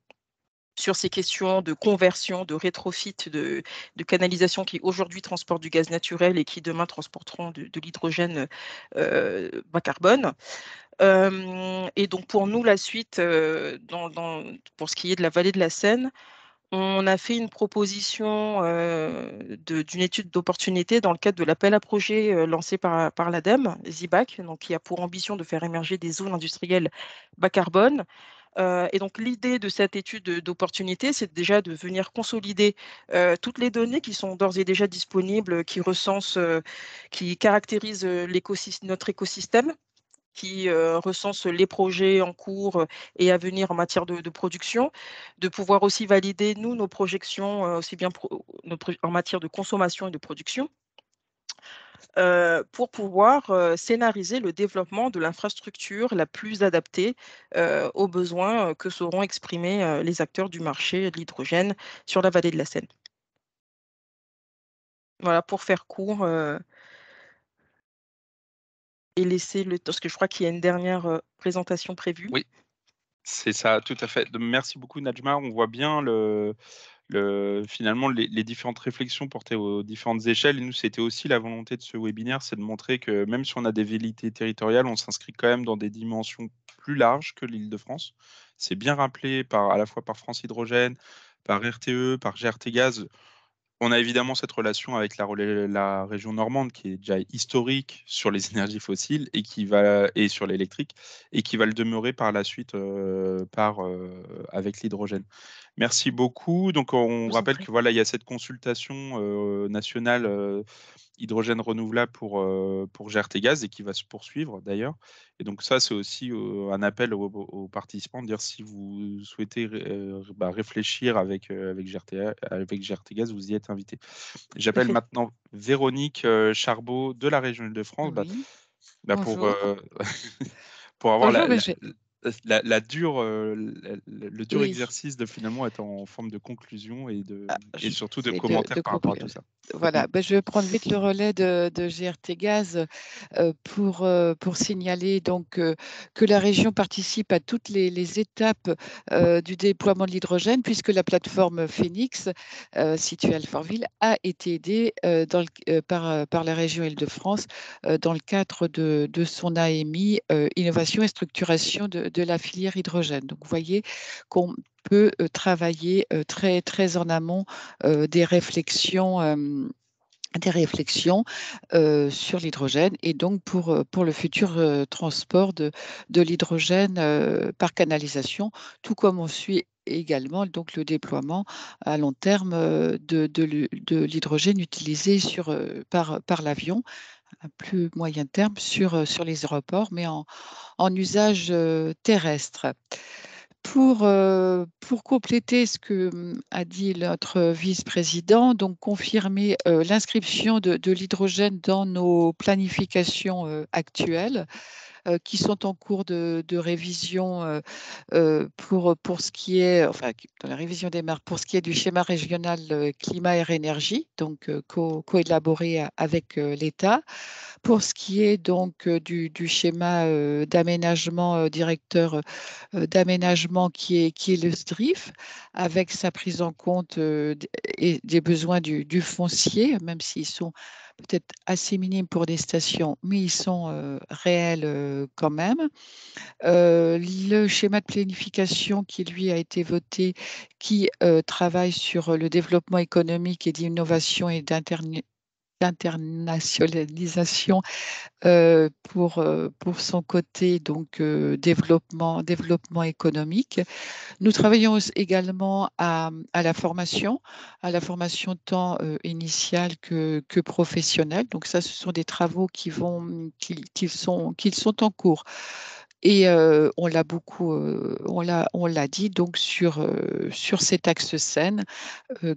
sur ces questions de conversion, de rétrofit, de, canalisation qui aujourd'hui transportent du gaz naturel et qui demain transporteront de, l'hydrogène bas carbone. et donc pour nous, la suite, pour ce qui est de la vallée de la Seine, on a fait une proposition d'une étude d'opportunité dans le cadre de l'appel à projet lancé par, par l'ADEME, ZIBAC, donc qui a pour ambition de faire émerger des zones industrielles bas carbone. et donc l'idée de cette étude d'opportunité, c'est déjà de venir consolider toutes les données qui sont d'ores et déjà disponibles, qui recensent, qui caractérisent notre écosystème qui euh, recense les projets en cours euh, et à venir en matière de, production, de pouvoir aussi valider, nous, nos projections, euh, aussi bien en matière de consommation et de production, pour pouvoir scénariser le développement de l'infrastructure la plus adaptée aux besoins que seront exprimés les acteurs du marché de l'hydrogène sur la vallée de la Seine. Voilà, pour faire court, et laisser le temps, parce que je crois qu'il y a une dernière présentation prévue. Oui, c'est ça, tout à fait. Merci beaucoup Najma. On voit bien le, le, finalement les, différentes réflexions portées aux différentes échelles. Et nous, c'était aussi la volonté de ce webinaire, c'est de montrer que même si on a des vérités territoriales, on s'inscrit quand même dans des dimensions plus larges que l'Île-de-France. C'est bien rappelé par, à la fois par France Hydrogène, par RTE, par GRT Gaz on a évidemment cette relation avec la, région normande qui est déjà historique sur les énergies fossiles et qui va et sur l'électrique et qui va le demeurer par la suite euh, par, euh, avec l'hydrogène. Merci beaucoup. Donc, on rappelle que voilà, il y a cette consultation euh, nationale euh, hydrogène renouvelable pour, euh, pour GRT Gaz et qui va se poursuivre d'ailleurs. Et donc, ça, c'est aussi un appel aux, participants de dire si vous souhaitez bah, réfléchir avec, avec, GRT, avec GRT Gaz, vous y êtes invité. J'appelle maintenant Véronique Charbot de la région de france bah, bah, pour, pour avoir la euh, la, dure, euh, le, dur exercice de finalement être en forme de conclusion et, de, ah, et surtout de commentaires par rapport à tout ça. Voilà, mmh. bah, je vais prendre vite le relais de, GRT Gaz euh, pour, pour signaler donc que la région participe à toutes les, étapes du déploiement de l'hydrogène puisque la plateforme Phoenix située à Alfortville a été aidée dans par, par la région Île-de-France dans le cadre de, son AMI Innovation et Structuration de, de la filière hydrogène. Donc vous voyez qu'on peut euh, travailler euh, très, très en amont euh, des réflexions des réflexions sur l'hydrogène et donc pour, pour le futur transport de, l'hydrogène par canalisation, tout comme on suit également donc le déploiement à long terme de, de, l'hydrogène utilisé sur, par, par l'avion à plus moyen terme sur, sur les aéroports, mais en, usage terrestre. Pour, compléter ce que mmh, a dit notre vice-président, donc confirmer l'inscription de l'hydrogène dans nos planifications actuelles, euh, qui sont en cours de, révision euh, euh, pour, pour ce qui est, enfin, dans la révision des marques, pour ce qui est du schéma régional climat et énergie, donc co-élaboré avec l'État. Pour ce qui est donc du, schéma d'aménagement directeur d'aménagement qui est, qui est le SDRIF, avec sa prise en compte des besoins du foncier, même s'ils sont peut-être assez minimes pour des stations, mais ils sont euh, réels euh, quand même. Euh, le schéma de planification qui, lui, a été voté, qui travaille sur le développement économique et d'innovation et d'internet d'internationalisation euh, pour, euh, pour son côté donc euh, développement, développement économique. Nous travaillons également à, la formation, à la formation tant initiale que, que, professionnelle. Donc ça, ce sont des travaux qui vont sont, qui sont en cours. Et on l'a beaucoup, on l'a dit donc sur, sur cet axe scène,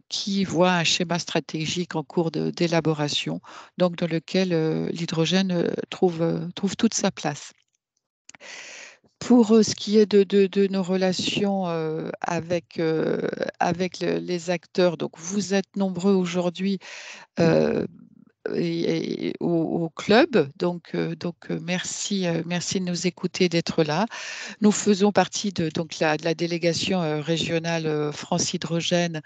qui voit un schéma stratégique en cours d'élaboration, donc dans lequel l'hydrogène trouve, trouve toute sa place. Pour ce qui est de, nos relations avec, avec les acteurs, donc vous êtes nombreux aujourd'hui mmh au, club. Donc, euh, donc euh, merci, euh, merci de nous écouter, d'être là. Nous faisons partie de, donc, la, de la délégation régionale France Hydrogène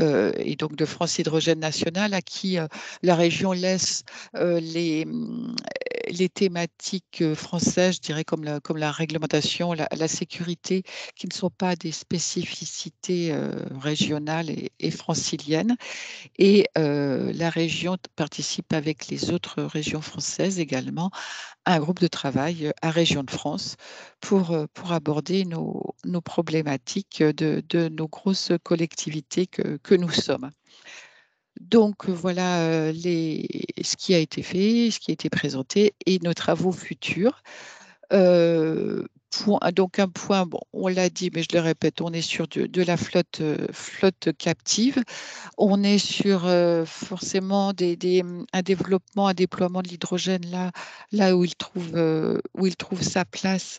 et donc de France Hydrogène Nationale à qui la région laisse les, les thématiques euh, françaises, je dirais comme la, comme la réglementation, la, sécurité, qui ne sont pas des spécificités euh, régionales et, franciliennes. Et euh, la région participe avec les autres régions françaises également à un groupe de travail à Région de France pour, pour aborder nos, nos problématiques de, de, nos grosses collectivités que, que nous sommes. Donc euh, voilà euh, ce qui a été fait, ce qui a été présenté et nos travaux futurs. Euh, ah, donc un point, bon, on l'a dit, mais je le répète, on est sur de, la flotte, euh, flotte captive. On est sur euh, forcément un développement, un déploiement de l'hydrogène là, là où il trouve, euh, où il trouve sa place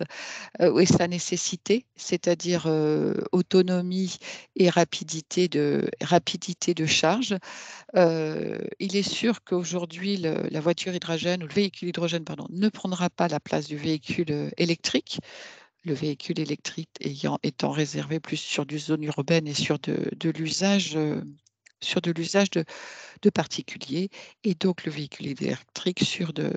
et sa nécessité, c'est-à-dire autonomie et rapidité de, rapidité de charge. il est sûr qu'aujourd'hui, la voiture hydrogène ou le véhicule hydrogène, pardon, ne prendra pas la place du véhicule électrique le véhicule électrique étant réservé plus sur du zone urbaine et sur de, l'usage euh, sur de l'usage de, particuliers et donc le véhicule électrique sur de,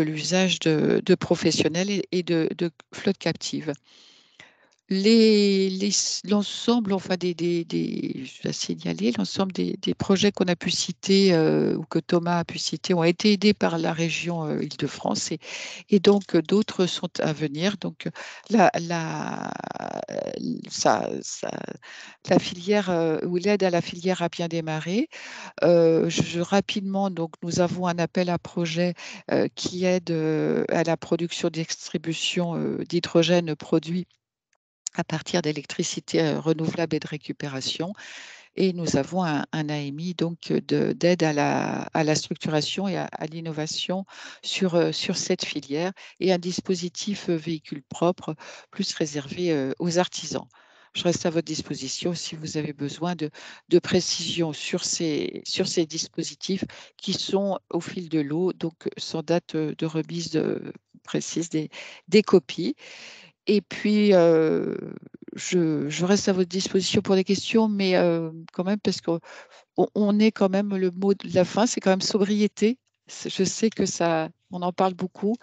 l'usage de, professionnels et, de, flotte captives l'ensemble, enfin des, des, signaler, l'ensemble des, projets qu'on a pu citer euh, ou que Thomas a pu citer ont été aidés par la région euh, Île-de-France et, donc euh, d'autres sont à venir. Donc la, la, ça, la filière où l'aide à la filière a bien démarré. Je, rapidement, donc nous avons un appel à projet qui aide à la production distribution d'hydrogène produit à partir d'électricité euh, renouvelable et de récupération. Et nous avons un, AMI donc euh, d'aide à la, à la, structuration et à, l'innovation sur, euh, sur cette filière et un dispositif véhicule propre plus réservé aux artisans je reste à votre disposition si vous avez besoin de, précisions sur ces, sur ces dispositifs qui sont au fil de l'eau, donc sans date de remise de, précise des copies. Et puis, euh, je, reste à votre disposition pour des questions, mais euh, quand même, parce qu'on on est quand même, le mot de la fin, c'est quand même sobriété. Je sais que ça, on en parle beaucoup,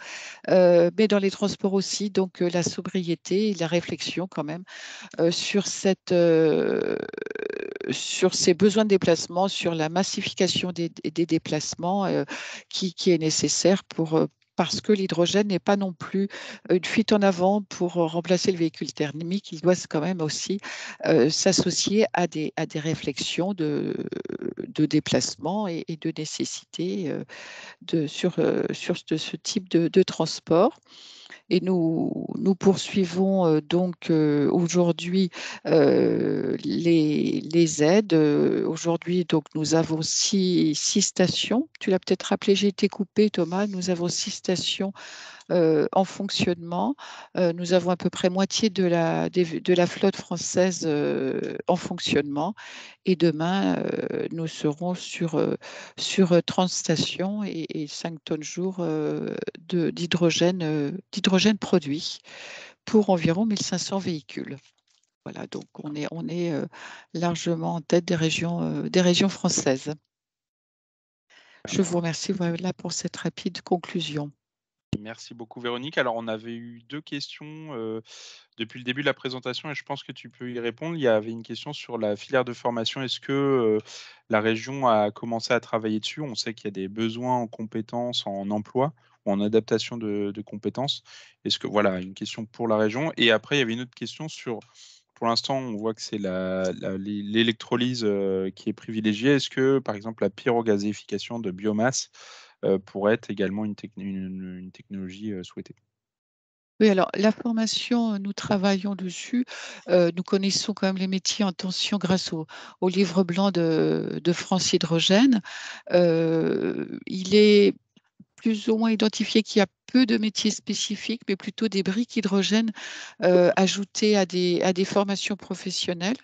euh, mais dans les transports aussi, donc la sobriété et la réflexion quand même sur, cette, sur ces besoins de déplacement, sur la massification des, déplacements qui, qui, est nécessaire pour, parce que l'hydrogène n'est pas non plus une fuite en avant pour remplacer le véhicule thermique. Il doit quand même aussi s'associer à des, réflexions de, déplacement et, de nécessité sur, ce, type de, de transport. Et nous, nous poursuivons euh, donc euh, aujourd'hui euh, les, aides. aujourd'hui, donc nous avons six, six stations. Tu l'as peut-être rappelé, j'ai été coupée, Thomas. Nous avons six stations euh, en fonctionnement. Euh, nous avons à peu près moitié de la, flotte française euh, en fonctionnement. Et demain, nous serons sur, sur 30 stations et, et 5 tonnes jour d'hydrogène produit pour environ 1500 véhicules. Voilà, donc on est, largement en tête des régions, des régions françaises. Je vous remercie voilà, pour cette rapide conclusion. Merci beaucoup Véronique. Alors on avait eu deux questions depuis le début de la présentation et je pense que tu peux y répondre. Il y avait une question sur la filière de formation. Est-ce que la région a commencé à travailler dessus On sait qu'il y a des besoins en compétences, en emploi ou en adaptation de, compétences. Est-ce que voilà une question pour la région Et après il y avait une autre question sur pour l'instant, on voit que c'est l'électrolyse qui est privilégiée. Est-ce que, par exemple, la pyrogazéification de biomasse euh, pour être également une, une, technologie euh, souhaitée. Oui, alors la formation, euh, nous travaillons dessus. nous connaissons quand même les métiers en tension grâce au, au livre blanc de, France Hydrogène. il est plus ou moins identifié qu'il y a peu de métiers spécifiques, mais plutôt des briques hydrogènes euh, ajoutées à des, à des formations professionnelles,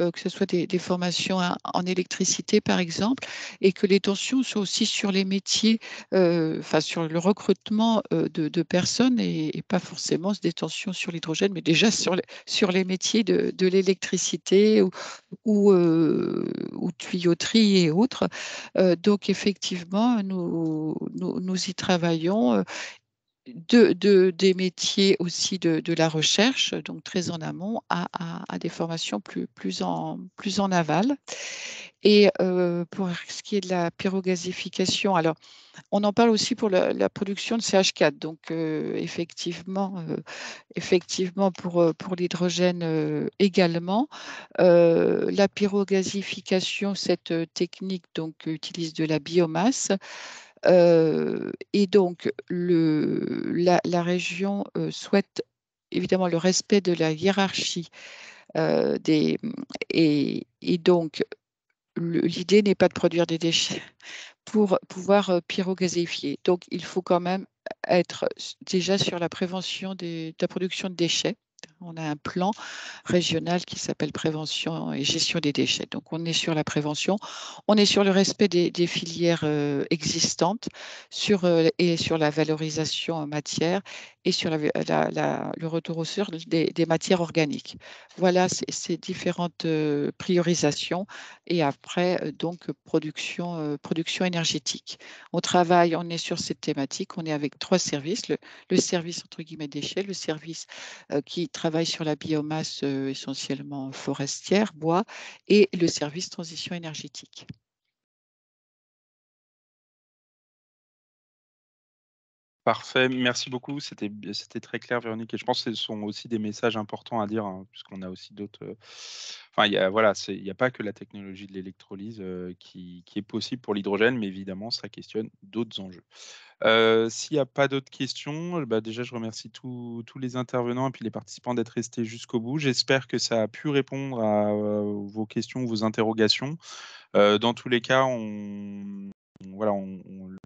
euh, que ce soit des, formations en électricité par exemple, et que les tensions sont aussi sur les métiers, euh, enfin sur le recrutement de, personnes et, pas forcément des tensions sur l'hydrogène, mais déjà sur, sur les métiers de, de l'électricité ou, ou, tuyauterie et autres. donc effectivement, nous, nous nous y travaillons. Euh, de, des métiers aussi de, la recherche, donc très en amont, à, des formations plus, plus, en, plus en aval. Et euh, pour ce qui est de la pyrogazification, alors on en parle aussi pour la, production de CH4. Donc euh, effectivement, effectivement pour, pour l'hydrogène également, la pyrogazification, cette technique donc utilise de la biomasse et donc, le, la, région souhaite évidemment le respect de la hiérarchie des, et, donc l'idée n'est pas de produire des déchets pour pouvoir pyrogazéifier. Donc il faut quand même être déjà sur la prévention de la production de déchets on a un plan régional qui s'appelle prévention et gestion des déchets. Donc on est sur la prévention, on est sur le respect des, filières euh, existantes sur, euh, et sur la valorisation en matière et sur la, le retour au sur des, matières organiques. Voilà ces différentes euh, priorisations et après donc production, production énergétique. On travaille, on est sur cette thématique, on est avec trois services, le service entre guillemets déchets, le service qui travaille sur la biomasse euh, essentiellement forestière, bois, et le service transition énergétique. Parfait, merci beaucoup. C'était, très clair, Véronique. Et je pense que ce sont aussi des messages importants à dire, hein, puisqu'on a aussi d'autres. enfin, il voilà, n'y a pas que la technologie de l'électrolyse qui, est possible pour l'hydrogène, mais évidemment, ça questionne d'autres enjeux. s'il n'y a pas d'autres questions, eh ben, déjà, je remercie tous les intervenants et puis les participants d'être restés jusqu'au bout. J'espère que ça a pu répondre à vos questions, vos interrogations. dans tous les cas, on voilà, on,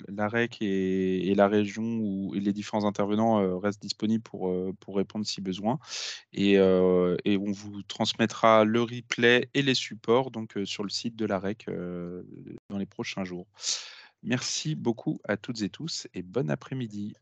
la e et, la région où les différents intervenants euh, restent disponibles pour, euh, pour répondre si besoin. Euh, et, on vous transmettra le replay et les supports donc, sur le site de la REC dans les prochains jours. Merci beaucoup à toutes et tous et bon après-midi.